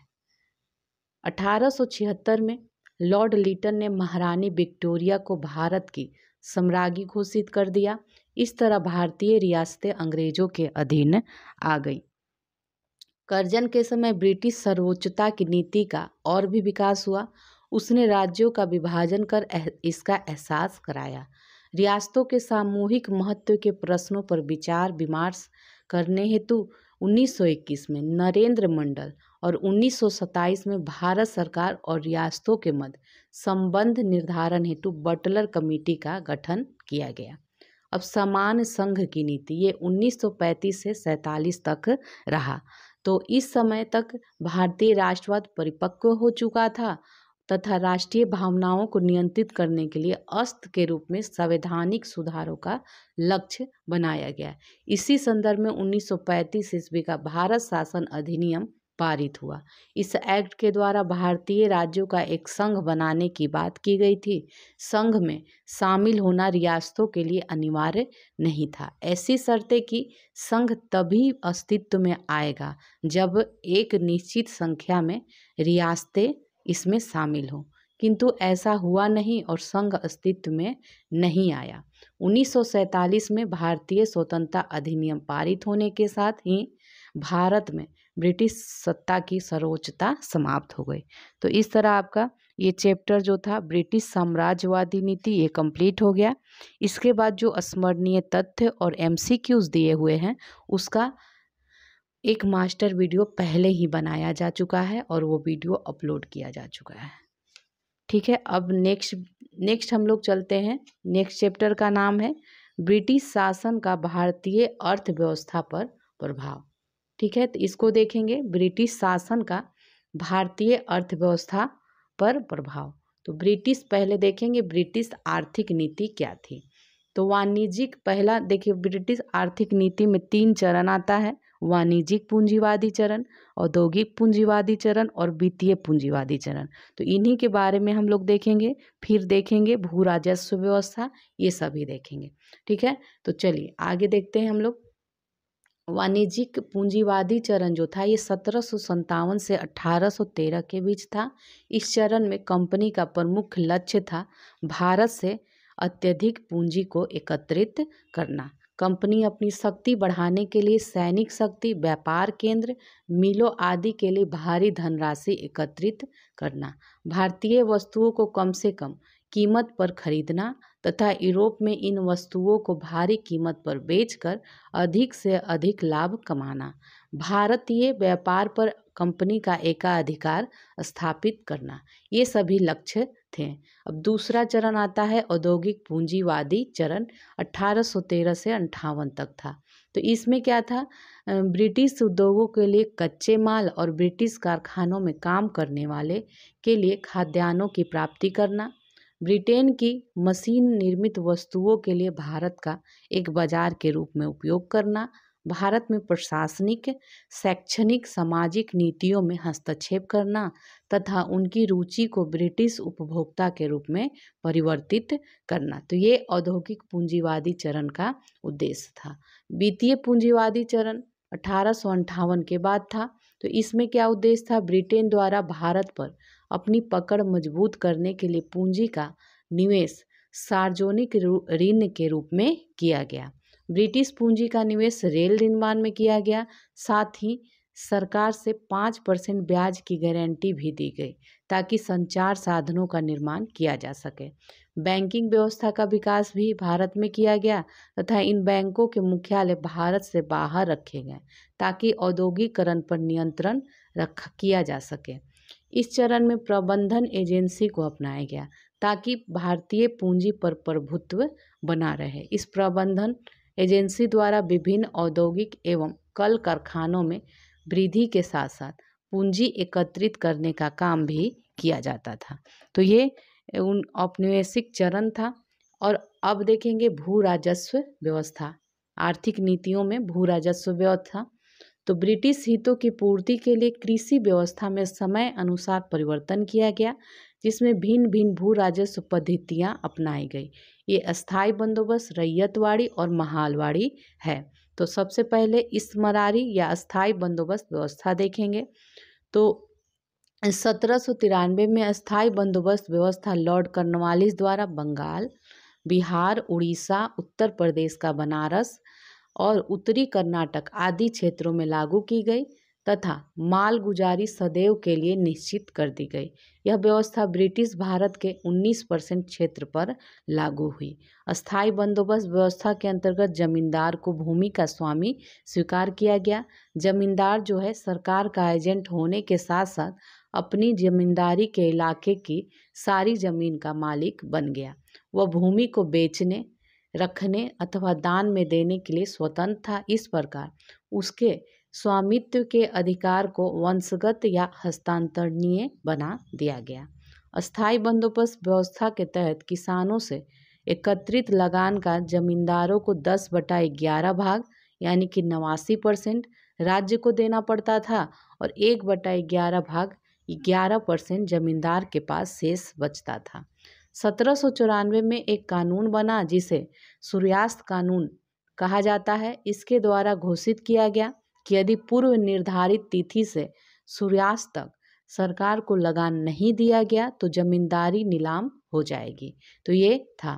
S2: 1876 में लॉर्ड लिटन ने महारानी विक्टोरिया को भारत की सम्राज्ञी घोषित कर दिया इस तरह भारतीय रियासतें अंग्रेज़ों के अधीन आ गईं करजन के समय ब्रिटिश सर्वोच्चता की नीति का और भी विकास हुआ उसने राज्यों का विभाजन कर इसका एहसास कराया रियासतों के सामूहिक महत्व के प्रश्नों पर विचार विमर्श करने हेतु 1921 में नरेंद्र मंडल और 1927 में भारत सरकार और रियासतों के मध्य संबंध निर्धारण हेतु बटलर कमेटी का गठन किया गया अब समान संघ की नीति ये 1935 से सैंतालीस तक रहा तो इस समय तक भारतीय राष्ट्रवाद परिपक्व हो चुका था तथा राष्ट्रीय भावनाओं को नियंत्रित करने के लिए अस्त के रूप में संवैधानिक सुधारों का लक्ष्य बनाया गया इसी संदर्भ में 1935 ईस्वी का भारत शासन अधिनियम पारित हुआ इस एक्ट के द्वारा भारतीय राज्यों का एक संघ बनाने की बात की गई थी संघ में शामिल होना रियासतों के लिए अनिवार्य नहीं था ऐसी शर्तें कि संघ तभी अस्तित्व में आएगा जब एक निश्चित संख्या में रियासतें इसमें शामिल हों किंतु ऐसा हुआ नहीं और संघ अस्तित्व में नहीं आया 1947 में भारतीय स्वतंत्रता अधिनियम पारित होने के साथ ही भारत में ब्रिटिश सत्ता की सर्वोच्चता समाप्त हो गई तो इस तरह आपका ये चैप्टर जो था ब्रिटिश साम्राज्यवादी नीति ये कंप्लीट हो गया इसके बाद जो स्मरणीय तथ्य और एमसीक्यूज दिए हुए हैं उसका एक मास्टर वीडियो पहले ही बनाया जा चुका है और वो वीडियो अपलोड किया जा चुका है ठीक है अब नेक्स्ट नेक्स्ट हम लोग चलते हैं नेक्स्ट चैप्टर का नाम है ब्रिटिश शासन का भारतीय अर्थव्यवस्था पर प्रभाव ठीक है तो इसको देखेंगे ब्रिटिश शासन का भारतीय अर्थव्यवस्था पर प्रभाव तो ब्रिटिश पहले देखेंगे ब्रिटिश आर्थिक नीति क्या थी तो वाणिज्यिक पहला देखिए ब्रिटिश आर्थिक नीति में तीन चरण आता है वाणिज्यिक पूंजीवादी चरण औद्योगिक पूंजीवादी चरण और वित्तीय पूंजीवादी चरण तो इन्हीं के बारे में हम लोग देखेंगे फिर देखेंगे भू राजस्व व्यवस्था ये सभी देखेंगे ठीक है तो चलिए आगे देखते हैं हम लोग वाणिज्यिक पूंजीवादी चरण जो था ये सत्रह सौ से अठारह सौ तेरह के बीच था इस चरण में कंपनी का प्रमुख लक्ष्य था भारत से अत्यधिक पूंजी को एकत्रित करना कंपनी अपनी शक्ति बढ़ाने के लिए सैनिक शक्ति व्यापार केंद्र मिलों आदि के लिए भारी धनराशि एकत्रित करना भारतीय वस्तुओं को कम से कम कीमत पर खरीदना तथा यूरोप में इन वस्तुओं को भारी कीमत पर बेचकर अधिक से अधिक लाभ कमाना भारतीय व्यापार पर कंपनी का एकाधिकार स्थापित करना ये सभी लक्ष्य थे अब दूसरा चरण आता है औद्योगिक पूंजीवादी चरण 1813 से अंठावन तक था तो इसमें क्या था ब्रिटिश उद्योगों के लिए कच्चे माल और ब्रिटिश कारखानों में काम करने वाले के लिए खाद्यान्नों की प्राप्ति करना ब्रिटेन की मशीन निर्मित वस्तुओं के लिए भारत का एक बाजार के रूप में उपयोग करना भारत में प्रशासनिक शैक्षणिक सामाजिक नीतियों में हस्तक्षेप करना तथा उनकी रुचि को ब्रिटिश उपभोक्ता के रूप में परिवर्तित करना तो ये औद्योगिक पूंजीवादी चरण का उद्देश्य था वित्तीय पूंजीवादी चरण अठारह के बाद था तो इसमें क्या उद्देश्य था ब्रिटेन द्वारा भारत पर अपनी पकड़ मजबूत करने के लिए पूंजी का निवेश सार्वजनिक ऋण के रूप में किया गया ब्रिटिश पूंजी का निवेश रेल निर्माण में किया गया साथ ही सरकार से पाँच परसेंट ब्याज की गारंटी भी दी गई ताकि संचार साधनों का निर्माण किया जा सके बैंकिंग व्यवस्था का विकास भी भारत में किया गया तथा इन बैंकों के मुख्यालय भारत से बाहर रखे गए ताकि औद्योगिकरण पर नियंत्रण रख किया जा सके इस चरण में प्रबंधन एजेंसी को अपनाया गया ताकि भारतीय पूंजी पर प्रभुत्व बना रहे इस प्रबंधन एजेंसी द्वारा विभिन्न औद्योगिक एवं कल कारखानों में वृद्धि के साथ साथ पूंजी एकत्रित करने का काम भी किया जाता था तो ये उन औपनिवेशिक चरण था और अब देखेंगे भू राजस्व व्यवस्था आर्थिक नीतियों में भू राजस्व व्यवस्था तो ब्रिटिश हितों की पूर्ति के लिए कृषि व्यवस्था में समय अनुसार परिवर्तन किया गया जिसमें भिन्न भिन्न भू राजस्व पद्धतियाँ अपनाई गई ये अस्थाई बंदोबस्त रैयतवाड़ी और महालवाड़ी है तो सबसे पहले इसमरारी या अस्थाई बंदोबस्त व्यवस्था देखेंगे तो सत्रह सौ तिरानवे में अस्थाई बंदोबस्त व्यवस्था लॉर्ड कर्नवालिस द्वारा बंगाल बिहार उड़ीसा उत्तर प्रदेश का बनारस और उत्तरी कर्नाटक आदि क्षेत्रों में लागू की गई तथा मालगुजारी सदैव के लिए निश्चित कर दी गई यह व्यवस्था ब्रिटिश भारत के 19 परसेंट क्षेत्र पर लागू हुई अस्थाई बंदोबस्त व्यवस्था के अंतर्गत जमींदार को भूमि का स्वामी स्वीकार किया गया जमींदार जो है सरकार का एजेंट होने के साथ साथ अपनी जमींदारी के इलाके की सारी जमीन का मालिक बन गया वह भूमि को बेचने रखने अथवा दान में देने के लिए स्वतंत्र था इस प्रकार उसके स्वामित्व के अधिकार को वंशगत या हस्तांतरणीय बना दिया गया अस्थाई बंदोबस्त व्यवस्था के तहत किसानों से एकत्रित लगान का जमींदारों को दस बटा ग्यारह भाग यानी कि नवासी परसेंट राज्य को देना पड़ता था और एक बटा ग्यारह भाग ग्यारह परसेंट जमींदार के पास शेष बचता था सत्रह में एक कानून बना जिसे सूर्यास्त कानून कहा जाता है इसके द्वारा घोषित किया गया कि यदि पूर्व निर्धारित तिथि से सूर्यास्त तक सरकार को लगान नहीं दिया गया तो जमींदारी नीलाम हो जाएगी तो ये था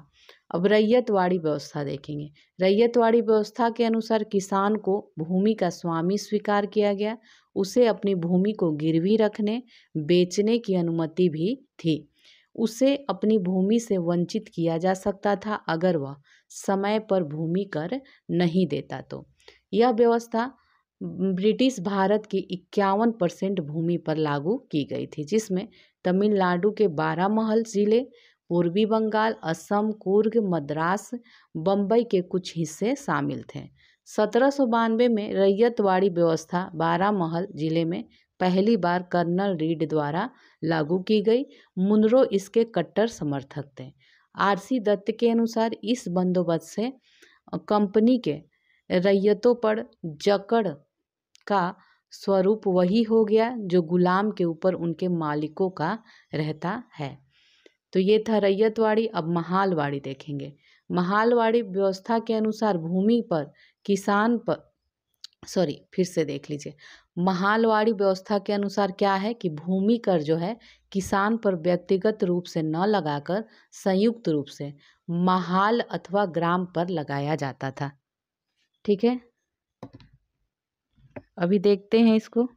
S2: अब रैयतवाड़ी व्यवस्था देखेंगे रैयतवाड़ी व्यवस्था के अनुसार किसान को भूमि का स्वामी स्वीकार किया गया उसे अपनी भूमि को गिरवी रखने बेचने की अनुमति भी थी उसे अपनी भूमि से वंचित किया जा सकता था अगर वह समय पर भूमि कर नहीं देता तो यह व्यवस्था ब्रिटिश भारत की इक्यावन परसेंट भूमि पर लागू की गई थी जिसमें तमिलनाडु के बारह महल ज़िले पूर्वी बंगाल असम कुर्ग मद्रास बम्बई के कुछ हिस्से शामिल थे सत्रह में रैयतवाड़ी व्यवस्था बारामहल ज़िले में पहली बार कर्नल रीड द्वारा लागू की गई मुनरो इसके कट्टर समर्थक थे आरसी दत्त के अनुसार इस बंदोबस्त से कंपनी के रैयतों पर जकड़ का स्वरूप वही हो गया जो गुलाम के ऊपर उनके मालिकों का रहता है तो ये था रैयतवाड़ी अब महालवाड़ी देखेंगे महालवाड़ी व्यवस्था के अनुसार भूमि पर किसान पर सॉरी फिर से देख लीजिए महालवाड़ी व्यवस्था के अनुसार क्या है कि भूमि कर जो है किसान पर व्यक्तिगत रूप से न लगाकर संयुक्त रूप से महाल अथवा ग्राम पर लगाया जाता था ठीक है अभी देखते हैं इसको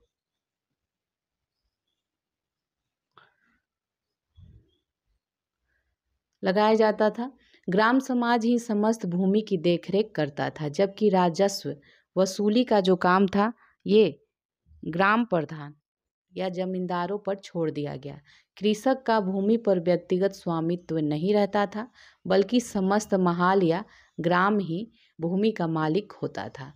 S2: लगाया जाता था ग्राम समाज ही समस्त भूमि की देखरेख करता था जबकि राजस्व वसूली का जो काम था ये ग्राम प्रधान या जमींदारों पर छोड़ दिया गया कृषक का भूमि पर व्यक्तिगत स्वामित्व नहीं रहता था बल्कि समस्त महाल या ग्राम ही भूमि का मालिक होता था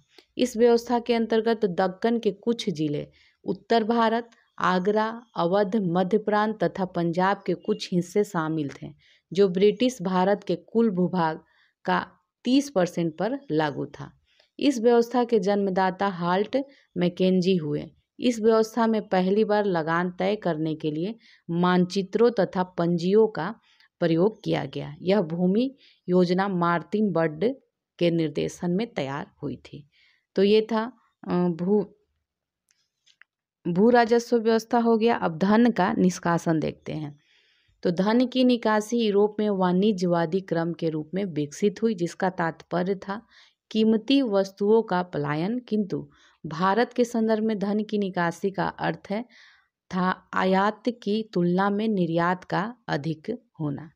S2: इस व्यवस्था के अंतर्गत दक्कन के कुछ जिले उत्तर भारत आगरा अवध मध्य प्रांत तथा पंजाब के कुछ हिस्से शामिल थे जो ब्रिटिश भारत के कुल भूभाग का 30 परसेंट पर लागू था इस व्यवस्था के जन्मदाता हाल्ट मैकेजी हुए इस व्यवस्था में पहली बार लगान तय करने के लिए मानचित्रों तथा पंजियों का प्रयोग किया गया यह भूमि योजना मार्टिन बर्ड के निर्देशन में तैयार हुई थी तो ये था भू भू राजस्व व्यवस्था हो गया अब धन का निष्कासन देखते हैं तो धन की निकासी यूरोप में वाणिज्यवादी क्रम के रूप में विकसित हुई जिसका तात्पर्य था कीमती वस्तुओं का पलायन किंतु भारत के संदर्भ में धन की निकासी का अर्थ है था आयात की तुलना में निर्यात का अधिक होना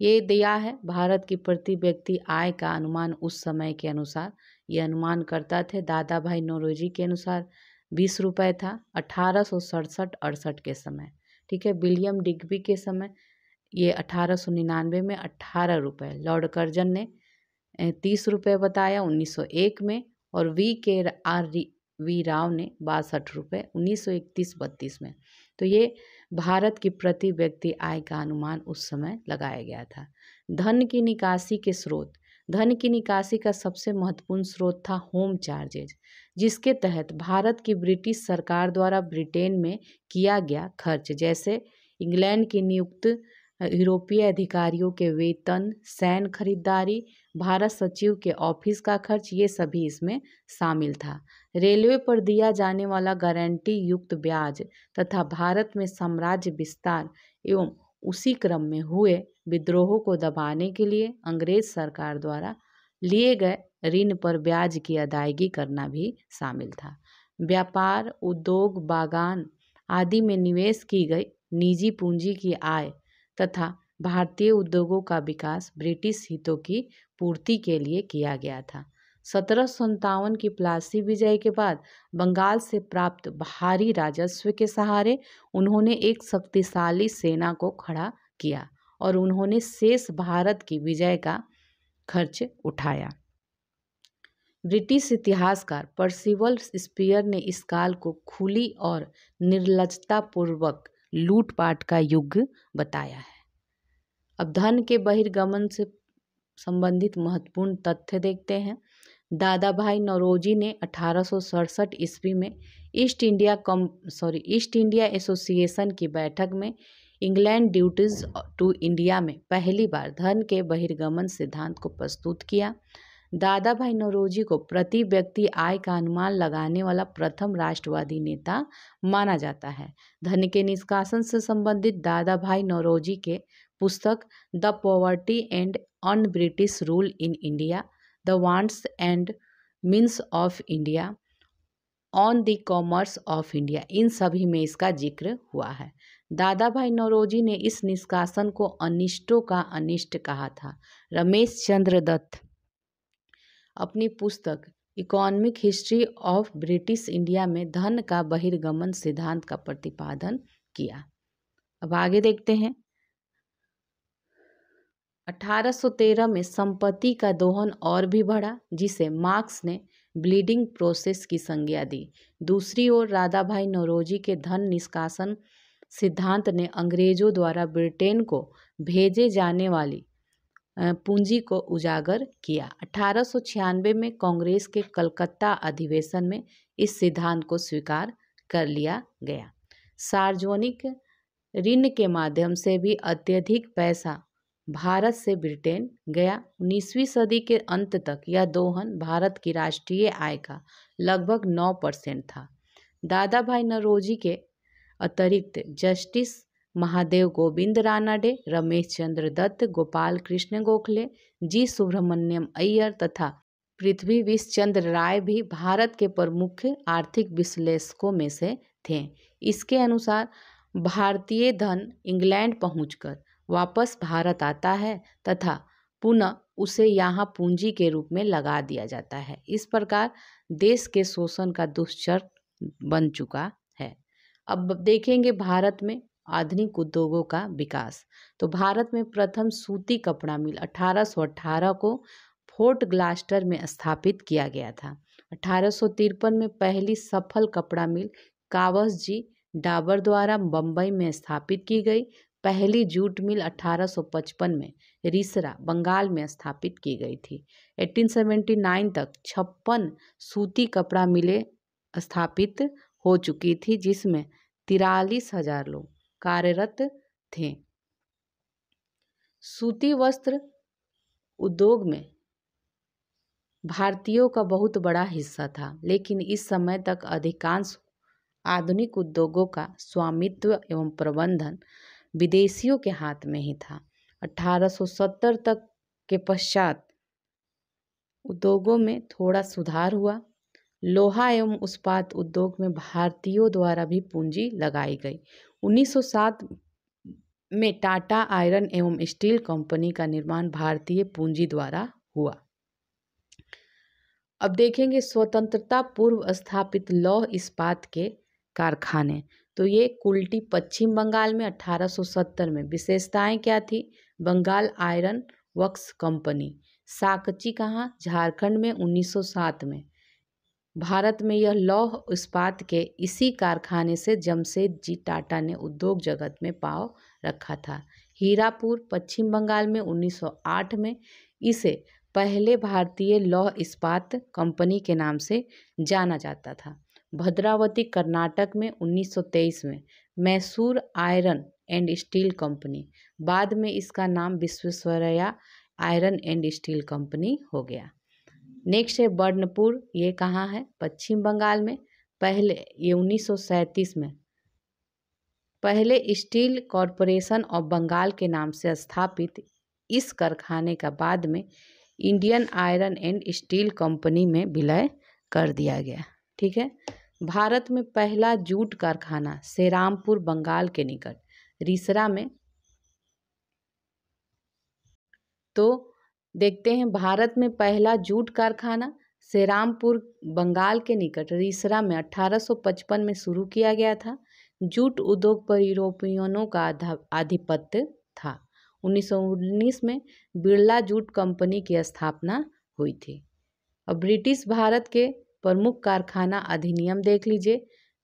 S2: ये दिया है भारत की प्रति व्यक्ति आय का अनुमान उस समय के अनुसार ये अनुमान करता थे दादा भाई नोरोजी के अनुसार बीस रुपये था अठारह सौ सड़सठ अड़सठ के समय ठीक है विलियम डिग्बी के समय ये अठारह सौ निन्यानवे में अट्ठारह रुपये लॉर्ड कर्जन ने तीस रुपये बताया उन्नीस सौ एक में और वी के आर वी राव ने बासठ रुपये उन्नीस सौ इकतीस बत्तीस में तो ये भारत की प्रति व्यक्ति आय का अनुमान उस समय लगाया गया था धन की निकासी के स्रोत धन की निकासी का सबसे महत्वपूर्ण स्रोत था होम चार्जेज जिसके तहत भारत की ब्रिटिश सरकार द्वारा ब्रिटेन में किया गया खर्च जैसे इंग्लैंड की नियुक्त यूरोपीय अधिकारियों के वेतन सैन्य खरीदारी भारत सचिव के ऑफिस का खर्च ये सभी इसमें शामिल था रेलवे पर दिया जाने वाला गारंटी युक्त ब्याज तथा भारत में साम्राज्य विस्तार एवं उसी क्रम में हुए विद्रोहों को दबाने के लिए अंग्रेज सरकार द्वारा लिए गए ऋण पर ब्याज की अदायगी करना भी शामिल था व्यापार उद्योग बागान आदि में निवेश की गई निजी पूंजी की आय तथा भारतीय उद्योगों का विकास ब्रिटिश हितों की पूर्ति के लिए किया गया था सत्रह सौ की प्लासी विजय के बाद बंगाल से प्राप्त भारी राजस्व के सहारे उन्होंने एक शक्तिशाली सेना को खड़ा किया और उन्होंने शेष भारत की विजय का खर्च उठाया ब्रिटिश इतिहासकार पर्सिवल स्पीयर ने इस काल को खुली और निर्लजतापूर्वक लूटपाट का युग बताया है अब धन के बहिर्गमन से संबंधित महत्वपूर्ण तथ्य देखते हैं दादा भाई नरोजी ने अठारह ईस्वी में ईस्ट इंडिया कम सॉरी ईस्ट इंडिया एसोसिएशन की बैठक में इंग्लैंड ड्यूटीज टू इंडिया में पहली बार धन के बहिर्गमन सिद्धांत को प्रस्तुत किया दादा भाई नरोजी को प्रति व्यक्ति आय का अनुमान लगाने वाला प्रथम राष्ट्रवादी नेता माना जाता है धन के निष्कासन से संबंधित दादा भाई नरोजी के पुस्तक the poverty and un British rule in India the wants and means of India on the commerce of India इन सभी में इसका जिक्र हुआ है दादा भाई नौरोजी ने इस निष्कासन को अनिष्टों का अनिष्ट कहा था रमेश चंद्र दत्त अपनी पुस्तक economic history of British India में धन का बहिर्गमन सिद्धांत का प्रतिपादन किया अब आगे देखते हैं 1813 में संपत्ति का दोहन और भी बढ़ा जिसे मार्क्स ने ब्लीडिंग प्रोसेस की संज्ञा दी दूसरी ओर राधाभाई नौरोजी के धन निष्कासन सिद्धांत ने अंग्रेजों द्वारा ब्रिटेन को भेजे जाने वाली पूंजी को उजागर किया 1896 में कांग्रेस के कलकत्ता अधिवेशन में इस सिद्धांत को स्वीकार कर लिया गया सार्वजनिक ऋण के माध्यम से भी अत्यधिक पैसा भारत से ब्रिटेन गया उन्नीसवीं सदी के अंत तक यह दोहन भारत की राष्ट्रीय आय का लगभग नौ परसेंट था दादा भाई नरोजी के अतिरिक्त जस्टिस महादेव गोविंद रानाडे रमेश चंद्र दत्त गोपाल कृष्ण गोखले जी सुब्रमण्यम अय्यर तथा पृथ्वी विश्वचंद्र राय भी भारत के प्रमुख आर्थिक विश्लेषकों में से थे इसके अनुसार भारतीय धन इंग्लैंड पहुंचकर वापस भारत आता है तथा पुनः उसे यहाँ पूंजी के रूप में लगा दिया जाता है इस प्रकार देश के शोषण का दुष्चर बन चुका है अब देखेंगे भारत में आधुनिक उद्योगों का विकास तो भारत में प्रथम सूती कपड़ा मिल 1818 को फोर्ट ग्लास्टर में स्थापित किया गया था अठारह में पहली सफल कपड़ा मिल कावस जी डाबर द्वारा बम्बई में स्थापित की गई पहली जूट मिल 1855 में रिसरा बंगाल में स्थापित की गई थी 1879 तक छप्पन सूती कपड़ा मिलें स्थापित हो चुकी थी जिसमें तिरालीस हजार लोग कार्यरत थे सूती वस्त्र उद्योग में भारतीयों का बहुत बड़ा हिस्सा था लेकिन इस समय तक अधिकांश आधुनिक उद्योगों का स्वामित्व एवं प्रबंधन विदेशियों के हाथ में ही था 1870 तक के पश्चात उद्योगों में थोड़ा सुधार हुआ लोहा एवं उत्पाद उद्योग में भारतीयों द्वारा भी पूंजी लगाई गई 1907 में टाटा आयरन एवं स्टील कंपनी का निर्माण भारतीय पूंजी द्वारा हुआ अब देखेंगे स्वतंत्रता पूर्व स्थापित लौह इस्पात के कारखाने तो ये कुल्टी पश्चिम बंगाल में 1870 में विशेषताएं क्या थी Bengal iron works company Sakchi कहाँ झारखंड में 1907 में भारत में यह लौह इस्पात के इसी कारखाने से जमशेद जी टाटा ने उद्योग जगत में पाव रखा था हीरापुर पश्चिम बंगाल में 1908 में इसे पहले भारतीय लौह इस्पात कंपनी के नाम से जाना जाता था भद्रावती कर्नाटक में 1923 में Mysore iron and steel company बाद में इसका नाम Visvesvaraya iron and steel company हो गया नेक्स्ट है बर्नपुर ये कहाँ है पश्चिम बंगाल में पहले ये 1937 में पहले स्टील कॉरपोरेशन ऑफ बंगाल के नाम से स्थापित इस कारखाने का बाद में Indian iron and steel company में विलय कर दिया गया ठीक है भारत में पहला जूट कारखाना सेरामपुर बंगाल के निकट रिसरा में तो देखते हैं भारत में पहला जूट कारखाना सेरामपुर बंगाल के निकट रिसरा में 1855 में शुरू किया गया था जूट उद्योग पर यूरोपियनों का आधिपत्य था 1919 में बिरला जूट कंपनी की स्थापना हुई थी और ब्रिटिश भारत के प्रमुख कारखाना अधिनियम देख लीजिए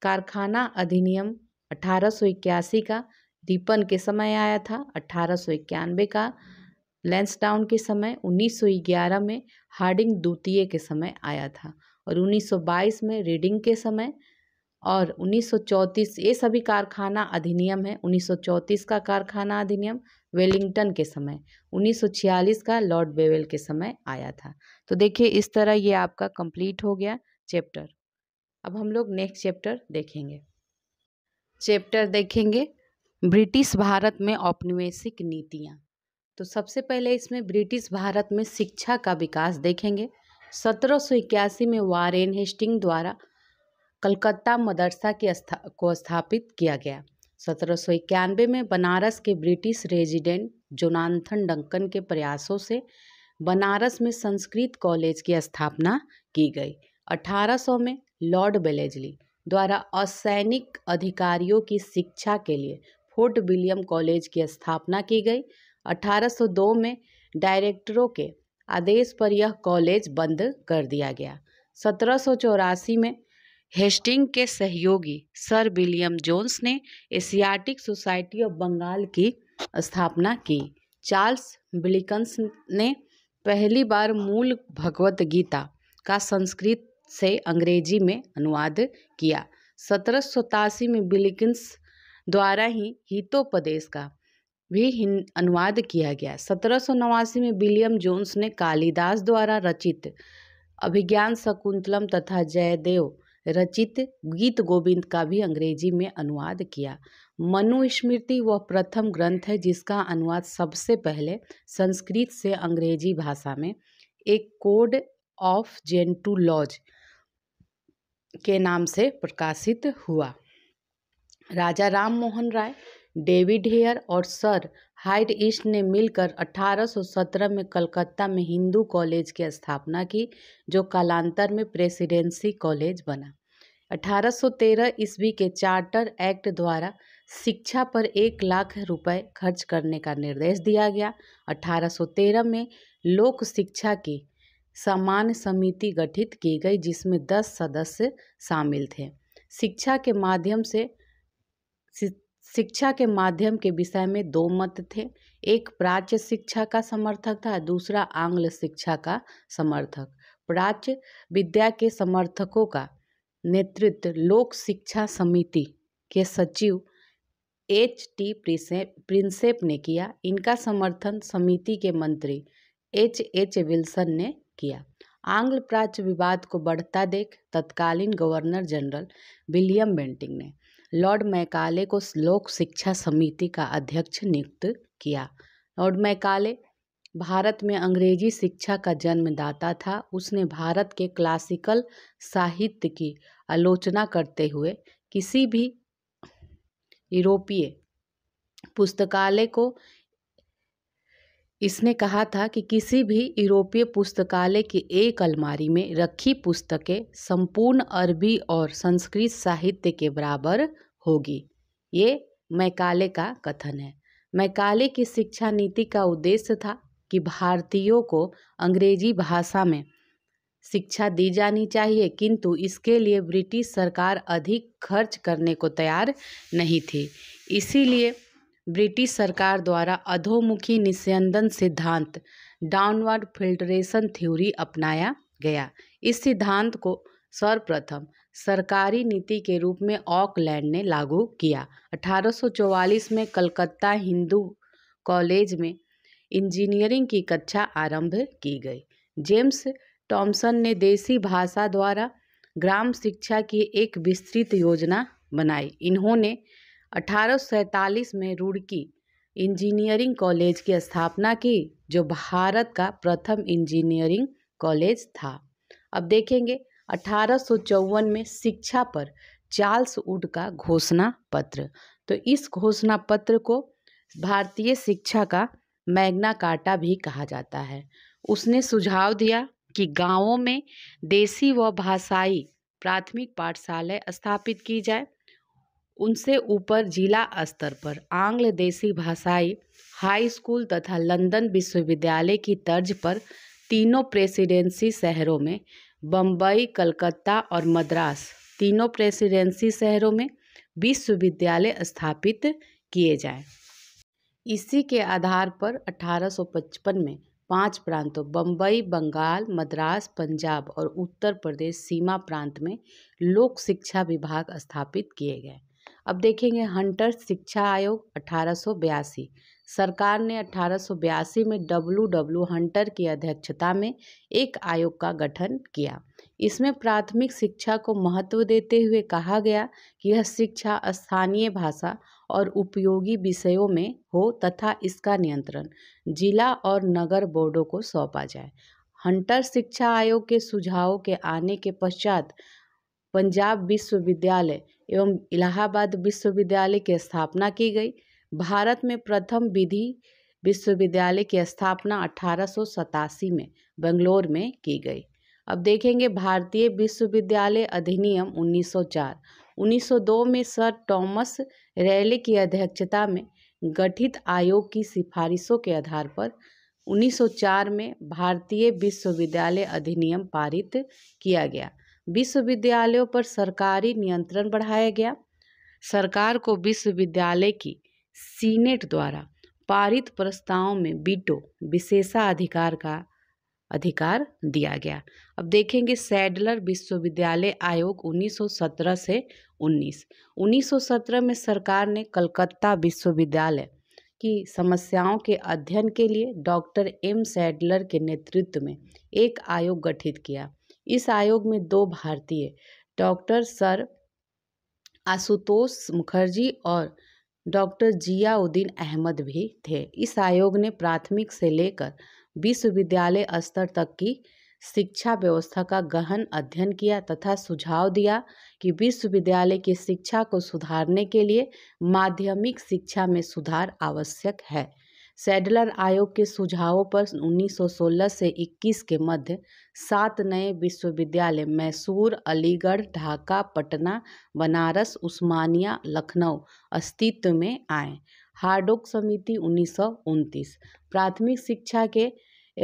S2: कारखाना अधिनियम अठारह का दीपन के समय आया था अठारह का लेंसडाउन के समय 1911 में हार्डिंग द्वितीय के समय आया था और 1922 में रीडिंग के समय और 1934 ये सभी कारखाना अधिनियम है 1934 का कारखाना अधिनियम वेलिंगटन के समय 1946 का लॉर्ड बेवेल के समय आया था तो देखिए इस तरह ये आपका कंप्लीट हो गया चैप्टर अब हम लोग नेक्स्ट चैप्टर देखेंगे चैप्टर देखेंगे ब्रिटिश भारत में औपनिवेशिक नीतियाँ तो सबसे पहले इसमें ब्रिटिश भारत में शिक्षा का विकास देखेंगे सत्रह में वारेन हेस्टिंग द्वारा कलकत्ता मदरसा की स्था को स्थापित किया गया सत्रह में बनारस के ब्रिटिश रेजिडेंट जोनाथन डंकन के प्रयासों से बनारस में संस्कृत कॉलेज की स्थापना की गई 1800 में लॉर्ड बेलेजली द्वारा असैनिक अधिकारियों की शिक्षा के लिए फोर्ट विलियम कॉलेज की स्थापना की गई 1802 में डायरेक्टरों के आदेश पर यह कॉलेज बंद कर दिया गया सत्रह में हेस्टिंग के सहयोगी सर विलियम जोन्स ने एशियाटिक सोसाइटी ऑफ बंगाल की स्थापना की चार्ल्स बिलिकन्स ने पहली बार मूल भगवत गीता का संस्कृत से अंग्रेजी में अनुवाद किया सत्रह में बिलिकिंस द्वारा ही हितोपदेश का भी अनुवाद किया गया सत्रह में विलियम जोन्स ने कालिदास द्वारा रचित अभिज्ञान शकुंतलम तथा जयदेव रचित गीत गोविंद का भी अंग्रेजी में अनुवाद किया मनुस्मृति वह प्रथम ग्रंथ है जिसका अनुवाद सबसे पहले संस्कृत से अंग्रेजी भाषा में एक कोड ऑफ जेंटू लॉज के नाम से प्रकाशित हुआ राजा राम मोहन राय डेविड हेयर और सर हाइड ईस्ट ने मिलकर 1817 में कलकत्ता में हिंदू कॉलेज की स्थापना की जो कालांतर में प्रेसिडेंसी कॉलेज बना 1813 ईस्वी के चार्टर एक्ट द्वारा शिक्षा पर एक लाख रुपए खर्च करने का निर्देश दिया गया 1813 में लोक शिक्षा की सामान्य समिति गठित की गई जिसमें दस सदस्य शामिल थे शिक्षा के माध्यम से शिक्षा के माध्यम के विषय में दो मत थे एक प्राच्य शिक्षा का समर्थक था दूसरा आंग्ल शिक्षा का समर्थक प्राच्य विद्या के समर्थकों का नेतृत्व लोक शिक्षा समिति के सचिव एच टी प्रिंसेप ने किया इनका समर्थन समिति के मंत्री एच एच विल्सन ने किया आंग्ल प्राच्य विवाद को बढ़ता देख तत्कालीन गवर्नर जनरल विलियम बेंटिंग ने लॉर्ड मैकाले को लोक शिक्षा समिति का अध्यक्ष नियुक्त किया लॉर्ड मैकाले भारत में अंग्रेजी शिक्षा का जन्मदाता था उसने भारत के क्लासिकल साहित्य की आलोचना करते हुए किसी भी यूरोपीय पुस्तकालय को इसने कहा था कि किसी भी यूरोपीय पुस्तकालय की एक अलमारी में रखी पुस्तकें संपूर्ण अरबी और संस्कृत साहित्य के बराबर होगी ये मैकाले का कथन है मैकाले की शिक्षा नीति का उद्देश्य था कि भारतीयों को अंग्रेजी भाषा में शिक्षा दी जानी चाहिए किंतु इसके लिए ब्रिटिश सरकार अधिक खर्च करने को तैयार नहीं थी इसीलिए ब्रिटिश सरकार द्वारा अधोमुखी निस्यंदन सिद्धांत डाउनवर्ड फिल्ट्रेशन थ्योरी अपनाया गया इस सिद्धांत को सर्वप्रथम सरकारी नीति के रूप में ऑकलैंड ने लागू किया 1844 में कलकत्ता हिंदू कॉलेज में इंजीनियरिंग की कक्षा आरंभ की गई जेम्स टॉमसन ने देसी भाषा द्वारा ग्राम शिक्षा की एक विस्तृत योजना बनाई इन्होंने अठारह में रुड़की इंजीनियरिंग कॉलेज की स्थापना की जो भारत का प्रथम इंजीनियरिंग कॉलेज था अब देखेंगे अठारह में शिक्षा पर चार्ल्स वुड का घोषणा पत्र तो इस घोषणा पत्र को भारतीय शिक्षा का मैग्ना कार्टा भी कहा जाता है उसने सुझाव दिया कि गांवों में देसी व भाषाई प्राथमिक पाठशालाएं स्थापित की जाए उनसे ऊपर जिला स्तर पर आंग्ल देसी भाषाई हाई स्कूल तथा लंदन विश्वविद्यालय की तर्ज पर तीनों प्रेसिडेंसी शहरों में बम्बई कलकत्ता और मद्रास तीनों प्रेसिडेंसी शहरों में विश्वविद्यालय स्थापित किए जाए इसी के आधार पर 1855 में पांच प्रांतों बम्बई बंगाल मद्रास पंजाब और उत्तर प्रदेश सीमा प्रांत में लोक शिक्षा विभाग स्थापित किए गए अब देखेंगे हंटर शिक्षा आयोग अठारह सरकार ने अठारह में डब्लू डब्लू हंटर की अध्यक्षता में एक आयोग का गठन किया इसमें प्राथमिक शिक्षा को महत्व देते हुए कहा गया कि यह शिक्षा स्थानीय भाषा और उपयोगी विषयों में हो तथा इसका नियंत्रण जिला और नगर बोर्डों को सौंपा जाए हंटर शिक्षा आयोग के सुझावों के आने के पश्चात पंजाब विश्वविद्यालय एवं इलाहाबाद विश्वविद्यालय की स्थापना की गई भारत में प्रथम विधि विश्वविद्यालय की स्थापना अठारह में बेंगलोर में की गई अब देखेंगे भारतीय विश्वविद्यालय अधिनियम 1904 1902 में सर टॉमस रैले की अध्यक्षता में गठित आयोग की सिफारिशों के आधार पर 1904 में भारतीय विश्वविद्यालय अधिनियम पारित किया गया विश्वविद्यालयों पर सरकारी नियंत्रण बढ़ाया गया सरकार को विश्वविद्यालय की सीनेट द्वारा पारित प्रस्ताव में विशेषा विशेषाधिकार का अधिकार दिया गया अब देखेंगे सैडलर विश्वविद्यालय आयोग 1917 से 19 1917 में सरकार ने कलकत्ता विश्वविद्यालय की समस्याओं के अध्ययन के लिए डॉक्टर एम सैडलर के नेतृत्व में एक आयोग गठित किया इस आयोग में दो भारतीय डॉक्टर सर आशुतोष मुखर्जी और डॉक्टर जियाउद्दीन अहमद भी थे इस आयोग ने प्राथमिक से लेकर विश्वविद्यालय स्तर तक की शिक्षा व्यवस्था का गहन अध्ययन किया तथा सुझाव दिया कि विश्वविद्यालय की शिक्षा को सुधारने के लिए माध्यमिक शिक्षा में सुधार आवश्यक है सेडलर आयोग के सुझावों पर 1916 से 21 के मध्य सात नए विश्वविद्यालय मैसूर अलीगढ़ ढाका पटना बनारस उस्मानिया लखनऊ अस्तित्व में आए हार्डोक समिति उन्नीस प्राथमिक शिक्षा के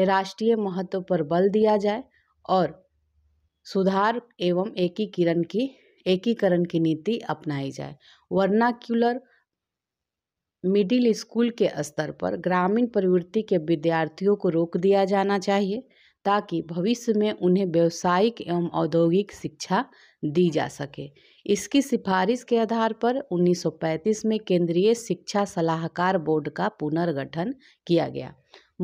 S2: राष्ट्रीय महत्व पर बल दिया जाए और सुधार एवं एकीकरण की एकीकरण की नीति अपनाई जाए वर्नाक्यूलर मिडिल स्कूल के स्तर पर ग्रामीण प्रवृत्ति के विद्यार्थियों को रोक दिया जाना चाहिए ताकि भविष्य में उन्हें व्यावसायिक एवं औद्योगिक शिक्षा दी जा सके इसकी सिफारिश के आधार पर 1935 में केंद्रीय शिक्षा सलाहकार बोर्ड का पुनर्गठन किया गया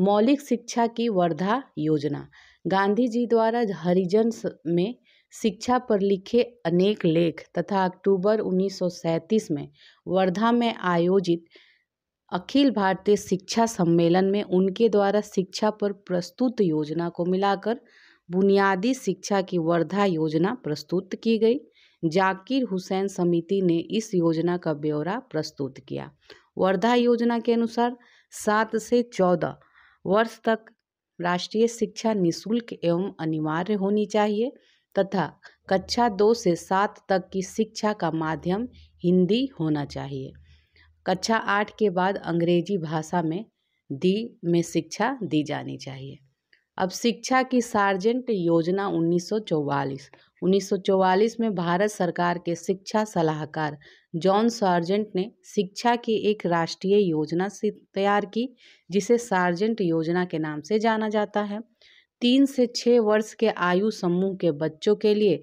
S2: मौलिक शिक्षा की वर्धा योजना गांधी जी द्वारा हरिजन में शिक्षा पर लिखे अनेक लेख तथा अक्टूबर 1937 में वर्धा में आयोजित अखिल भारतीय शिक्षा सम्मेलन में उनके द्वारा शिक्षा पर प्रस्तुत योजना को मिलाकर बुनियादी शिक्षा की वर्धा योजना प्रस्तुत की गई जाकिर हुसैन समिति ने इस योजना का ब्यौरा प्रस्तुत किया वर्धा योजना के अनुसार सात से चौदह वर्ष तक राष्ट्रीय शिक्षा निशुल्क एवं अनिवार्य होनी चाहिए तथा कक्षा दो से सात तक की शिक्षा का माध्यम हिंदी होना चाहिए कक्षा आठ के बाद अंग्रेजी भाषा में दी में शिक्षा दी जानी चाहिए अब शिक्षा की सार्जेंट योजना 1944 1944 में भारत सरकार के शिक्षा सलाहकार जॉन सार्जेंट ने शिक्षा की एक राष्ट्रीय योजना से तैयार की जिसे सार्जेंट योजना के नाम से जाना जाता है तीन से छः वर्ष के आयु समूह के बच्चों के लिए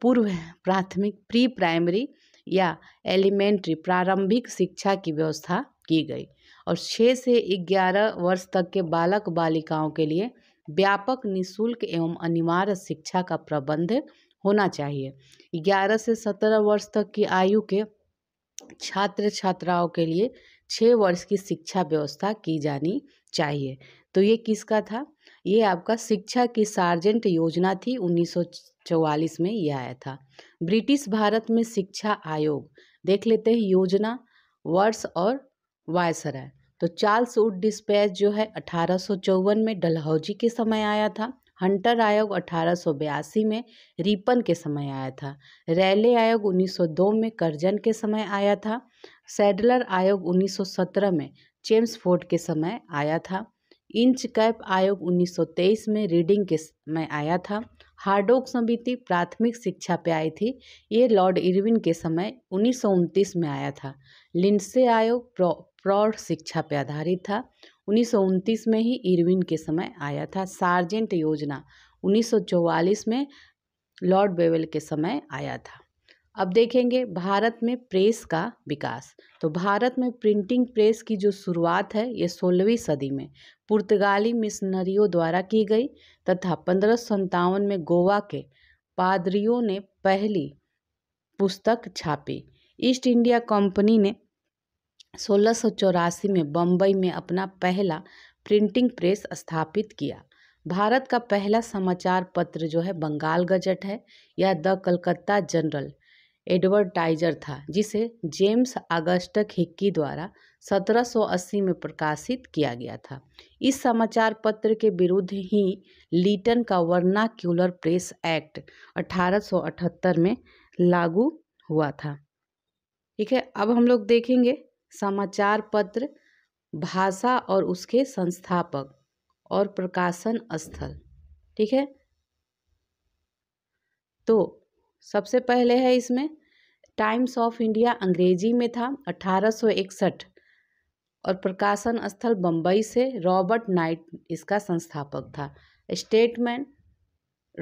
S2: पूर्व प्राथमिक प्री प्राइमरी या एलिमेंट्री प्रारंभिक शिक्षा की व्यवस्था की गई और छः से ग्यारह वर्ष तक के बालक बालिकाओं के लिए व्यापक निशुल्क एवं अनिवार्य शिक्षा का प्रबंध होना चाहिए ग्यारह से सत्रह वर्ष तक की आयु के छात्र छात्राओं के लिए छः वर्ष की शिक्षा व्यवस्था की जानी चाहिए तो ये किसका था ये आपका शिक्षा की सार्जेंट योजना थी उन्नीस चौवालीस में यह आया था ब्रिटिश भारत में शिक्षा आयोग देख लेते हैं योजना वर्ष और वायसराय तो चार्ल्स वुड डिस्पैच जो है अठारह में डलहौजी के समय आया था हंटर आयोग अठारह में रिपन के समय आया था रैले आयोग 1902 में करजन के समय आया था सैडलर आयोग 1917 में चेम्स फोर्ड के समय आया था इंच कैप आयोग 1923 में रीडिंग के समय आया था हार्डोक समिति प्राथमिक शिक्षा पे आई थी ये लॉर्ड इरविन के समय उन्नीस में आया था लिंडसे आयोग प्रौढ़ शिक्षा पे आधारित था उन्नीस में ही इरविन के समय आया था सार्जेंट योजना 1944 में लॉर्ड बेवेल के समय आया था अब देखेंगे भारत में प्रेस का विकास तो भारत में प्रिंटिंग प्रेस की जो शुरुआत है ये सोलहवीं सदी में पुर्तगाली मिशनरियों द्वारा की गई तथा पंद्रह में गोवा के पादरियों ने पहली पुस्तक छापी ईस्ट इंडिया कंपनी ने सोलह में बम्बई में अपना पहला प्रिंटिंग प्रेस स्थापित किया भारत का पहला समाचार पत्र जो है बंगाल गजट है या द कलकत्ता जनरल एडवर्टाइजर था जिसे जेम्स आगस्टक हिक्की द्वारा 1780 में प्रकाशित किया गया था इस समाचार पत्र के विरुद्ध ही लीटन का वर्नाक्यूलर प्रेस एक्ट 1878 में लागू हुआ था ठीक है अब हम लोग देखेंगे समाचार पत्र भाषा और उसके संस्थापक और प्रकाशन स्थल ठीक है तो सबसे पहले है इसमें टाइम्स ऑफ इंडिया अंग्रेजी में था अठारह और प्रकाशन स्थल बम्बई से रॉबर्ट नाइट इसका संस्थापक था स्टेटमेंट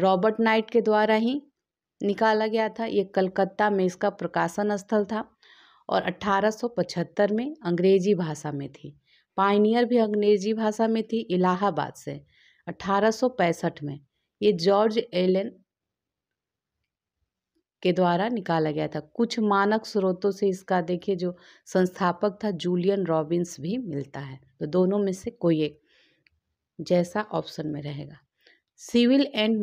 S2: रॉबर्ट नाइट के द्वारा ही निकाला गया था ये कलकत्ता में इसका प्रकाशन स्थल था और 1875 में अंग्रेजी भाषा में थी पाइनियर भी अंग्रेजी भाषा में थी इलाहाबाद से 1865 में ये जॉर्ज एलन के द्वारा निकाला गया था कुछ मानक स्रोतों से इसका देखिए जो संस्थापक था जूलियन रॉबिन्स भी मिलता है तो दोनों में से कोई एक जैसा ऑप्शन में रहेगा सिविल एंड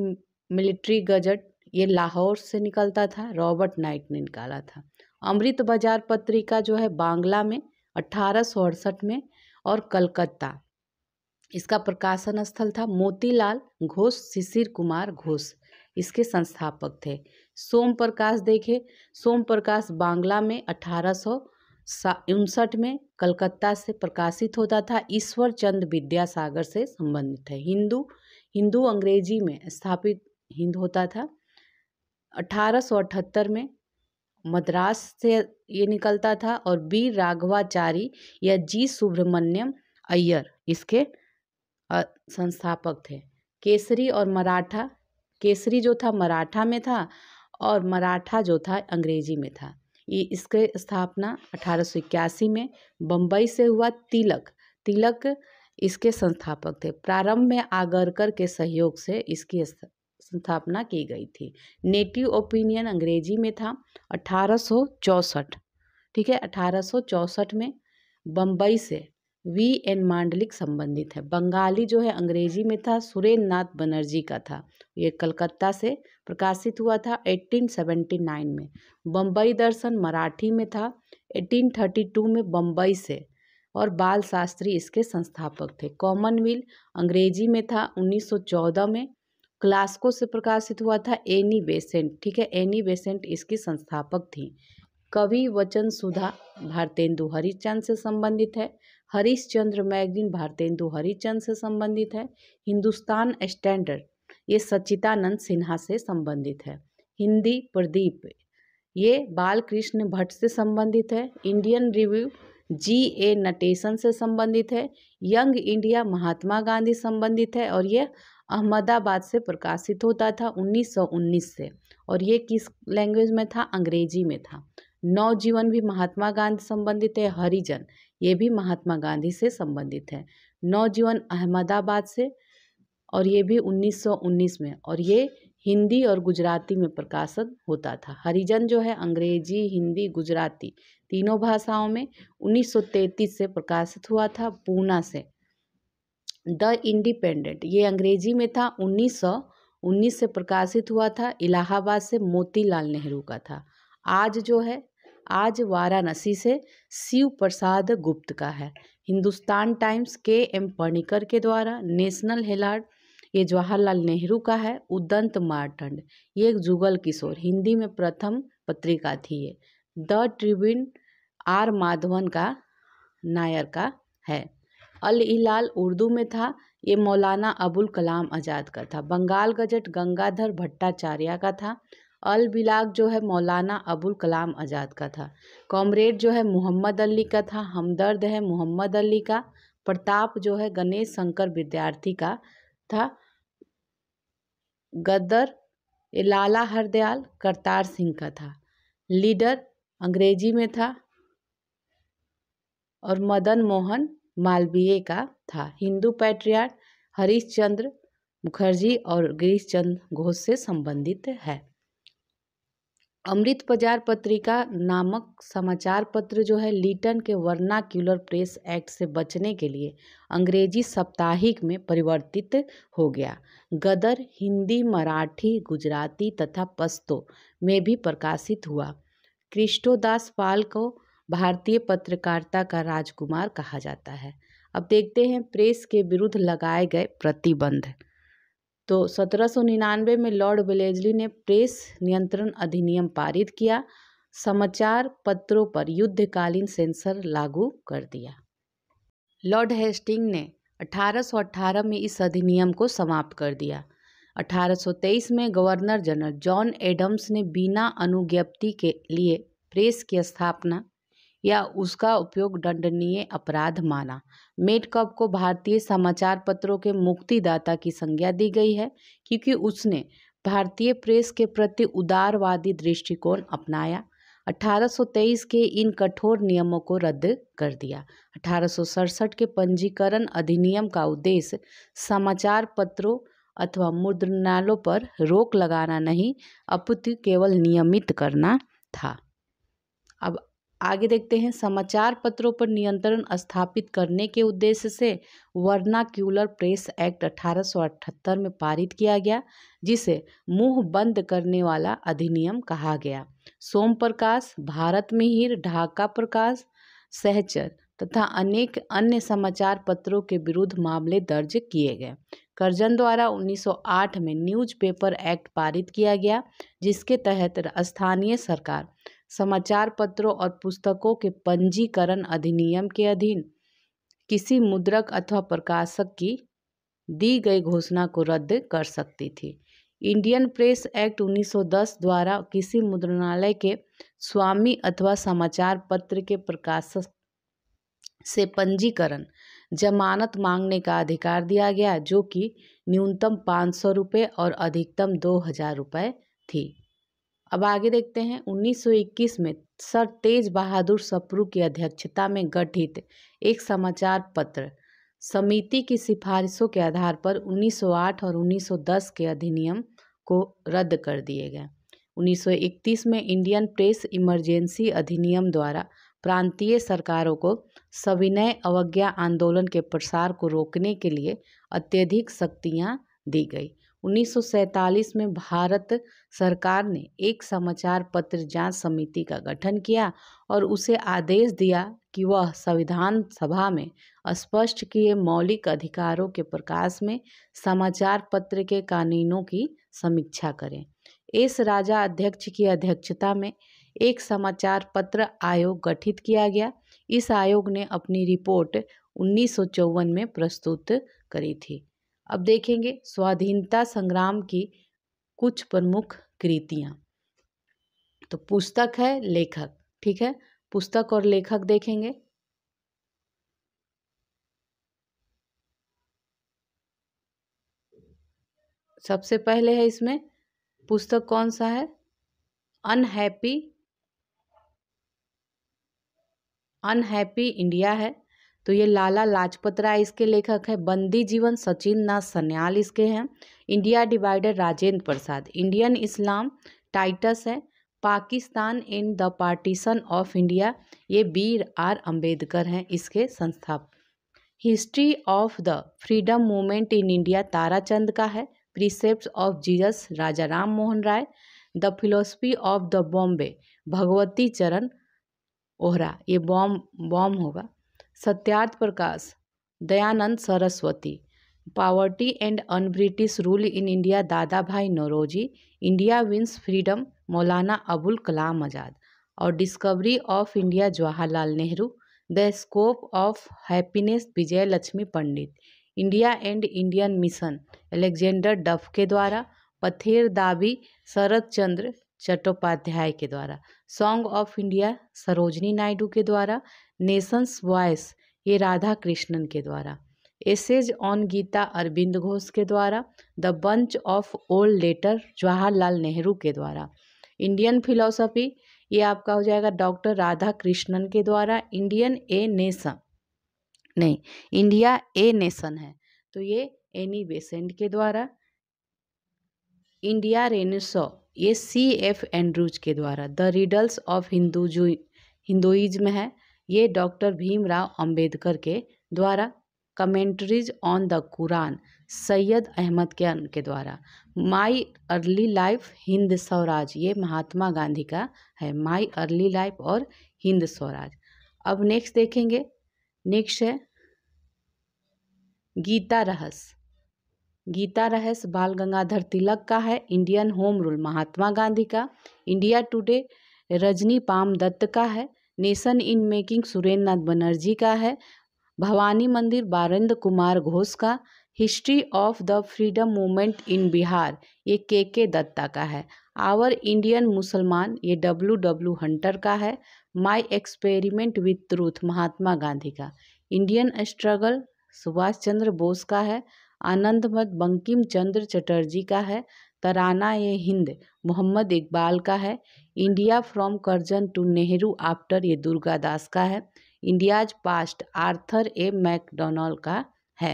S2: मिलिट्री गजट ये लाहौर से निकलता था रॉबर्ट नाइट ने निकाला था अमृत बाजार पत्रिका जो है बांग्ला में अट्ठारह में और कलकत्ता इसका प्रकाशन स्थल था मोतीलाल घोष शिशिर कुमार घोष इसके संस्थापक थे सोम प्रकाश देखे सोम प्रकाश बांग्ला में अठारह सौ उनसठ में कलकत्ता से प्रकाशित होता था ईश्वर चंद विद्यासागर से संबंधित है हिंदू हिंदू अंग्रेजी में स्थापित हिंद होता था अठारह में मद्रास से ये निकलता था और बी राघवाचारी या जी सुब्रमण्यम अय्यर इसके संस्थापक थे केसरी और मराठा केसरी जो था मराठा में था और मराठा जो था अंग्रेजी में था ये इसके स्थापना अठारह में बम्बई से हुआ तिलक तिलक इसके संस्थापक थे प्रारंभ में आगरकर के सहयोग से इसकी स्थापना की गई थी नेटिव ओपिनियन अंग्रेजी में था अठारह ठीक है अठारह में बम्बई से वी एन मांडलिक संबंधित है बंगाली जो है अंग्रेजी में था सुरेंद्र नाथ बनर्जी का था ये कलकत्ता से प्रकाशित हुआ था 1879 में बम्बई दर्शन मराठी में था 1832 में बम्बई से और बाल शास्त्री इसके संस्थापक थे कॉमनवेल अंग्रेजी में था 1914 में क्लास्को से प्रकाशित हुआ था एनी बेसेंट ठीक है एनी बेसेंट इसकी संस्थापक थी कवि वचन सुधा भारतेंदु हरिचंद से संबंधित है हरिश्चंद्र मैगजीन भारतेंदु हरिचंद से संबंधित है हिंदुस्तान स्टैंडर्ड ये सच्चिदानंद सिन्हा से संबंधित है हिंदी प्रदीप ये बालकृष्ण भट्ट से संबंधित है Indian review G A Natesan से संबंधित है यंग इंडिया महात्मा गांधी संबंधित है और ये अहमदाबाद से प्रकाशित होता था 1919 से और ये किस लैंग्वेज में था अंग्रेजी में था नवजीवन भी महात्मा गांधी संबंधित है हरिजन ये भी महात्मा गांधी से संबंधित है नौजीवन अहमदाबाद से और ये भी 1919 में और ये हिंदी और गुजराती में प्रकाशित होता था हरिजन जो है अंग्रेजी हिंदी गुजराती तीनों भाषाओं में 1933 से प्रकाशित हुआ था पूना से द इंडिपेंडेंट ये अंग्रेजी में था 1919 से प्रकाशित हुआ था इलाहाबाद से मोतीलाल नेहरू का था आज जो है आज वाराणसी से शिव प्रसाद गुप्त का है Hindustan Times K M Panikkar के द्वारा नेशनल हेलार्ड ये जवाहरलाल नेहरू का है उदंत मारटंड ये एक जुगल किशोर हिंदी में प्रथम पत्रिका थी ये द ट्रिब्यून आर माधवन का नायर का है अल इलाल उर्दू में था ये मौलाना अबुल कलाम आज़ाद का था बंगाल गजट गंगाधर भट्टाचार्य का था अलबिलाग जो है मौलाना अबुल कलाम आज़ाद का था कॉमरेड जो है मोहम्मद अली का था हमदर्द है मोहम्मद अली का प्रताप जो है गणेश शंकर विद्यार्थी का था गदर लाला हरदयाल करतार सिंह का था लीडर अंग्रेजी में था और मदन मोहन मालवीय का था हिंदू पैट्रियार्क चंद्र मुखर्जी और गिरीश चंद्र घोष से संबंधित है अमृत बाजार पत्रिका नामक समाचार पत्र जो है लीटन के वर्नाक्यूलर प्रेस एक्ट से बचने के लिए अंग्रेजी साप्ताहिक में परिवर्तित हो गया गदर हिंदी मराठी गुजराती तथा पस्तो में भी प्रकाशित हुआ क्रिस्टोदास पाल को भारतीय पत्रकारिता का राजकुमार कहा जाता है अब देखते हैं प्रेस के विरुद्ध लगाए गए प्रतिबंध तो सत्रह निन्यानवे में लॉर्ड विलेजली ने प्रेस नियंत्रण अधिनियम पारित किया समाचार पत्रों पर युद्धकालीन सेंसर लागू कर दिया लॉर्ड हेस्टिंग ने 1818 में इस अधिनियम को समाप्त कर दिया 1823 में गवर्नर जनरल जॉन एडम्स ने बिना अनुज्ञप्ति के लिए प्रेस की स्थापना या उसका उपयोग दंडनीय अपराध माना मेडकॉप को भारतीय समाचार पत्रों के मुक्तिदाता की संज्ञा दी गई है क्योंकि उसने भारतीय प्रेस के प्रति उदारवादी दृष्टिकोण अपनाया 1823 के इन कठोर नियमों को रद्द कर दिया अठारह के पंजीकरण अधिनियम का उद्देश्य समाचार पत्रों अथवा मुद्रणालों पर रोक लगाना नहीं अपितु केवल नियमित करना था अब आगे देखते हैं समाचार पत्रों पर नियंत्रण स्थापित करने के उद्देश्य से वर्नाक्यूलर प्रेस एक्ट अठारह में पारित किया गया जिसे मुंह बंद करने वाला अधिनियम कहा गया सोम प्रकाश भारत में ढाका प्रकाश सहचर तथा अनेक अन्य समाचार पत्रों के विरुद्ध मामले दर्ज किए गए करजन द्वारा 1908 में न्यूज़पेपर एक्ट पारित किया गया जिसके तहत स्थानीय सरकार समाचार पत्रों और पुस्तकों के पंजीकरण अधिनियम के अधीन किसी मुद्रक अथवा प्रकाशक की दी गई घोषणा को रद्द कर सकती थी इंडियन प्रेस एक्ट 1910 द्वारा किसी मुद्रणालय के स्वामी अथवा समाचार पत्र के प्रकाशक से पंजीकरण जमानत मांगने का अधिकार दिया गया जो कि न्यूनतम पाँच सौ रुपये और अधिकतम दो हज़ार रुपये थी अब आगे देखते हैं 1921 में सर तेज बहादुर सप्रू की अध्यक्षता में गठित एक समाचार पत्र समिति की सिफारिशों के आधार पर 1908 और 1910 के अधिनियम को रद्द कर दिए गए 1931 में इंडियन प्रेस इमरजेंसी अधिनियम द्वारा प्रांतीय सरकारों को सविनय अवज्ञा आंदोलन के प्रसार को रोकने के लिए अत्यधिक शक्तियां दी गई 1947 में भारत सरकार ने एक समाचार पत्र जांच समिति का गठन किया और उसे आदेश दिया कि वह संविधान सभा में स्पष्ट किए मौलिक अधिकारों के प्रकाश में समाचार पत्र के कानूनों की समीक्षा करें एस राजा अध्यक्ष की अध्यक्षता में एक समाचार पत्र आयोग गठित किया गया इस आयोग ने अपनी रिपोर्ट उन्नीस में प्रस्तुत करी थी अब देखेंगे स्वाधीनता संग्राम की कुछ प्रमुख कृतियाँ तो पुस्तक है लेखक ठीक है पुस्तक और लेखक देखेंगे सबसे पहले है इसमें पुस्तक कौन सा है अनहैप्पी अनहैप्पी इंडिया है तो ये लाला लाजपत राय इसके लेखक हैं बंदी जीवन सचिन नाथ सन्याल इसके हैं India divider Rajendra Prasad Indian Islam Titus है Pakistan in the partition of India ये बीर आर अंबेडकर हैं इसके संस्थापक history of the freedom movement in India Tarachand का है precept of Jesus Raja Ram Mohan Roy the philosophy of the Bombay Bhagwati Charan Vohra ये बॉम बॉम होगा Satyarth Prakash Dayanand Saraswati poverty and un British rule in India Dada Bhai Naoroji India wins freedom मौलाना अबुल कलाम आजाद और discovery of India Jawaharlal Nehru the scope of happiness Vijay Lakshmi Pandit India and Indian mission Alexander Duff के द्वारा पथेर दाबी शरद चंद्र चट्टोपाध्याय के द्वारा song of India Sarojini Naidu के द्वारा नेशंस वॉइस ये राधा कृष्णन के द्वारा एसेज ऑन गीता अरविंद घोष के द्वारा the bunch of old letter Jawaharlal Nehru के द्वारा इंडियन फिलोसफी ये आपका हो जाएगा डॉक्टर राधा कृष्णन के द्वारा इंडियन ए नेशन नहीं इंडिया ए नेशन है तो ये एनी बेसेंट के द्वारा इंडिया रेनसो ये सी एफ एंड्रूज के द्वारा द रिडल्स ऑफ हिंदू हिंदूजू हिंदुइज्म है ये डॉक्टर भीमराव अंबेडकर के द्वारा commentaries on the Quran Syed Ahmad Khan के द्वारा my early life Hind Swaraj ये महात्मा गांधी का है माई अर्ली लाइफ और हिंद स्वराज अब नेक्स्ट देखेंगे नेक्स्ट है गीता रहस्य गीता रहस्य बाल गंगाधर तिलक का है Indian home rule Mahatma Gandhi का India today Rajani Palme Dutt का है nation in making Surendra Nath Banerjee का है भवानी मंदिर बारेंद्र कुमार घोष का history of the freedom movement in Bihar ये के के दत्ता का है आवर इंडियन मुसलमान ये डब्लू डब्लू हंटर का है my experiment with truth Mahatma Gandhi का इंडियन स्ट्रगल सुभाष चंद्र बोस का है मत बंकिम चंद्र चटर्जी का है तराना ए हिंद मोहम्मद इकबाल का है India from Curzon to Nehru after ये दुर्गा दास का है India's past Arthur A Macdonell का है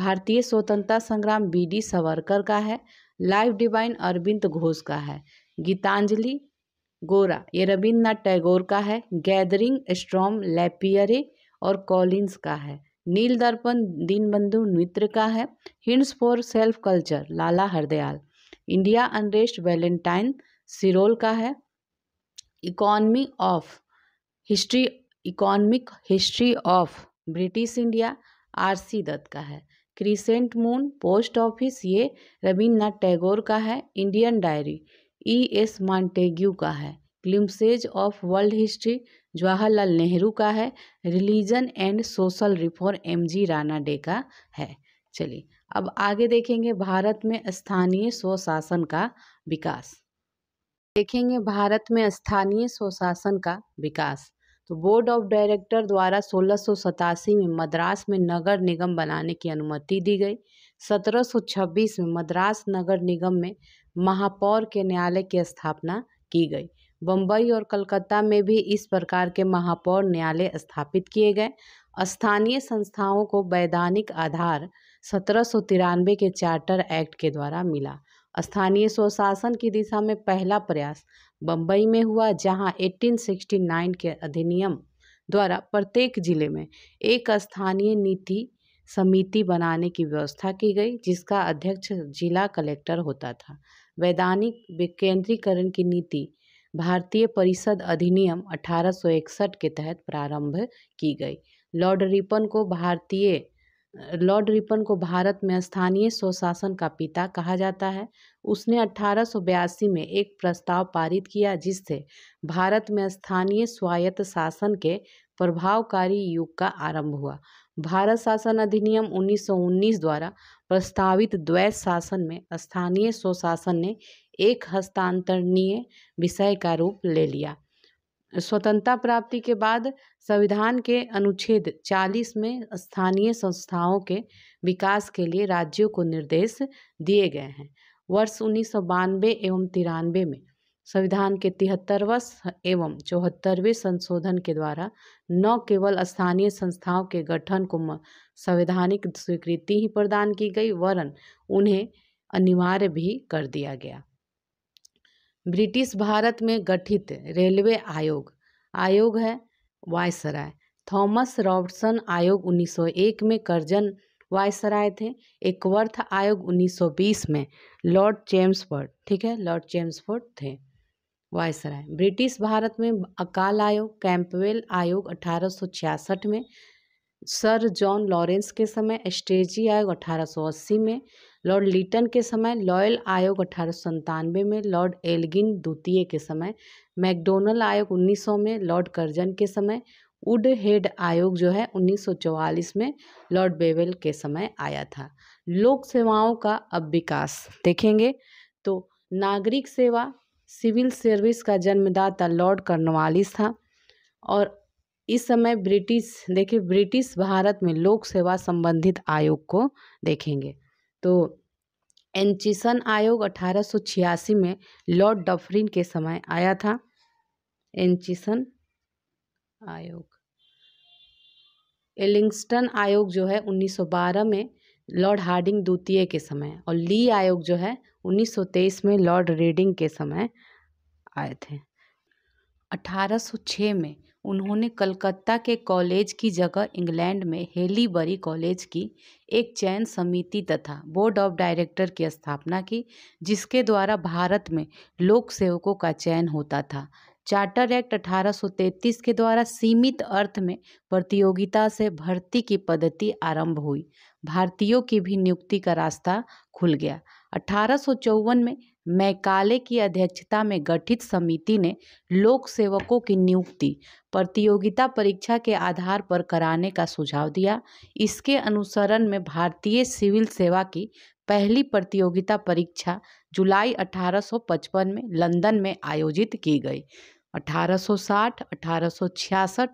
S2: भारतीय स्वतंत्रता संग्राम बी डी सावरकर का है लाइव डिवाइन अरविंद घोष का है गीतांजलि गोरा ये रविन्द्रनाथ टैगोर का है गैदरिंग स्ट्रॉम लेपियरे और कॉलिंस का है नील दर्पण दीनबंधु मित्र का है hints for self culture Lala Hardayal India unrest Valentine Chirol का है economy of history economic history of British India R C Dutt का है क्रिसेंट मून पोस्ट ऑफिस ये रविन्द्रनाथ टैगोर का है Indian diary E S Montagu का है glimpses of world history Jawaharlal Nehru का है religion and social reform M G Ranade का है चलिए अब आगे देखेंगे भारत में स्थानीय स्वशासन का विकास देखेंगे भारत में स्थानीय स्वशासन का विकास तो बोर्ड ऑफ डायरेक्टर द्वारा सोलह में मद्रास में नगर निगम बनाने की अनुमति दी गई 1726 में मद्रास नगर निगम में महापौर के न्यायालय की स्थापना की गई बम्बई और कलकत्ता में भी इस प्रकार के महापौर न्यायालय स्थापित किए गए स्थानीय संस्थाओं को वैधानिक आधार सत्रह के चार्टर एक्ट के द्वारा मिला स्थानीय स्वशासन की दिशा में पहला प्रयास बम्बई में हुआ जहां 1869 के अधिनियम द्वारा प्रत्येक जिले में एक स्थानीय नीति समिति बनाने की व्यवस्था की गई जिसका अध्यक्ष जिला कलेक्टर होता था वैधानिक विकेंद्रीकरण की नीति भारतीय परिषद अधिनियम अठारह के तहत प्रारंभ की गई लॉर्ड रिपन को भारतीय लॉर्ड रिपन को भारत में स्थानीय स्वशासन का पिता कहा जाता है उसने अठारह में एक प्रस्ताव पारित किया जिससे भारत में स्थानीय स्वायत्त शासन के प्रभावकारी युग का आरंभ हुआ भारत शासन अधिनियम 1919 द्वारा प्रस्तावित द्वैत शासन में स्थानीय स्वशासन ने एक हस्तांतरणीय विषय का रूप ले लिया स्वतंत्रता प्राप्ति के बाद संविधान के अनुच्छेद 40 में स्थानीय संस्थाओं के विकास के लिए राज्यों को निर्देश दिए गए हैं वर्ष उन्नीस एवं तिरानवे में संविधान के तिहत्तरवें एवं चौहत्तरवें संशोधन के द्वारा न केवल स्थानीय संस्थाओं के गठन को संवैधानिक स्वीकृति ही प्रदान की गई वरन उन्हें अनिवार्य भी कर दिया गया ब्रिटिश भारत में गठित रेलवे आयोग आयोग है वायसराय थॉमस रॉबर्टसन आयोग 1901 में कर्जन वायसराय थे एकवर्थ आयोग 1920 में लॉर्ड चेम्सफोर्ड ठीक है लॉर्ड चेम्सफोर्ड थे वायसराय ब्रिटिश भारत में अकाल आयोग कैंपवेल आयोग 1866 में सर जॉन लॉरेंस के समय एस्ट्रेजी आयोग 1880 में लॉर्ड लिटन के समय लॉयल आयोग अठारह में लॉर्ड एल्गिन द्वितीय के समय मैकडोनल आयोग 1900 में लॉर्ड कर्जन के समय वुड हेड आयोग जो है 1944 में लॉर्ड बेवेल के समय आया था लोक सेवाओं का अब विकास देखेंगे तो नागरिक सेवा सिविल सर्विस का जन्मदाता लॉर्ड कर्नवालिस था और इस समय ब्रिटिश देखिए ब्रिटिश भारत में लोक सेवा संबंधित आयोग को देखेंगे तो एनचिसन आयोग अठारह में लॉर्ड डफरिन के समय आया था एनचिसन आयोग एलिंगस्टन आयोग जो है 1912 में लॉर्ड हार्डिंग द्वितीय के समय और ली आयोग जो है 1923 में लॉर्ड रेडिंग के समय आए थे 1806 में उन्होंने कलकत्ता के कॉलेज की जगह इंग्लैंड में हेलीबरी कॉलेज की एक चयन समिति तथा बोर्ड ऑफ डायरेक्टर की स्थापना की जिसके द्वारा भारत में लोक सेवकों का चयन होता था चार्टर एक्ट 1833 के द्वारा सीमित अर्थ में प्रतियोगिता से भर्ती की पद्धति आरंभ हुई भारतीयों की भी नियुक्ति का रास्ता खुल गया अठारह में मैकाले की अध्यक्षता में गठित समिति ने लोक सेवकों की नियुक्ति प्रतियोगिता परीक्षा के आधार पर कराने का सुझाव दिया इसके अनुसरण में भारतीय सिविल सेवा की पहली प्रतियोगिता परीक्षा जुलाई 1855 में लंदन में आयोजित की गई 1860, 1866,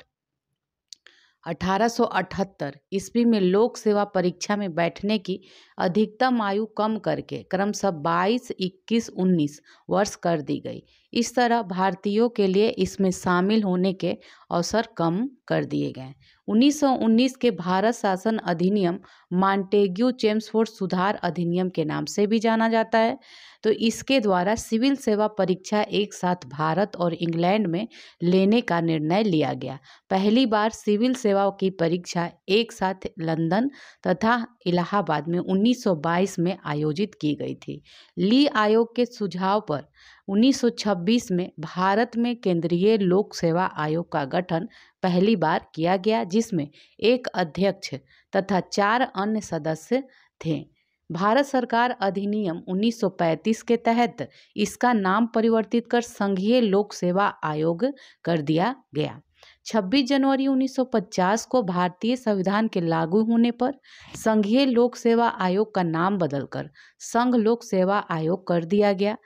S2: 1878 ईस्वी में लोक सेवा परीक्षा में बैठने की अधिकतम आयु कम करके क्रमशः 22, 21, 19 वर्ष कर दी गई इस तरह भारतीयों के लिए इसमें शामिल होने के अवसर कम कर दिए गए 1919 के भारत शासन अधिनियम मॉन्टेग्यू चेम्सफोर्ड सुधार अधिनियम के नाम से भी जाना जाता है तो इसके द्वारा सिविल सेवा परीक्षा एक साथ भारत और इंग्लैंड में लेने का निर्णय लिया गया पहली बार सिविल सेवा की परीक्षा एक साथ लंदन तथा इलाहाबाद में 1922 में आयोजित की गई थी ली आयोग के सुझाव पर 1926 में भारत में केंद्रीय लोक सेवा आयोग का गठन पहली बार किया गया जिसमें एक अध्यक्ष तथा चार अन्य सदस्य थे भारत सरकार अधिनियम 1935 के तहत इसका नाम परिवर्तित कर संघीय लोक सेवा आयोग कर दिया गया 26 जनवरी 1950 को भारतीय संविधान के लागू होने पर संघीय लोक सेवा आयोग का नाम बदलकर संघ लोक सेवा आयोग कर दिया गया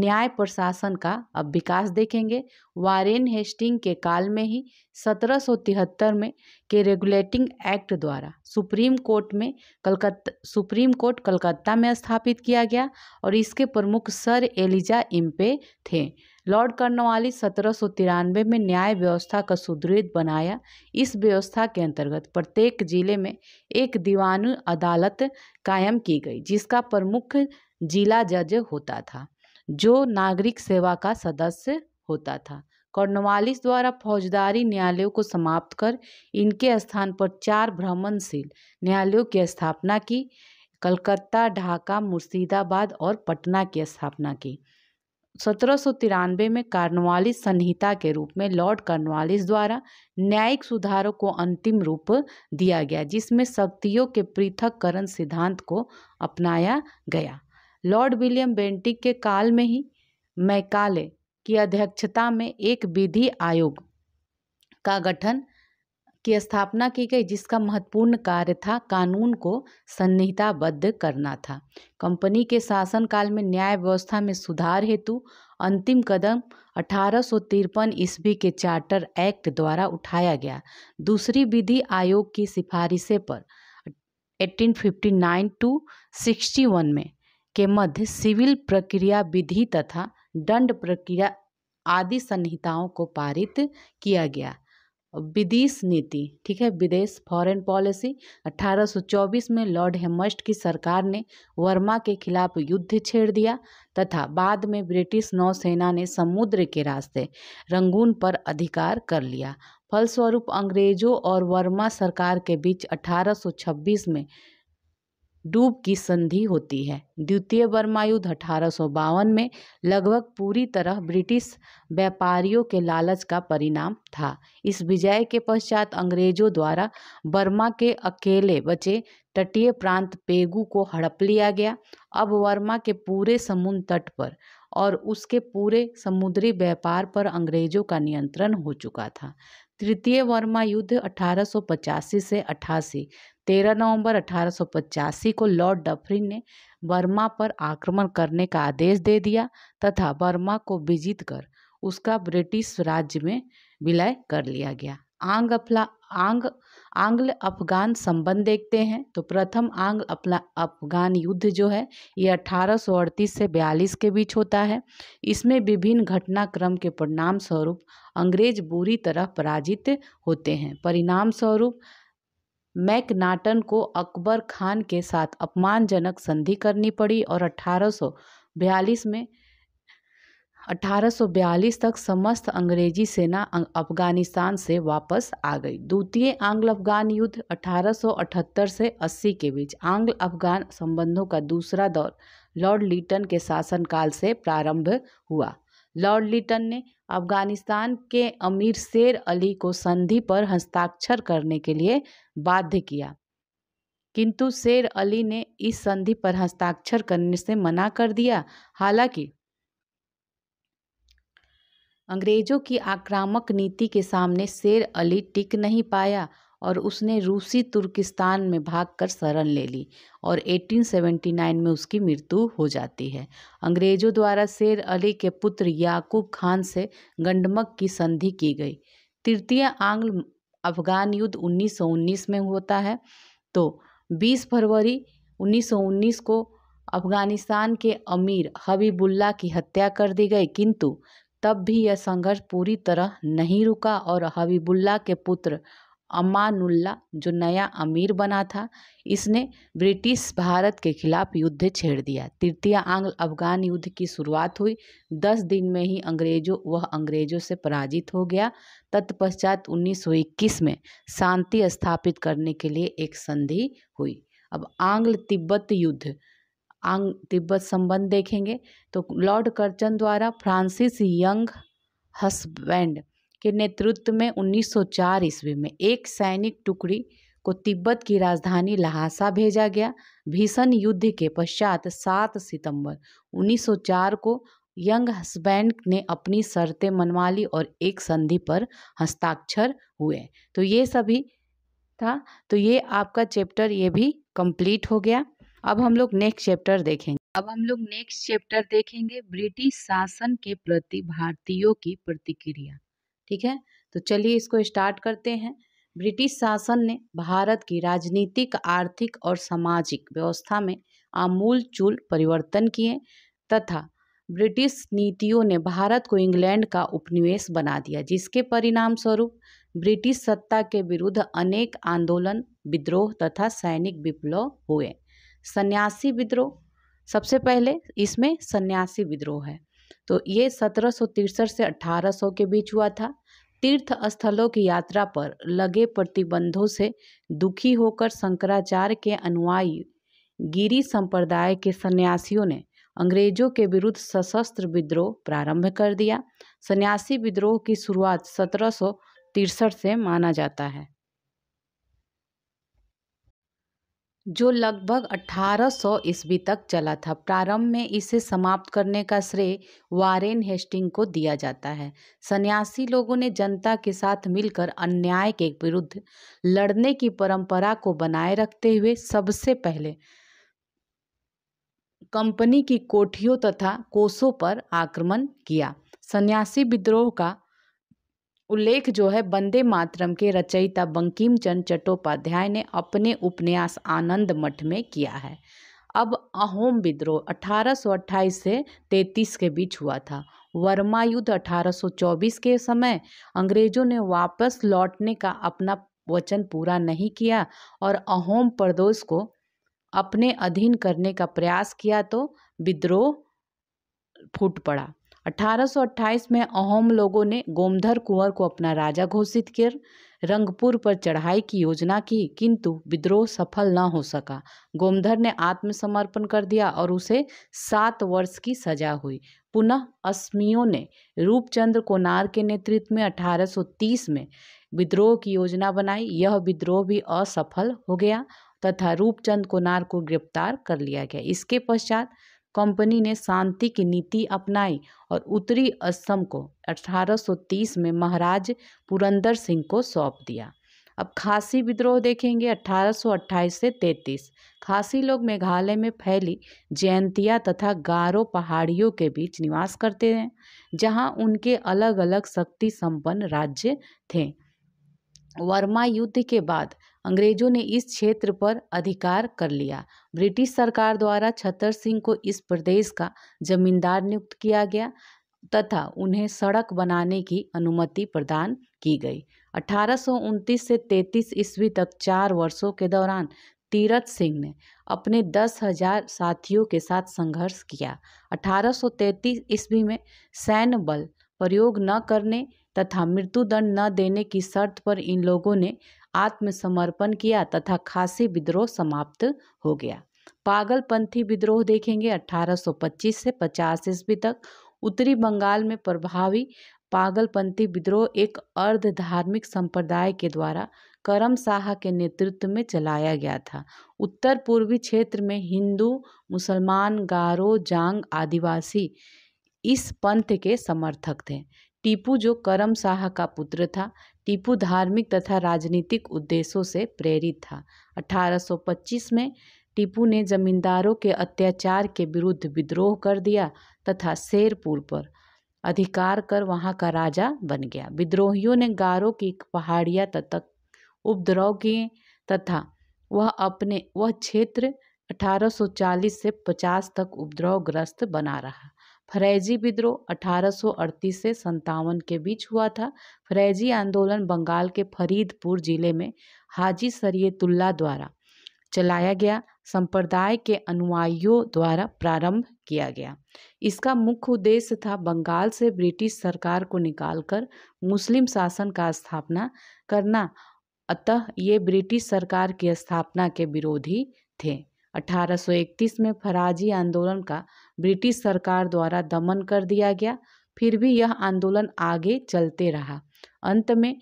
S2: न्याय प्रशासन का अब विकास देखेंगे वारेन हेस्टिंग के काल में ही 1773 में के रेगुलेटिंग एक्ट द्वारा सुप्रीम कोर्ट में कलकत्ता सुप्रीम कोर्ट कलकत्ता में स्थापित किया गया और इसके प्रमुख सर एलिजा इम्पे थे लॉर्ड कर्नवाली सत्रह में न्याय व्यवस्था का सुदृढ़ बनाया इस व्यवस्था के अंतर्गत प्रत्येक जिले में एक दीवानु अदालत कायम की गई जिसका प्रमुख जिला जज होता था जो नागरिक सेवा का सदस्य होता था कॉर्नवालिस द्वारा फौजदारी न्यायालयों को समाप्त कर इनके स्थान पर चार भ्रमणशील न्यायालयों की स्थापना की कलकत्ता ढाका मुर्शिदाबाद और पटना की स्थापना की सत्रह में कार्नवालिस संहिता के रूप में लॉर्ड कार्नवालिस द्वारा न्यायिक सुधारों को अंतिम रूप दिया गया जिसमें शक्तियों के पृथककरण सिद्धांत को अपनाया गया लॉर्ड विलियम बेंटिक के काल में ही मैकाले की अध्यक्षता में एक विधि आयोग का गठन की स्थापना की गई जिसका महत्वपूर्ण कार्य था कानून को संहिताबद्ध करना था कंपनी के शासनकाल में न्याय व्यवस्था में सुधार हेतु अंतिम कदम अठारह ईस्वी के चार्टर एक्ट द्वारा उठाया गया दूसरी विधि आयोग की सिफारिशें पर 1859 टू 61 में के मध्य सिविल प्रक्रिया विधि तथा दंड प्रक्रिया आदि संहिताओं को पारित किया गया विदेश नीति ठीक है विदेश फॉरेन पॉलिसी 1824 में लॉर्ड हेमस्ट की सरकार ने वर्मा के खिलाफ युद्ध छेड़ दिया तथा बाद में ब्रिटिश नौसेना ने समुद्र के रास्ते रंगून पर अधिकार कर लिया फलस्वरूप अंग्रेजों और वर्मा सरकार के बीच 1826 में डूब की संधि होती है द्वितीय युद्ध अठारह में लगभग पूरी तरह ब्रिटिश व्यापारियों के लालच का परिणाम था इस विजय के पश्चात अंग्रेजों द्वारा बर्मा के अकेले बचे तटीय प्रांत पेगू को हड़प लिया गया अब वर्मा के पूरे समुद्र तट पर और उसके पूरे समुद्री व्यापार पर अंग्रेजों का नियंत्रण हो चुका था तृतीय वर्मा युद्ध अठारह से अठासी तेरह नवंबर अठारह पचासी को लॉर्ड डफरिन ने बर्मा पर आक्रमण करने का आदेश दे दिया तथा बर्मा को विजित कर उसका ब्रिटिश राज्य में विलय कर लिया गया आंग अफला आंग आंग्ल अफगान संबंध देखते हैं तो प्रथम आंग्ल अपना अफगान युद्ध जो है ये अठारह से बयालीस के बीच होता है इसमें विभिन्न घटनाक्रम के परिणाम स्वरूप अंग्रेज बुरी तरह पराजित होते हैं परिणाम स्वरूप मैकनाटन को अकबर खान के साथ अपमानजनक संधि करनी पड़ी और अठारह में अठारह तक समस्त अंग्रेजी सेना अफगानिस्तान से वापस आ गई द्वितीय आंग्ल अफगान युद्ध 1878 से 80 के बीच आंग्ल अफगान संबंधों का दूसरा दौर लॉर्ड लीटन के शासनकाल से प्रारंभ हुआ लॉर्ड लिटन ने अफगानिस्तान के अमीर शेर अली को संधि पर हस्ताक्षर करने के लिए बाध्य किया किंतु शेर अली ने इस संधि पर हस्ताक्षर करने से मना कर दिया हालांकि अंग्रेजों की आक्रामक नीति के सामने शेर अली टिक नहीं पाया और उसने रूसी तुर्किस्तान में भागकर शरण ले ली और 1879 में उसकी मृत्यु हो जाती है अंग्रेज़ों द्वारा शेर अली के पुत्र याकूब खान से गंडमक की संधि की गई तृतीय आंग्ल अफगान युद्ध 1919 में होता है तो 20 फरवरी 1919 को अफगानिस्तान के अमीर हबीबुल्ला की हत्या कर दी गई किंतु तब भी यह संघर्ष पूरी तरह नहीं रुका और हबीबुल्ला के पुत्र अमानुल्ला जो नया अमीर बना था इसने ब्रिटिश भारत के खिलाफ युद्ध छेड़ दिया तृतीय आंग्ल अफगान युद्ध की शुरुआत हुई दस दिन में ही अंग्रेजों वह अंग्रेजों से पराजित हो गया तत्पश्चात 1921 में शांति स्थापित करने के लिए एक संधि हुई अब आंग्ल तिब्बत युद्ध आंग तिब्बत संबंध देखेंगे तो लॉर्ड करचन द्वारा फ्रांसिस यंग हसबैंड के नेतृत्व में 1904 ईस्वी में एक सैनिक टुकड़ी को तिब्बत की राजधानी लहासा भेजा गया भीषण युद्ध के पश्चात 7 सितंबर 1904 को यंग हस्बैंड ने अपनी शर्तें मनवा ली और एक संधि पर हस्ताक्षर हुए तो ये सभी था तो ये आपका चैप्टर ये भी कंप्लीट हो गया अब हम लोग नेक्स्ट चैप्टर देखेंगे अब हम लोग नेक्स्ट चैप्टर देखेंगे ब्रिटिश शासन के प्रति भारतीयों की प्रतिक्रिया ठीक है तो चलिए इसको स्टार्ट करते हैं ब्रिटिश शासन ने भारत की राजनीतिक आर्थिक और सामाजिक व्यवस्था में आमूल चूल परिवर्तन किए तथा ब्रिटिश नीतियों ने भारत को इंग्लैंड का उपनिवेश बना दिया जिसके परिणाम स्वरूप ब्रिटिश सत्ता के विरुद्ध अनेक आंदोलन विद्रोह तथा सैनिक विप्लव हुए सन्यासी विद्रोह सबसे पहले इसमें सन्यासी विद्रोह है तो ये सत्रह से अठारह के बीच हुआ था तीर्थ स्थलों की यात्रा पर लगे प्रतिबंधों से दुखी होकर शंकराचार्य के अनुयायी गिरी संप्रदाय के सन्यासियों ने अंग्रेजों के विरुद्ध सशस्त्र विद्रोह प्रारंभ कर दिया सन्यासी विद्रोह की शुरुआत सत्रह से माना जाता है जो लगभग 1800 ईस्वी तक चला था प्रारंभ में इसे समाप्त करने का श्रेय वारेन हेस्टिंग को दिया जाता है सन्यासी लोगों ने जनता के साथ मिलकर अन्याय के विरुद्ध लड़ने की परंपरा को बनाए रखते हुए सबसे पहले कंपनी की कोठियों तथा कोषों पर आक्रमण किया सन्यासी विद्रोह का उल्लेख जो है वंदे मातरम के रचयिता बंकिम चंद चट्टोपाध्याय ने अपने उपन्यास आनंद मठ में किया है अब अहोम विद्रोह अठारह से तैतीस के बीच हुआ था वर्मा युद्ध 1824 के समय अंग्रेजों ने वापस लौटने का अपना वचन पूरा नहीं किया और अहोम प्रदोष को अपने अधीन करने का प्रयास किया तो विद्रोह फूट पड़ा 1828 में अहोम लोगों ने गोमधर कुंवर को अपना राजा घोषित कर रंगपुर पर चढ़ाई की योजना की किंतु विद्रोह सफल न हो सका गोमधर ने आत्मसमर्पण कर दिया और उसे सात वर्ष की सजा हुई पुनः असमियों ने रूपचंद्र कोनार के नेतृत्व में 1830 में विद्रोह की योजना बनाई यह विद्रोह भी असफल हो गया तथा रूपचंद कोनार को गिरफ्तार कर लिया गया इसके पश्चात कंपनी ने शांति की नीति अपनाई और उत्तरी असम को 1830 में महाराज पुरंदर सिंह को सौंप दिया अब खासी विद्रोह देखेंगे 1828 से 33 खासी लोग मेघालय में फैली जयंतिया तथा गारो पहाड़ियों के बीच निवास करते हैं जहां उनके अलग अलग शक्ति संपन्न राज्य थे वर्मा युद्ध के बाद अंग्रेजों ने इस क्षेत्र पर अधिकार कर लिया ब्रिटिश सरकार द्वारा छतर सिंह को इस प्रदेश का जमींदार नियुक्त किया गया तथा उन्हें सड़क बनाने की अनुमति प्रदान की गई अठारह से 33 ईस्वी तक चार वर्षों के दौरान तीरथ सिंह ने अपने दस हजार साथियों के साथ संघर्ष किया 1833 ईस्वी में सैन्य बल प्रयोग न करने तथा मृत्युदंड न देने की शर्त पर इन लोगों ने आत्मसमर्पण किया तथा खासी विद्रोह समाप्त हो गया पागलपंथी विद्रोह देखेंगे 1825 से 50 ईस्वी तक उत्तरी बंगाल में प्रभावी पागलपंथी विद्रोह एक अर्ध धार्मिक संप्रदाय के द्वारा करम शाह के नेतृत्व में चलाया गया था उत्तर पूर्वी क्षेत्र में हिंदू मुसलमान गारो जांग आदिवासी इस पंथ के समर्थक थे टीपू जो करम शाह का पुत्र था टीपू धार्मिक तथा राजनीतिक उद्देश्यों से प्रेरित था 1825 में टीपू ने जमींदारों के अत्याचार के विरुद्ध विद्रोह कर दिया तथा शेरपुर पर अधिकार कर वहां का राजा बन गया विद्रोहियों ने गारो की पहाड़िया तक उपद्रव किए तथा वह अपने वह क्षेत्र 1840 से 50 तक उपद्रवग्रस्त बना रहा फ़्रैजी विद्रोह 1838 से संतावन के बीच हुआ था फ़्रैजी आंदोलन बंगाल के फरीदपुर जिले में हाजी सरयतुल्ला द्वारा चलाया गया संप्रदाय के अनुयायियों द्वारा प्रारंभ किया गया इसका मुख्य उद्देश्य था बंगाल से ब्रिटिश सरकार को निकालकर मुस्लिम शासन का स्थापना करना अतः ये ब्रिटिश सरकार की स्थापना के विरोधी थे 1831 में फराजी आंदोलन का ब्रिटिश सरकार द्वारा दमन कर दिया गया फिर भी यह आंदोलन आगे चलते रहा अंत में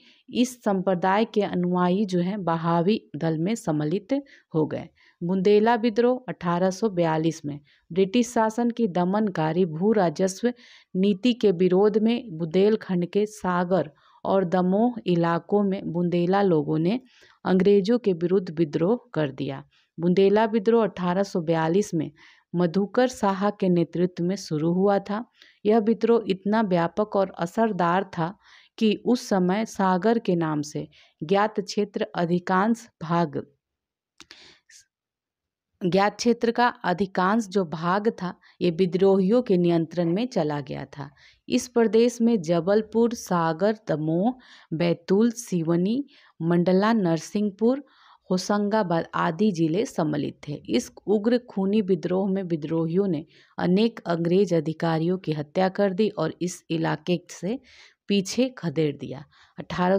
S2: इस संप्रदाय के अनुयायी जो हैं बहावी दल में सम्मिलित हो गए बुंदेला विद्रोह 1842 में ब्रिटिश शासन की दमनकारी भू राजस्व नीति के विरोध में बुंदेलखंड के सागर और दमोह इलाकों में बुंदेला लोगों ने अंग्रेजों के विरुद्ध विद्रोह कर दिया बुंदेला विद्रोह अठारह में मधुकर साहा के नेतृत्व में शुरू हुआ था यह विद्रोह इतना व्यापक और असरदार था कि उस समय सागर के नाम से ज्ञात क्षेत्र अधिकांश भाग ज्ञात क्षेत्र का अधिकांश जो भाग था ये विद्रोहियों के नियंत्रण में चला गया था इस प्रदेश में जबलपुर सागर दमोह बैतूल सिवनी मंडला नरसिंहपुर होशंगाबाद आदि जिले सम्मिलित थे इस उग्र खूनी विद्रोह में विद्रोहियों ने अनेक अंग्रेज अधिकारियों की हत्या कर दी और इस इलाके से पीछे खदेड़ दिया अठारह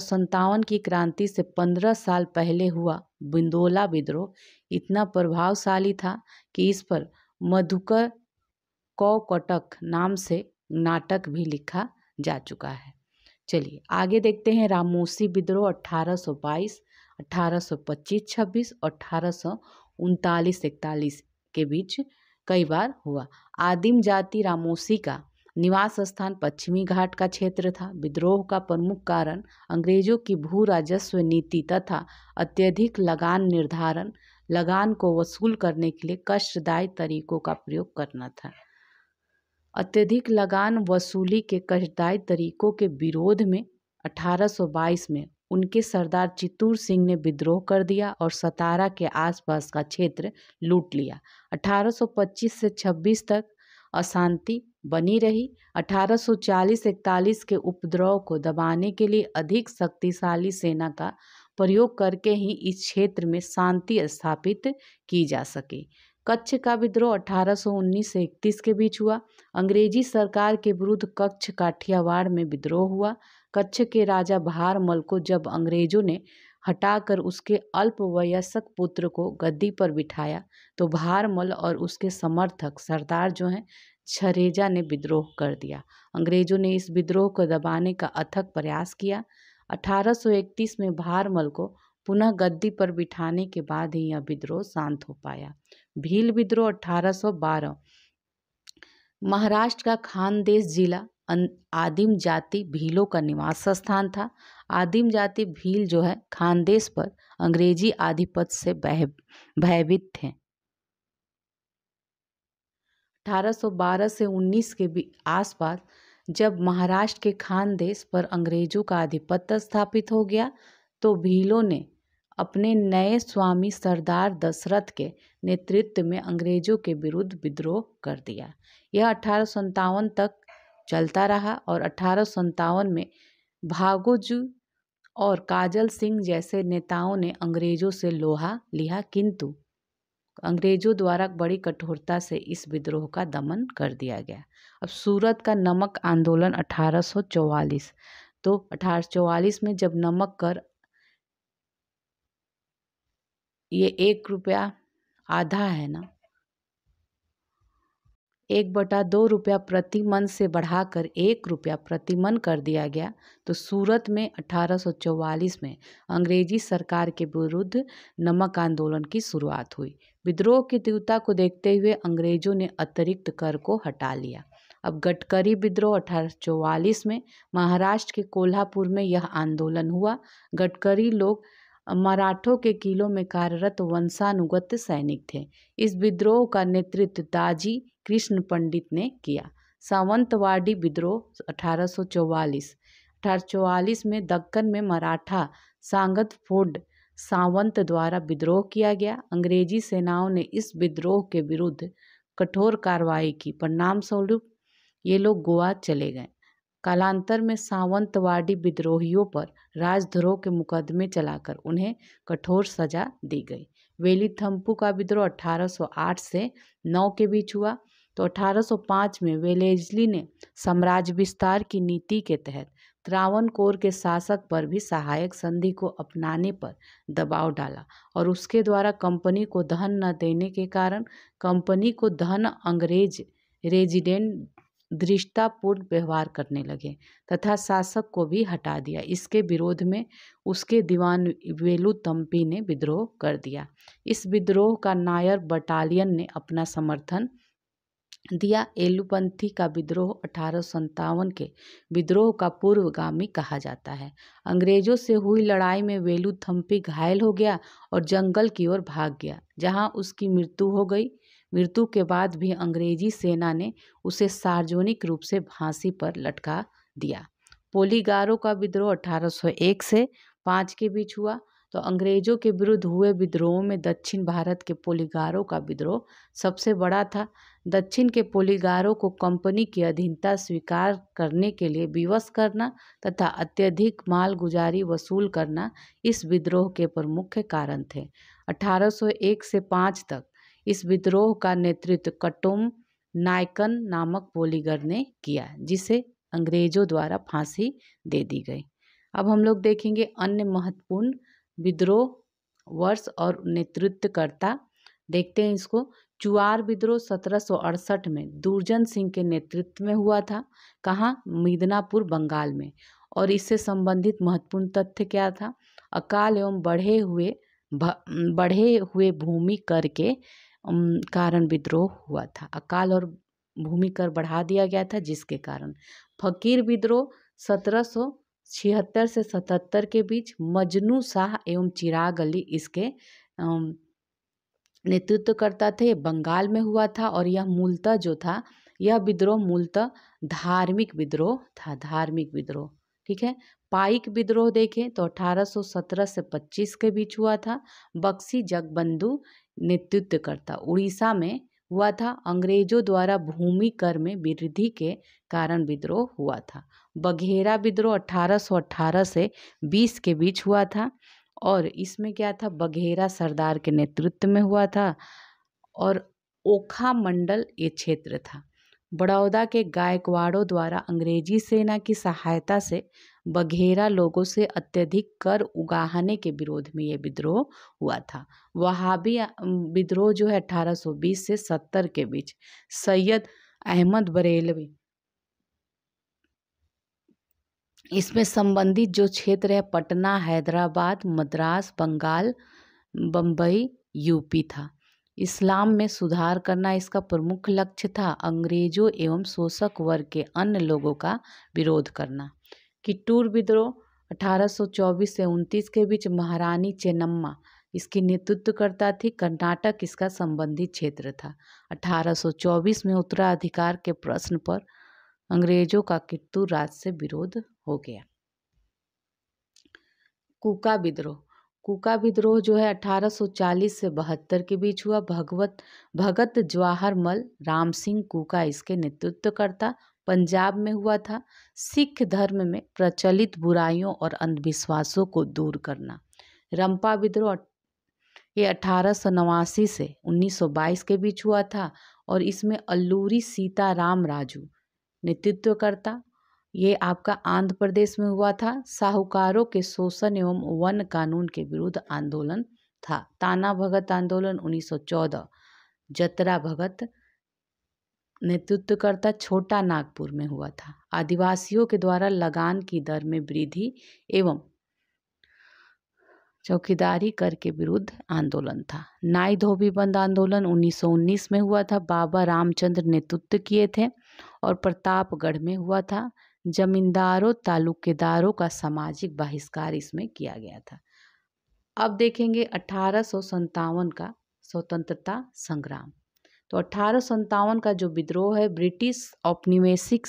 S2: की क्रांति से पंद्रह साल पहले हुआ बिंदोला विद्रोह इतना प्रभावशाली था कि इस पर मधुकर कौकटक नाम से नाटक भी लिखा जा चुका है चलिए आगे देखते हैं रामोसी विद्रोह अठारह अठारह सौ पच्चीस छब्बीस और अठारह सौ उनतालीस इकतालीस के बीच कई बार हुआ आदिम जाति रामोसी का निवास स्थान पश्चिमी घाट का क्षेत्र था विद्रोह का प्रमुख कारण अंग्रेजों की भू राजस्व नीति तथा अत्यधिक लगान निर्धारण लगान को वसूल करने के लिए कष्टदायी तरीकों का प्रयोग करना था अत्यधिक लगान वसूली के कष्टदायी तरीकों के विरोध में 1822 में उनके सरदार चित्तूर सिंह ने विद्रोह कर दिया और सतारा के आसपास का क्षेत्र लूट लिया 1825 से 26 तक अशांति बनी रही 1840-41 के उपद्रव को दबाने के लिए अधिक शक्तिशाली सेना का प्रयोग करके ही इस क्षेत्र में शांति स्थापित की जा सके कच्छ का विद्रोह 1819 से 31 के बीच हुआ अंग्रेजी सरकार के विरुद्ध कच्छ काठियावाड़ में विद्रोह हुआ कच्छ के राजा भारमल को जब अंग्रेजों ने हटाकर उसके अल्पवयस्क पुत्र को गद्दी पर बिठाया तो भारमल और उसके समर्थक सरदार जो हैं छरेजा ने विद्रोह कर दिया अंग्रेजों ने इस विद्रोह को दबाने का अथक प्रयास किया 1831 में भारमल को पुनः गद्दी पर बिठाने के बाद ही यह विद्रोह शांत हो पाया भील विद्रोह 1812 महाराष्ट्र का खानदेश जिला आदिम जाति भीलों का निवास स्थान था आदिम जाति भील जो है खानदेश पर अंग्रेजी आधिपत्य से भय भयभीत थे 1812 से 19 के आसपास जब महाराष्ट्र के खानदेश पर अंग्रेजों का आधिपत्य स्थापित हो गया तो भीलों ने अपने नए स्वामी सरदार दशरथ के नेतृत्व में अंग्रेजों के विरुद्ध विद्रोह कर दिया यह अठारह तक चलता रहा और अठारह में भागोज और काजल सिंह जैसे नेताओं ने अंग्रेज़ों से लोहा लिया किंतु अंग्रेज़ों द्वारा बड़ी कठोरता से इस विद्रोह का दमन कर दिया गया अब सूरत का नमक आंदोलन 1844 तो 1844 में जब नमक कर ये एक रुपया आधा है ना एक बटा दो रुपया प्रति मन से बढ़ाकर एक रुपया प्रति मन कर दिया गया तो सूरत में 1844 में अंग्रेजी सरकार के विरुद्ध नमक आंदोलन की शुरुआत हुई विद्रोह की तीव्रता को देखते हुए अंग्रेजों ने अतिरिक्त कर को हटा लिया अब गटकरी विद्रोह अठारह में महाराष्ट्र के कोल्हापुर में यह आंदोलन हुआ गटकरी लोग मराठों के किलों में कार्यरत वंशानुगत सैनिक थे इस विद्रोह का नेतृत्व दाजी कृष्ण पंडित ने किया सावंतवाडी विद्रोह 1844 1844 में दक्कन में मराठा सांगत फोर्ड सावंत द्वारा विद्रोह किया गया अंग्रेजी सेनाओं ने इस विद्रोह के विरुद्ध कठोर कार्रवाई की परिणाम स्वरूप ये लोग गोवा चले गए कालांतर में सावंतवाड़ी विद्रोहियों पर राजद्रोह के मुकदमे चलाकर उन्हें कठोर सजा दी गई थम्पू का विद्रोह 1808 से 9 के बीच हुआ तो 1805 में वेलेजली ने साम्राज्य विस्तार की नीति के तहत त्रावन कोर के शासक पर भी सहायक संधि को अपनाने पर दबाव डाला और उसके द्वारा कंपनी को धन न देने के कारण कंपनी को धन अंग्रेज रेजिडेंट धृष्टापूर्ण व्यवहार करने लगे तथा शासक को भी हटा दिया इसके विरोध में उसके दीवान वेलू तम्पी ने विद्रोह कर दिया इस विद्रोह का नायर बटालियन ने अपना समर्थन दिया एलुपंथी का विद्रोह अठारह के विद्रोह का पूर्वगामी कहा जाता है अंग्रेजों से हुई लड़ाई में वेलू थम्पी घायल हो गया और जंगल की ओर भाग गया जहां उसकी मृत्यु हो गई मृत्यु के बाद भी अंग्रेजी सेना ने उसे सार्वजनिक रूप से फांसी पर लटका दिया पोलीगारों का विद्रोह 1801 से पाँच के बीच हुआ तो अंग्रेजों के विरुद्ध हुए विद्रोहों में दक्षिण भारत के पोलीगारों का विद्रोह सबसे बड़ा था दक्षिण के पोलीगारों को कंपनी की अधीनता स्वीकार करने के लिए विवश करना तथा अत्यधिक मालगुजारी वसूल करना इस विद्रोह के प्रमुख कारण थे 1801 से 5 तक इस विद्रोह का नेतृत्व कटोम नायकन नामक बोलीगर ने किया जिसे अंग्रेजों द्वारा फांसी दे दी गई अब हम लोग देखेंगे अन्य महत्वपूर्ण विद्रोह वर्ष और नेतृत्वकर्ता देखते हैं इसको चुआर विद्रोह सत्रह में दुर्जन सिंह के नेतृत्व में हुआ था कहाँ मिदनापुर बंगाल में और इससे संबंधित महत्वपूर्ण तथ्य क्या था अकाल एवं बढ़े हुए बढ़े हुए भूमि कर के कारण विद्रोह हुआ था अकाल और भूमि कर बढ़ा दिया गया था जिसके कारण फकीर विद्रोह सत्रह सौ छिहत्तर से सतहत्तर के बीच मजनू शाह एवं चिराग अली इसके नेतृत्व करता थे बंगाल में हुआ था और यह मूलतः जो था यह विद्रोह मूलतः धार्मिक विद्रोह था धार्मिक विद्रोह ठीक है पाइक विद्रोह देखें तो 1817 से 25 के बीच हुआ था बक्सी जगबंधु नेतृत्व करता उड़ीसा में हुआ था अंग्रेजों द्वारा भूमि कर में वृद्धि के कारण विद्रोह हुआ था बघेरा विद्रोह 1818 से 20 के बीच हुआ था और इसमें क्या था बघेरा सरदार के नेतृत्व में हुआ था और ओखा मंडल ये क्षेत्र था बड़ौदा के गायकवाड़ों द्वारा अंग्रेजी सेना की सहायता से बघेरा लोगों से अत्यधिक कर उगाहने के विरोध में ये विद्रोह हुआ था वहाबी विद्रोह जो है 1820 से 70 के बीच सैयद अहमद बरेलवी इसमें संबंधित जो क्षेत्र है पटना हैदराबाद मद्रास बंगाल बम्बई यूपी था इस्लाम में सुधार करना इसका प्रमुख लक्ष्य था अंग्रेजों एवं शोषक वर्ग के अन्य लोगों का विरोध करना किट्टूर विद्रोह 1824 से 29 के बीच महारानी चेन्नम्मा इसकी नेतृत्व करता थी कर्नाटक इसका संबंधित क्षेत्र था 1824 में उत्तराधिकार के प्रश्न पर अंग्रेजों का किट्टू राज से विरोध हो गया कुका विद्रोह कुका विद्रोह जो है 1840 से बहत्तर के बीच हुआ भगवत भगत जवाहरमल राम सिंह कुका इसके नेतृत्व करता पंजाब में हुआ था सिख धर्म में प्रचलित बुराइयों और अंधविश्वासों को दूर करना रंपा विद्रोह ये अठारह से 1922 के बीच हुआ था और इसमें अल्लूरी सीता राम राजू नेतृत्व करता ये आपका आंध्र प्रदेश में हुआ था साहूकारों के शोषण एवं वन कानून के विरुद्ध आंदोलन था ताना भगत आंदोलन 1914 जतरा भगत नेतृत्वकर्ता छोटा नागपुर में हुआ था आदिवासियों के द्वारा लगान की दर में वृद्धि एवं चौकीदारी कर के विरुद्ध आंदोलन था नाई धोबी बंद आंदोलन 1919 में हुआ था बाबा रामचंद्र नेतृत्व किए थे और प्रतापगढ़ में हुआ था जमींदारों तालुकेदारों का सामाजिक बहिष्कार इसमें किया गया था अब देखेंगे अठारह का स्वतंत्रता संग्राम तो अठारह का जो विद्रोह है ब्रिटिश औपनिवेशिक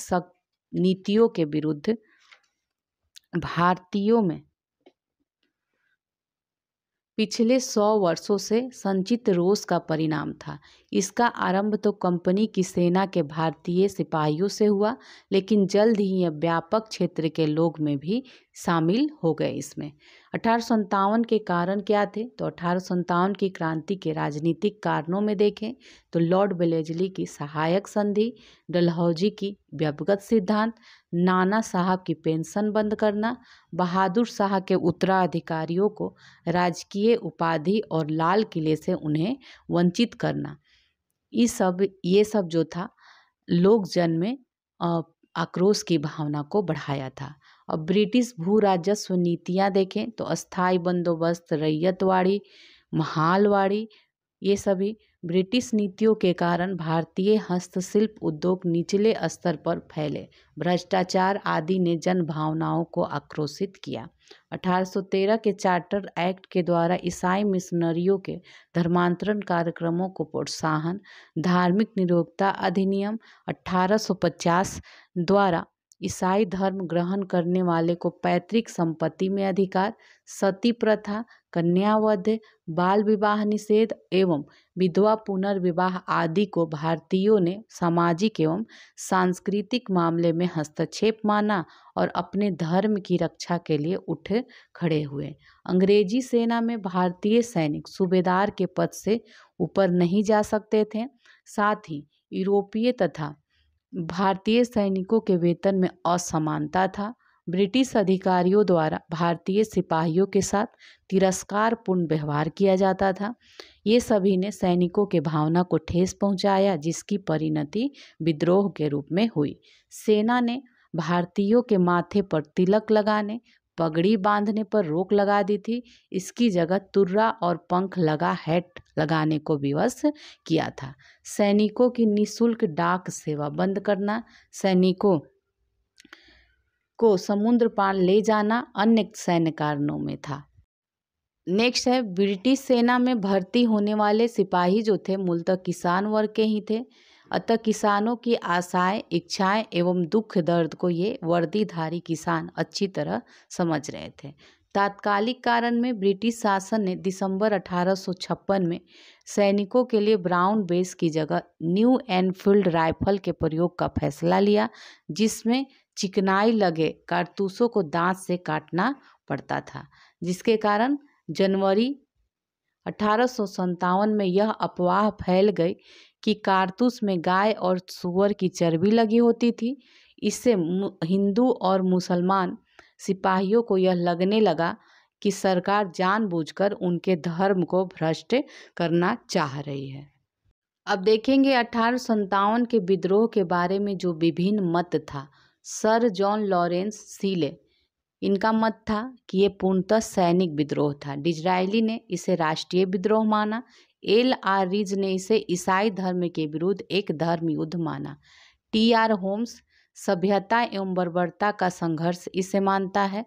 S2: नीतियों के विरुद्ध भारतीयों में पिछले सौ वर्षों से संचित रोष का परिणाम था इसका आरंभ तो कंपनी की सेना के भारतीय सिपाहियों से हुआ लेकिन जल्द ही यह व्यापक क्षेत्र के लोग में भी शामिल हो गए इसमें अठारह के कारण क्या थे तो अठारह की क्रांति के राजनीतिक कारणों में देखें तो लॉर्ड बेलेजली की सहायक संधि डलहौजी की व्यवगत सिद्धांत नाना साहब की पेंशन बंद करना बहादुर शाह के उत्तराधिकारियों को राजकीय उपाधि और लाल किले से उन्हें वंचित करना ये सब ये सब जो था लोक जन में आक्रोश की भावना को बढ़ाया था अब ब्रिटिश भू राजस्व नीतियाँ देखें तो अस्थाई बंदोबस्त रैयतवाड़ी महालवाड़ी ये सभी ब्रिटिश नीतियों के कारण भारतीय हस्तशिल्प उद्योग निचले स्तर पर फैले भ्रष्टाचार आदि ने जन भावनाओं को आक्रोशित किया 1813 के चार्टर एक्ट के द्वारा ईसाई मिशनरियों के धर्मांतरण कार्यक्रमों को प्रोत्साहन धार्मिक निरोगता अधिनियम 1850 द्वारा ईसाई धर्म ग्रहण करने वाले को पैतृक संपत्ति में अधिकार सती प्रथा कन्यावध बाल विवाह निषेध एवं विधवा पुनर्विवाह आदि को भारतीयों ने सामाजिक एवं सांस्कृतिक मामले में हस्तक्षेप माना और अपने धर्म की रक्षा के लिए उठ खड़े हुए अंग्रेजी सेना में भारतीय सैनिक सूबेदार के पद से ऊपर नहीं जा सकते थे साथ ही यूरोपीय तथा भारतीय सैनिकों के वेतन में असमानता था ब्रिटिश अधिकारियों द्वारा भारतीय सिपाहियों के साथ तिरस्कारपूर्ण व्यवहार किया जाता था ये सभी ने सैनिकों के भावना को ठेस पहुंचाया जिसकी परिणति विद्रोह के रूप में हुई सेना ने भारतीयों के माथे पर तिलक लगाने पगड़ी बांधने पर रोक लगा दी थी इसकी जगह तुर्रा और पंख लगा हैट लगाने को विवश किया था सैनिकों की निशुल्क डाक सेवा बंद करना सैनिकों को समुद्र पार ले जाना अन्य सैन्य कारणों में था नेक्स्ट है ब्रिटिश सेना में भर्ती होने वाले सिपाही जो थे मूलतः किसान वर्ग के ही थे अतः किसानों की आशाएं इच्छाएं एवं दुख दर्द को ये वर्दीधारी किसान अच्छी तरह समझ रहे थे तात्कालिक कारण में ब्रिटिश शासन ने दिसंबर 1856 में सैनिकों के लिए ब्राउन बेस की जगह न्यू एनफील्ड राइफल के प्रयोग का फैसला लिया जिसमें चिकनाई लगे कारतूसों को दांत से काटना पड़ता था जिसके कारण जनवरी अठारह में यह अपवाह फैल गई कि कारतूस में गाय और सुअर की चर्बी लगी होती थी इससे हिंदू और मुसलमान सिपाहियों को यह लगने लगा कि सरकार जानबूझकर उनके धर्म को भ्रष्ट करना चाह रही है अब देखेंगे अठारह के विद्रोह के बारे में जो विभिन्न मत था सर जॉन लॉरेंस सीले इनका मत था कि ये पूर्णतः सैनिक विद्रोह था डिजराइली ने इसे राष्ट्रीय विद्रोह माना एल आर रिज ने इसे ईसाई धर्म के विरुद्ध एक धर्म युद्ध माना टी आर होम्स सभ्यता एवं बर्बरता का संघर्ष इसे मानता है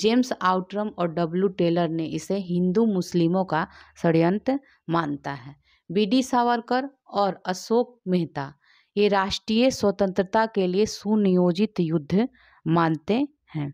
S2: जेम्स आउटरम और डब्ल्यू टेलर ने इसे हिंदू मुस्लिमों का षडयंत्र मानता है बी डी सावरकर और अशोक मेहता ये राष्ट्रीय स्वतंत्रता के लिए सुनियोजित युद्ध मानते हैं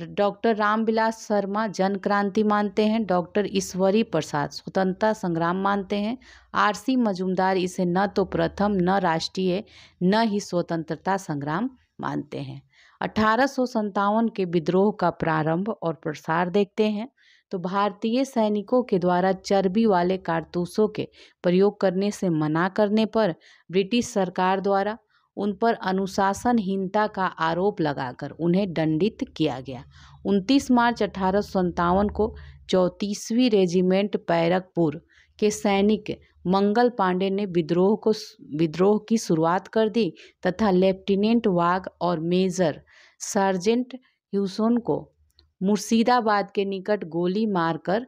S2: डॉक्टर रामविलास शर्मा जन क्रांति मानते हैं डॉक्टर ईश्वरी प्रसाद स्वतंत्रता संग्राम मानते हैं आरसी मजूमदार इसे न तो प्रथम न राष्ट्रीय न ही स्वतंत्रता संग्राम मानते हैं अठारह के विद्रोह का प्रारंभ और प्रसार देखते हैं तो भारतीय सैनिकों के द्वारा चर्बी वाले कारतूसों के प्रयोग करने से मना करने पर ब्रिटिश सरकार द्वारा उन पर अनुशासनहीनता का आरोप लगाकर उन्हें दंडित किया गया 29 मार्च अठारह को चौंतीसवीं रेजिमेंट पैरकपुर के सैनिक मंगल पांडे ने विद्रोह को विद्रोह की शुरुआत कर दी तथा लेफ्टिनेंट वाघ और मेजर सर्जेंट ह्यूसोन को मुर्शिदाबाद के निकट गोली मारकर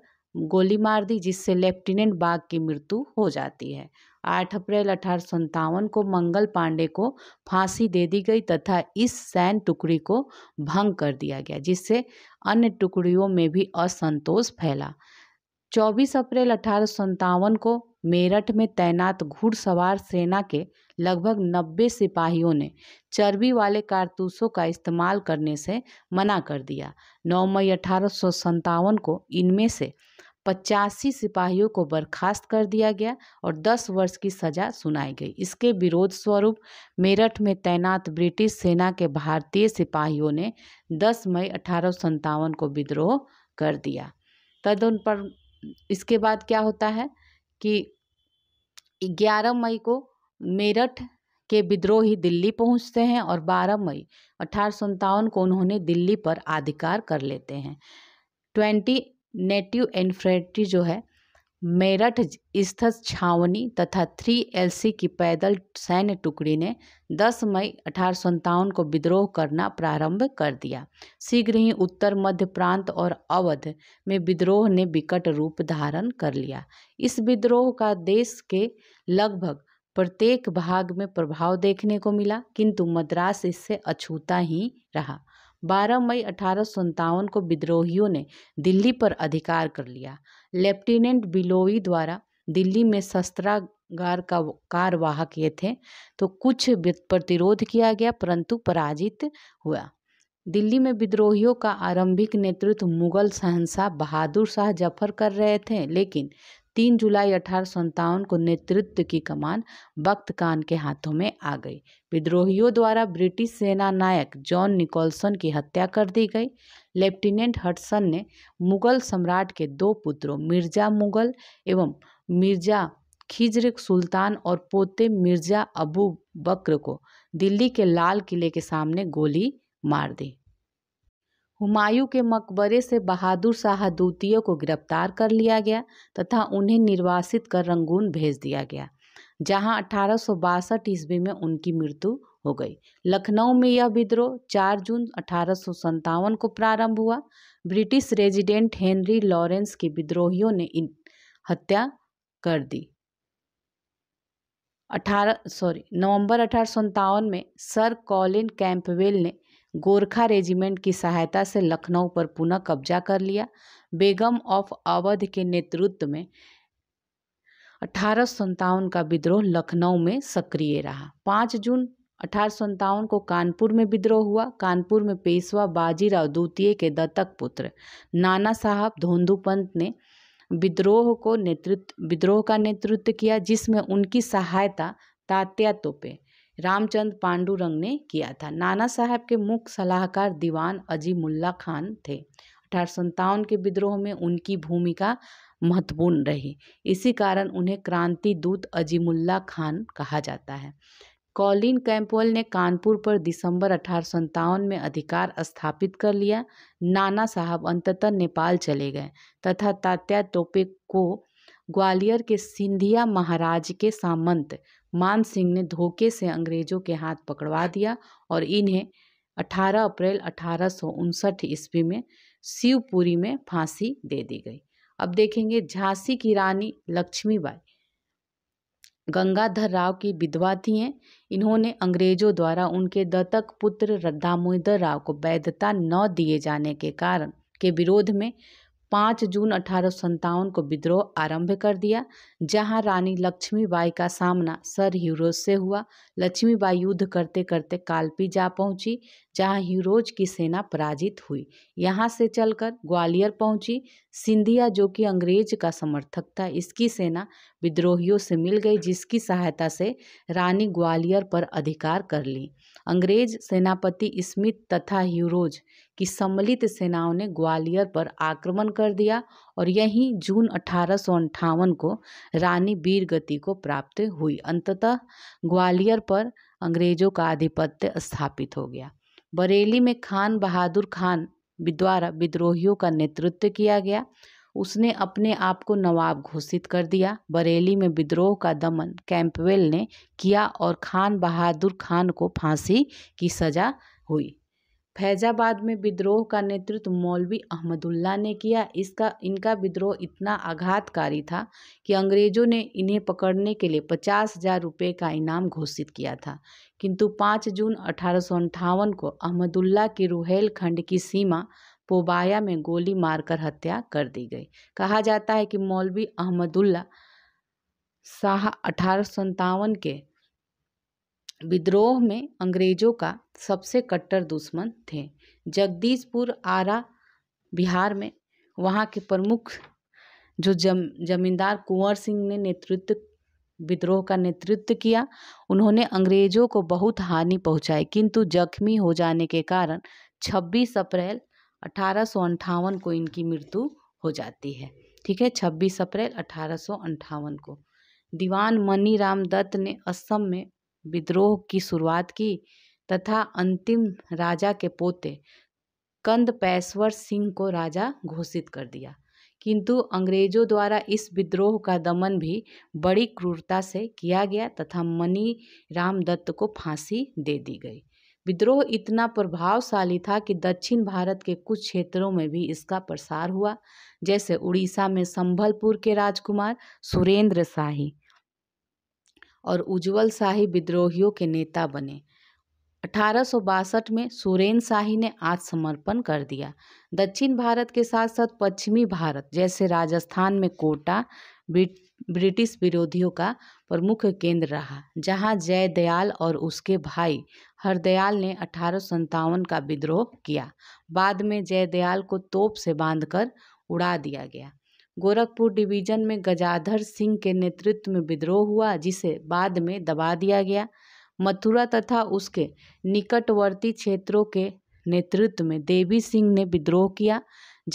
S2: गोली मार दी जिससे लेफ्टिनेंट बाग की मृत्यु हो जाती है आठ अप्रैल अठारह को मंगल पांडे को फांसी दे दी गई तथा इस सैन्य टुकड़ी को भंग कर दिया गया जिससे अन्य टुकड़ियों में भी असंतोष फैला 24 अप्रैल अठारह को मेरठ में तैनात घुड़सवार सेना के लगभग 90 सिपाहियों ने चर्बी वाले कारतूसों का इस्तेमाल करने से मना कर दिया 9 मई अठारह को इनमें से पचासी सिपाहियों को बर्खास्त कर दिया गया और दस वर्ष की सजा सुनाई गई इसके विरोध स्वरूप मेरठ में तैनात ब्रिटिश सेना के भारतीय सिपाहियों ने 10 मई अठारह को विद्रोह कर दिया तदन पर इसके बाद क्या होता है कि 11 मई को मेरठ के विद्रोही दिल्ली पहुंचते हैं और 12 मई अठारह को उन्होंने दिल्ली पर अधिकार कर लेते हैं ट्वेंटी नेटिव इन्फ्रेंट्री जो है मेरठ स्थित छावनी तथा थ्री एलसी की पैदल सैन्य टुकड़ी ने 10 मई अठारह को विद्रोह करना प्रारंभ कर दिया शीघ्र ही उत्तर मध्य प्रांत और अवध में विद्रोह ने विकट रूप धारण कर लिया इस विद्रोह का देश के लगभग प्रत्येक भाग में प्रभाव देखने को मिला किंतु मद्रास इससे अछूता ही रहा 12 मई अठारह को विद्रोहियों ने दिल्ली पर अधिकार कर लिया लेफ्टिनेंट बिलोई द्वारा दिल्ली में शस्त्रागार का कारवाह किए थे तो कुछ प्रतिरोध किया गया परंतु पराजित हुआ दिल्ली में विद्रोहियों का आरंभिक नेतृत्व मुगल शहनशाह बहादुर शाह जफर कर रहे थे लेकिन तीन जुलाई अठारह को नेतृत्व की कमान बख्त खान के हाथों में आ गई विद्रोहियों द्वारा ब्रिटिश सेना नायक जॉन निकोलसन की हत्या कर दी गई लेफ्टिनेंट हटसन ने मुगल सम्राट के दो पुत्रों मिर्जा मुगल एवं मिर्जा खिज्र सुल्तान और पोते मिर्जा अबू बकर को दिल्ली के लाल किले के सामने गोली मार दी हुमायूं के मकबरे से बहादुर शाह द्वितीय को गिरफ्तार कर लिया गया तथा उन्हें निर्वासित कर रंगून भेज दिया गया जहां अठारह ईस्वी में उनकी मृत्यु हो गई लखनऊ में यह विद्रोह 4 जून अठारह को प्रारंभ हुआ ब्रिटिश रेजिडेंट हेनरी लॉरेंस के विद्रोहियों ने इन हत्या कर दी अठारह सॉरी नवंबर अठारह में सर कॉलिन कैंपवेल ने गोरखा रेजिमेंट की सहायता से लखनऊ पर पुनः कब्जा कर लिया बेगम ऑफ अवध के नेतृत्व में अठारह का विद्रोह लखनऊ में सक्रिय रहा पाँच जून अठारह को कानपुर में विद्रोह हुआ कानपुर में पेशवा बाजीराव द्वितीय के दत्तक पुत्र नाना साहब धोंधुपंत ने विद्रोह को नेतृत्व विद्रोह का नेतृत्व किया जिसमें उनकी सहायता तात्या तोपे रामचंद्र पांडुरंग ने किया था नाना साहब के मुख्य सलाहकार दीवान अजीमुल्ला खान थे अठारह के विद्रोह में उनकी भूमिका महत्वपूर्ण रही इसी कारण उन्हें क्रांति दूत अजीमुल्ला खान कहा जाता है कॉलिन कैंपवेल ने कानपुर पर दिसंबर अठारह में अधिकार स्थापित कर लिया नाना साहब अंततः नेपाल चले गए तथा तात्या टोपे को ग्वालियर के सिंधिया महाराज के सामंत मान सिंह ने धोखे से अंग्रेजों के हाथ पकड़वा दिया और इन्हें 18 अप्रैल अठारह ईस्वी में शिवपुरी में फांसी दे दी गई अब देखेंगे झांसी की रानी लक्ष्मीबाई गंगाधर राव की विधवा थी हैं इन्होंने अंग्रेजों द्वारा उनके दत्तक पुत्र दामोदर राव को वैधता न दिए जाने के कारण के विरोध में पाँच जून अठारह को विद्रोह आरंभ कर दिया जहां रानी लक्ष्मीबाई का सामना सर हीरोज से हुआ लक्ष्मीबाई युद्ध करते करते कालपी जा पहुंची जहां हीरोज की सेना पराजित हुई यहां से चलकर ग्वालियर पहुंची सिंधिया जो कि अंग्रेज का समर्थक था इसकी सेना विद्रोहियों से मिल गई जिसकी सहायता से रानी ग्वालियर पर अधिकार कर ली अंग्रेज सेनापति स्मिथ तथा हीरोज कि सम्मिलित सेनाओं ने ग्वालियर पर आक्रमण कर दिया और यहीं जून अठारह को रानी वीरगति को प्राप्त हुई अंततः ग्वालियर पर अंग्रेजों का आधिपत्य स्थापित हो गया बरेली में खान बहादुर खान द्वारा विद्रोहियों का नेतृत्व किया गया उसने अपने आप को नवाब घोषित कर दिया बरेली में विद्रोह का दमन कैंपवेल ने किया और खान बहादुर खान को फांसी की सजा हुई फैज़ाबाद में विद्रोह का नेतृत्व मौलवी अहमदुल्ला ने किया इसका इनका विद्रोह इतना आघातकारी था कि अंग्रेज़ों ने इन्हें पकड़ने के लिए पचास हज़ार रुपये का इनाम घोषित किया था किंतु पाँच जून अठारह को अहमदुल्ला की रुहेलखंड की सीमा पोबाया में गोली मारकर हत्या कर दी गई कहा जाता है कि मौलवी अहमदुल्ला शाह अठारह के विद्रोह में अंग्रेजों का सबसे कट्टर दुश्मन थे जगदीशपुर आरा बिहार में वहाँ के प्रमुख जो जम जमींदार कुंवर सिंह ने नेतृत्व विद्रोह का नेतृत्व किया उन्होंने अंग्रेजों को बहुत हानि पहुंचाई किंतु जख्मी हो जाने के कारण 26 अप्रैल अठारह को इनकी मृत्यु हो जाती है ठीक है 26 अप्रैल अठारह को दीवान मनी राम दत्त ने असम में विद्रोह की शुरुआत की तथा अंतिम राजा के पोते पैसवर सिंह को राजा घोषित कर दिया किंतु अंग्रेजों द्वारा इस विद्रोह का दमन भी बड़ी क्रूरता से किया गया तथा मनी राम दत्त को फांसी दे दी गई विद्रोह इतना प्रभावशाली था कि दक्षिण भारत के कुछ क्षेत्रों में भी इसका प्रसार हुआ जैसे उड़ीसा में संभलपुर के राजकुमार सुरेंद्र शाही और उज्जवल शाही विद्रोहियों के नेता बने अठारह में सुरेन शाही ने आत्मसमर्पण कर दिया दक्षिण भारत के साथ साथ पश्चिमी भारत जैसे राजस्थान में कोटा ब्रिटिश विरोधियों का प्रमुख केंद्र रहा जहां जयदयाल और उसके भाई हरदयाल ने अठारह का विद्रोह किया बाद में जयदयाल को तोप से बांधकर उड़ा दिया गया गोरखपुर डिवीजन में गजाधर सिंह के नेतृत्व में विद्रोह हुआ जिसे बाद में दबा दिया गया मथुरा तथा उसके निकटवर्ती क्षेत्रों के नेतृत्व में देवी सिंह ने विद्रोह किया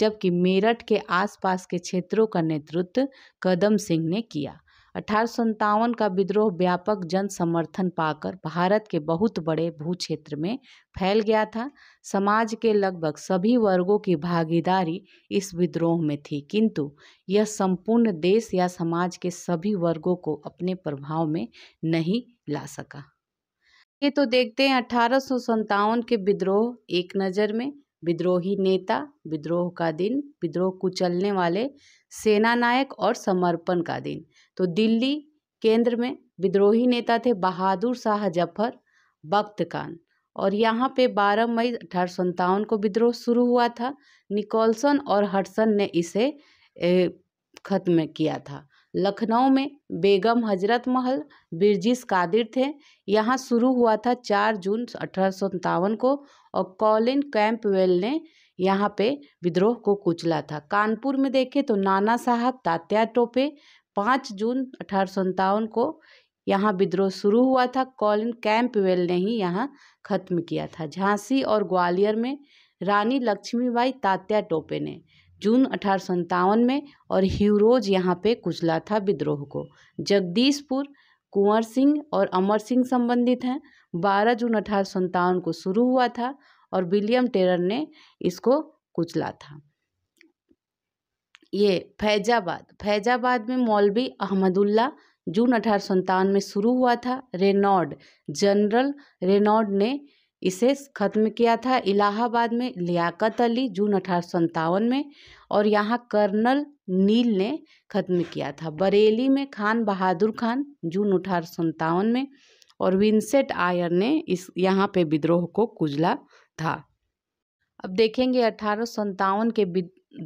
S2: जबकि मेरठ के आसपास के क्षेत्रों का नेतृत्व कदम सिंह ने किया अठारह का विद्रोह व्यापक जन समर्थन पाकर भारत के बहुत बड़े भू क्षेत्र में फैल गया था समाज के लगभग सभी वर्गों की भागीदारी इस विद्रोह में थी किंतु यह संपूर्ण देश या समाज के सभी वर्गों को अपने प्रभाव में नहीं ला सका ये तो देखते हैं अठारह के विद्रोह एक नज़र में विद्रोही नेता विद्रोह का दिन विद्रोह कुचलने वाले सेना नायक और समर्पण का दिन तो दिल्ली केंद्र में विद्रोही नेता थे बहादुर शाह जफर बख्त खान और यहाँ पे 12 मई अठारह को विद्रोह शुरू हुआ था निकोलसन और हटसन ने इसे ख़त्म किया था लखनऊ में बेगम हजरत महल बिरजिस कादिर थे यहाँ शुरू हुआ था 4 जून अठारह को और कॉलिन कैंपवेल ने यहाँ पे विद्रोह को कुचला था कानपुर में देखें तो नाना साहब तात्या टोपे पाँच जून अठारह को यहाँ विद्रोह शुरू हुआ था कॉलिन कैम्पवेल ने ही यहाँ खत्म किया था झांसी और ग्वालियर में रानी लक्ष्मीबाई तात्या टोपे ने जून अठारह में और ह्यूरोज यहाँ पे कुचला था विद्रोह को जगदीशपुर कुंवर सिंह और अमर सिंह संबंधित हैं 12 जून अठारह को शुरू हुआ था और विलियम टेरर ने इसको कुचला था ये फैज़ाबाद फैज़ाबाद में मौलवी अहमदुल्ला जून अठारह सौ में शुरू हुआ था रेनॉड जनरल रेनॉड ने इसे ख़त्म किया था इलाहाबाद में लियाकत अली जून अठारह सौ में और यहाँ कर्नल नील ने ख़त्म किया था बरेली में खान बहादुर खान जून अठारह में और विंसेट आयर ने इस यहाँ पे विद्रोह को कुचला था अब देखेंगे अठारह सौ के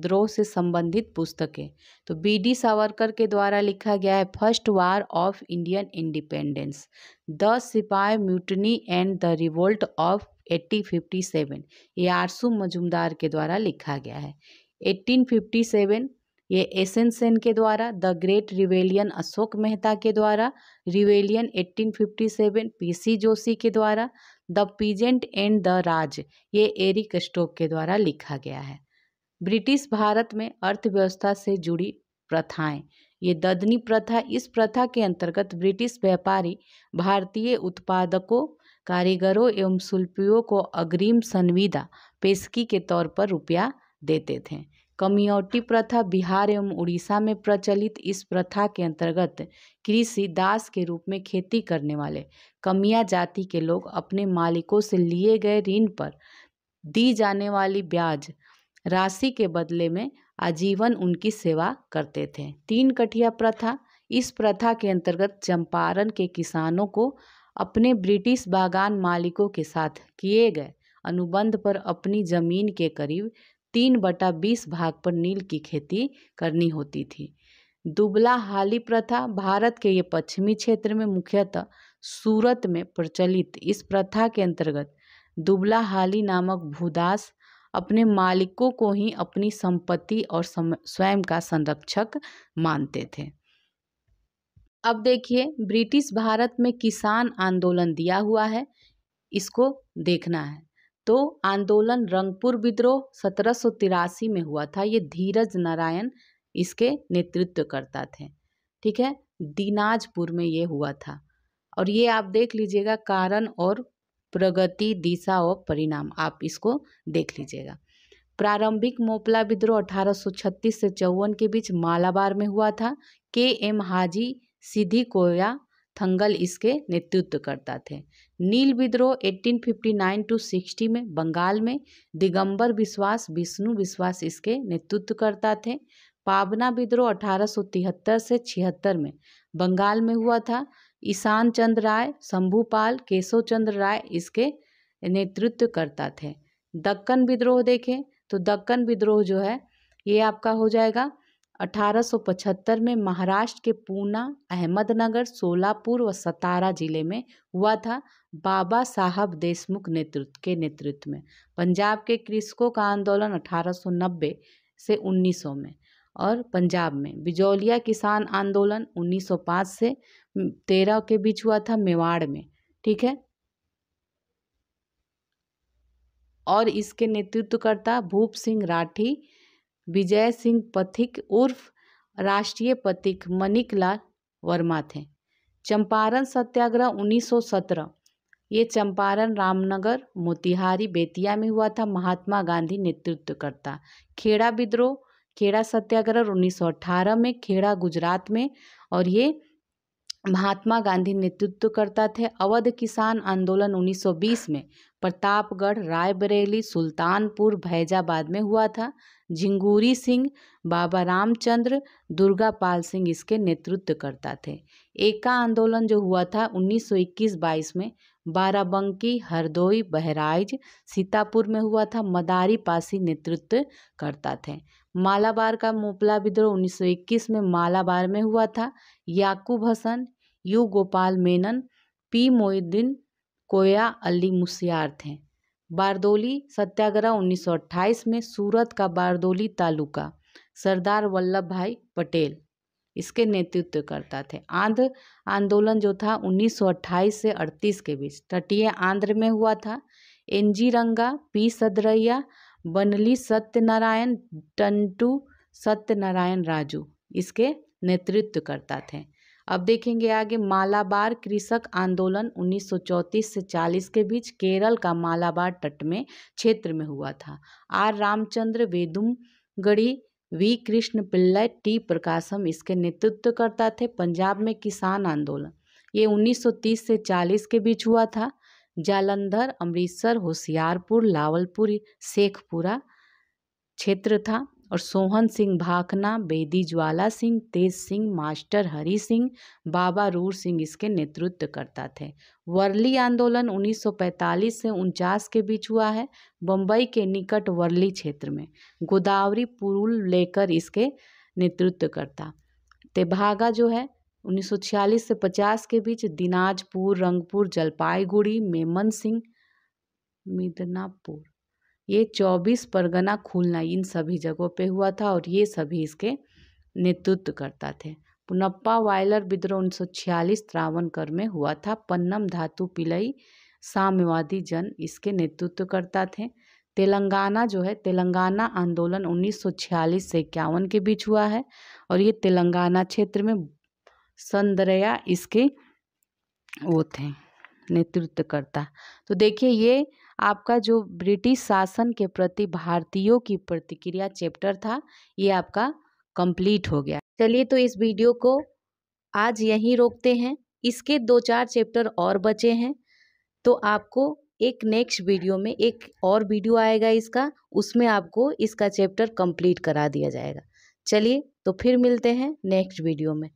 S2: द्रोह से संबंधित पुस्तकें तो बी डी सावरकर के द्वारा लिखा गया है first war of Indian independence the sipahi mutiny and the revolt of 1857 ये आरसू मजुमदार के द्वारा लिखा गया है 1857 ये एसन सेन के द्वारा the great rebellion Ashok Mehta के द्वारा रिवेलियन 1857 सी जोशी के द्वारा the peasant and the Raj ये एरिक स्टोक के द्वारा लिखा गया है ब्रिटिश भारत में अर्थव्यवस्था से जुड़ी प्रथाएं ये ददनी प्रथा इस प्रथा के अंतर्गत ब्रिटिश व्यापारी भारतीय उत्पादकों कारीगरों एवं शिल्पियों को अग्रिम संविदा पेशगी के तौर पर रुपया देते थे कम्योटी प्रथा बिहार एवं उड़ीसा में प्रचलित इस प्रथा के अंतर्गत कृषि दास के रूप में खेती करने वाले कमिया जाति के लोग अपने मालिकों से लिए गए ऋण पर दी जाने वाली ब्याज राशि के बदले में आजीवन उनकी सेवा करते थे तीन कठिया प्रथा इस प्रथा के अंतर्गत चंपारण के किसानों को अपने ब्रिटिश बागान मालिकों के साथ किए गए अनुबंध पर अपनी जमीन के करीब तीन बटा बीस भाग पर नील की खेती करनी होती थी दुबला हाली प्रथा भारत के ये पश्चिमी क्षेत्र में मुख्यतः सूरत में प्रचलित इस प्रथा के अंतर्गत दुबला हाली नामक भूदास अपने मालिकों को ही अपनी संपत्ति और स्वयं का संरक्षक मानते थे अब देखिए ब्रिटिश भारत में किसान आंदोलन दिया हुआ है इसको देखना है तो आंदोलन रंगपुर विद्रोह सत्रह में हुआ था ये धीरज नारायण इसके नेतृत्व करता थे ठीक है दिनाजपुर में ये हुआ था और ये आप देख लीजिएगा कारण और प्रगति दिशा और परिणाम आप इसको देख लीजिएगा प्रारंभिक मोपला विद्रोह अठारह से चौवन के बीच मालाबार में हुआ था के एम हाजी सिद्धि कोया थंगल इसके नेतृत्व करता थे नील विद्रोह 1859 टू सिक्सटी में बंगाल में दिगंबर विश्वास विष्णु विश्वास इसके नेतृत्व करता थे पावना विद्रोह अठारह से छिहत्तर में बंगाल में हुआ था ईशान चंद्र राय शंभूपाल केशव चंद्र राय इसके नेतृत्व करता थे दक्कन विद्रोह देखें तो दक्कन विद्रोह जो है ये आपका हो जाएगा 1875 में महाराष्ट्र के पूना अहमदनगर सोलापुर व सतारा जिले में हुआ था बाबा साहब देशमुख नेतृत्व के नेतृत्व में पंजाब के कृषकों का आंदोलन 1890 से 1900 में और पंजाब में बिजौलिया किसान आंदोलन 1905 से तेरह के बीच हुआ था मेवाड़ में ठीक है और इसके नेतृत्वकर्ता भूप सिंह राठी विजय सिंह पथिक उर्फ राष्ट्रीय पथिक मनिकलाल वर्मा थे चंपारण सत्याग्रह 1917 ये चंपारण रामनगर मोतिहारी बेतिया में हुआ था महात्मा गांधी नेतृत्वकर्ता खेड़ा विद्रोह खेड़ा सत्याग्रह 1918 में खेड़ा गुजरात में और ये महात्मा गांधी नेतृत्व करता थे अवध किसान आंदोलन 1920 में प्रतापगढ़ रायबरेली सुल्तानपुर भैजाबाद में हुआ था झिंगूरी सिंह बाबा रामचंद्र दुर्गापाल सिंह इसके नेतृत्व करता थे एका आंदोलन जो हुआ था 1921-22 में बाराबंकी हरदोई बहराइच सीतापुर में हुआ था मदारी पासी नेतृत्व करता थे मालाबार का मोपला विद्रोह 1921 में मालाबार में हुआ था याकूब हसन यू गोपाल मेनन पी मोहिद्दीन कोया अली मुसियार थे बारदोली सत्याग्रह 1928 में सूरत का बारदोली तालुका सरदार वल्लभ भाई पटेल इसके नेतृत्व करता थे आंध्र आंदोलन जो था 1928 से 38 के बीच तटीय आंध्र में हुआ था जी रंगा पी सदरैया बनली सत्यनारायण टंटू सत्यनारायण राजू इसके नेतृत्व करता थे अब देखेंगे आगे मालाबार कृषक आंदोलन उन्नीस से 40 के बीच केरल का मालाबार तट में क्षेत्र में हुआ था R Ramachandra Nedungadi V Krishna Pillai T Prakasam इसके नेतृत्व करता थे पंजाब में किसान आंदोलन ये 1930 से 40 के बीच हुआ था जालंधर अमृतसर होशियारपुर लावलपुर शेखपुरा क्षेत्र था और सोहन सिंह भाखना बेदी ज्वाला सिंह तेज सिंह मास्टर हरी सिंह बाबा रूर सिंह इसके नेतृत्व करता थे वर्ली आंदोलन 1945 से उनचास के बीच हुआ है बम्बई के निकट वर्ली क्षेत्र में गोदावरी पुरुल लेकर इसके नेतृत्व करता तेभागा जो है 1946 से 50 के बीच दिनाजपुर रंगपुर जलपाईगुड़ी मेमन सिंह मिदनापुर ये चौबीस परगना खुलना इन सभी जगहों पे हुआ था और ये सभी इसके नेतृत्व करता थे पुनप्पा वायलर विद्रोह उन्नीस सौ छियालीस त्रावणकर में हुआ था पन्नम धातु पिलई साम्यवादी जन इसके नेतृत्व करता थे तेलंगाना जो है तेलंगाना आंदोलन उन्नीस सौ छियालीस से इक्यावन के बीच हुआ है और ये तेलंगाना क्षेत्र में संदरया इसके वो थे नेतृत्व करता तो देखिए ये आपका जो ब्रिटिश शासन के प्रति भारतीयों की प्रतिक्रिया चैप्टर था ये आपका कंप्लीट हो गया चलिए तो इस वीडियो को आज यहीं रोकते हैं इसके दो चार चैप्टर और बचे हैं तो आपको एक नेक्स्ट वीडियो में एक और वीडियो आएगा इसका उसमें आपको इसका चैप्टर कंप्लीट करा दिया जाएगा चलिए तो फिर मिलते हैं नेक्स्ट वीडियो में